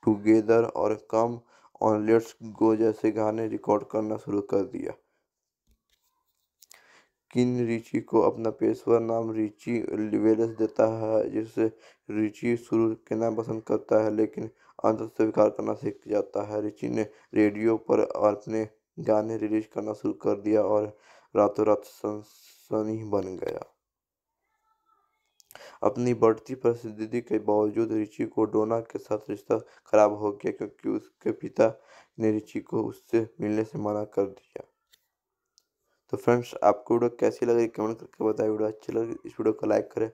S1: टुगेदर और कम ऑन लेट्स गो जैसे गाने रिकॉर्ड करना शुरू कर दिया किन रिची को अपना पेशवर नाम रिची वेलस देता है जिससे रिची शुरू करना पसंद करता है लेकिन आदत स्वीकार करना सीख जाता है रिची ने रेडियो पर अपने गाने रिलीज करना शुरू कर दिया और रातों रात सनसनी बन गया अपनी बढ़ती प्रसिद्धि के बावजूद रिचि को डोना के साथ रिश्ता खराब हो गया क्योंकि उसके पिता ने रिचि को उससे मिलने से मना कर दिया तो फ्रेंड्स आपको वीडियो कैसी लगी कमेंट करके बताएं वीडियो अच्छी लगी तो इस वीडियो को लाइक करें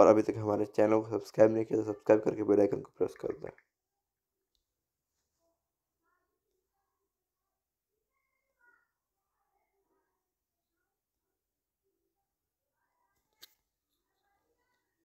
S1: और अभी तक हमारे चैनल को सब्सक्राइब नहीं किया तो सब्सक्राइब करके बेल आइकन को प्रेस कर दें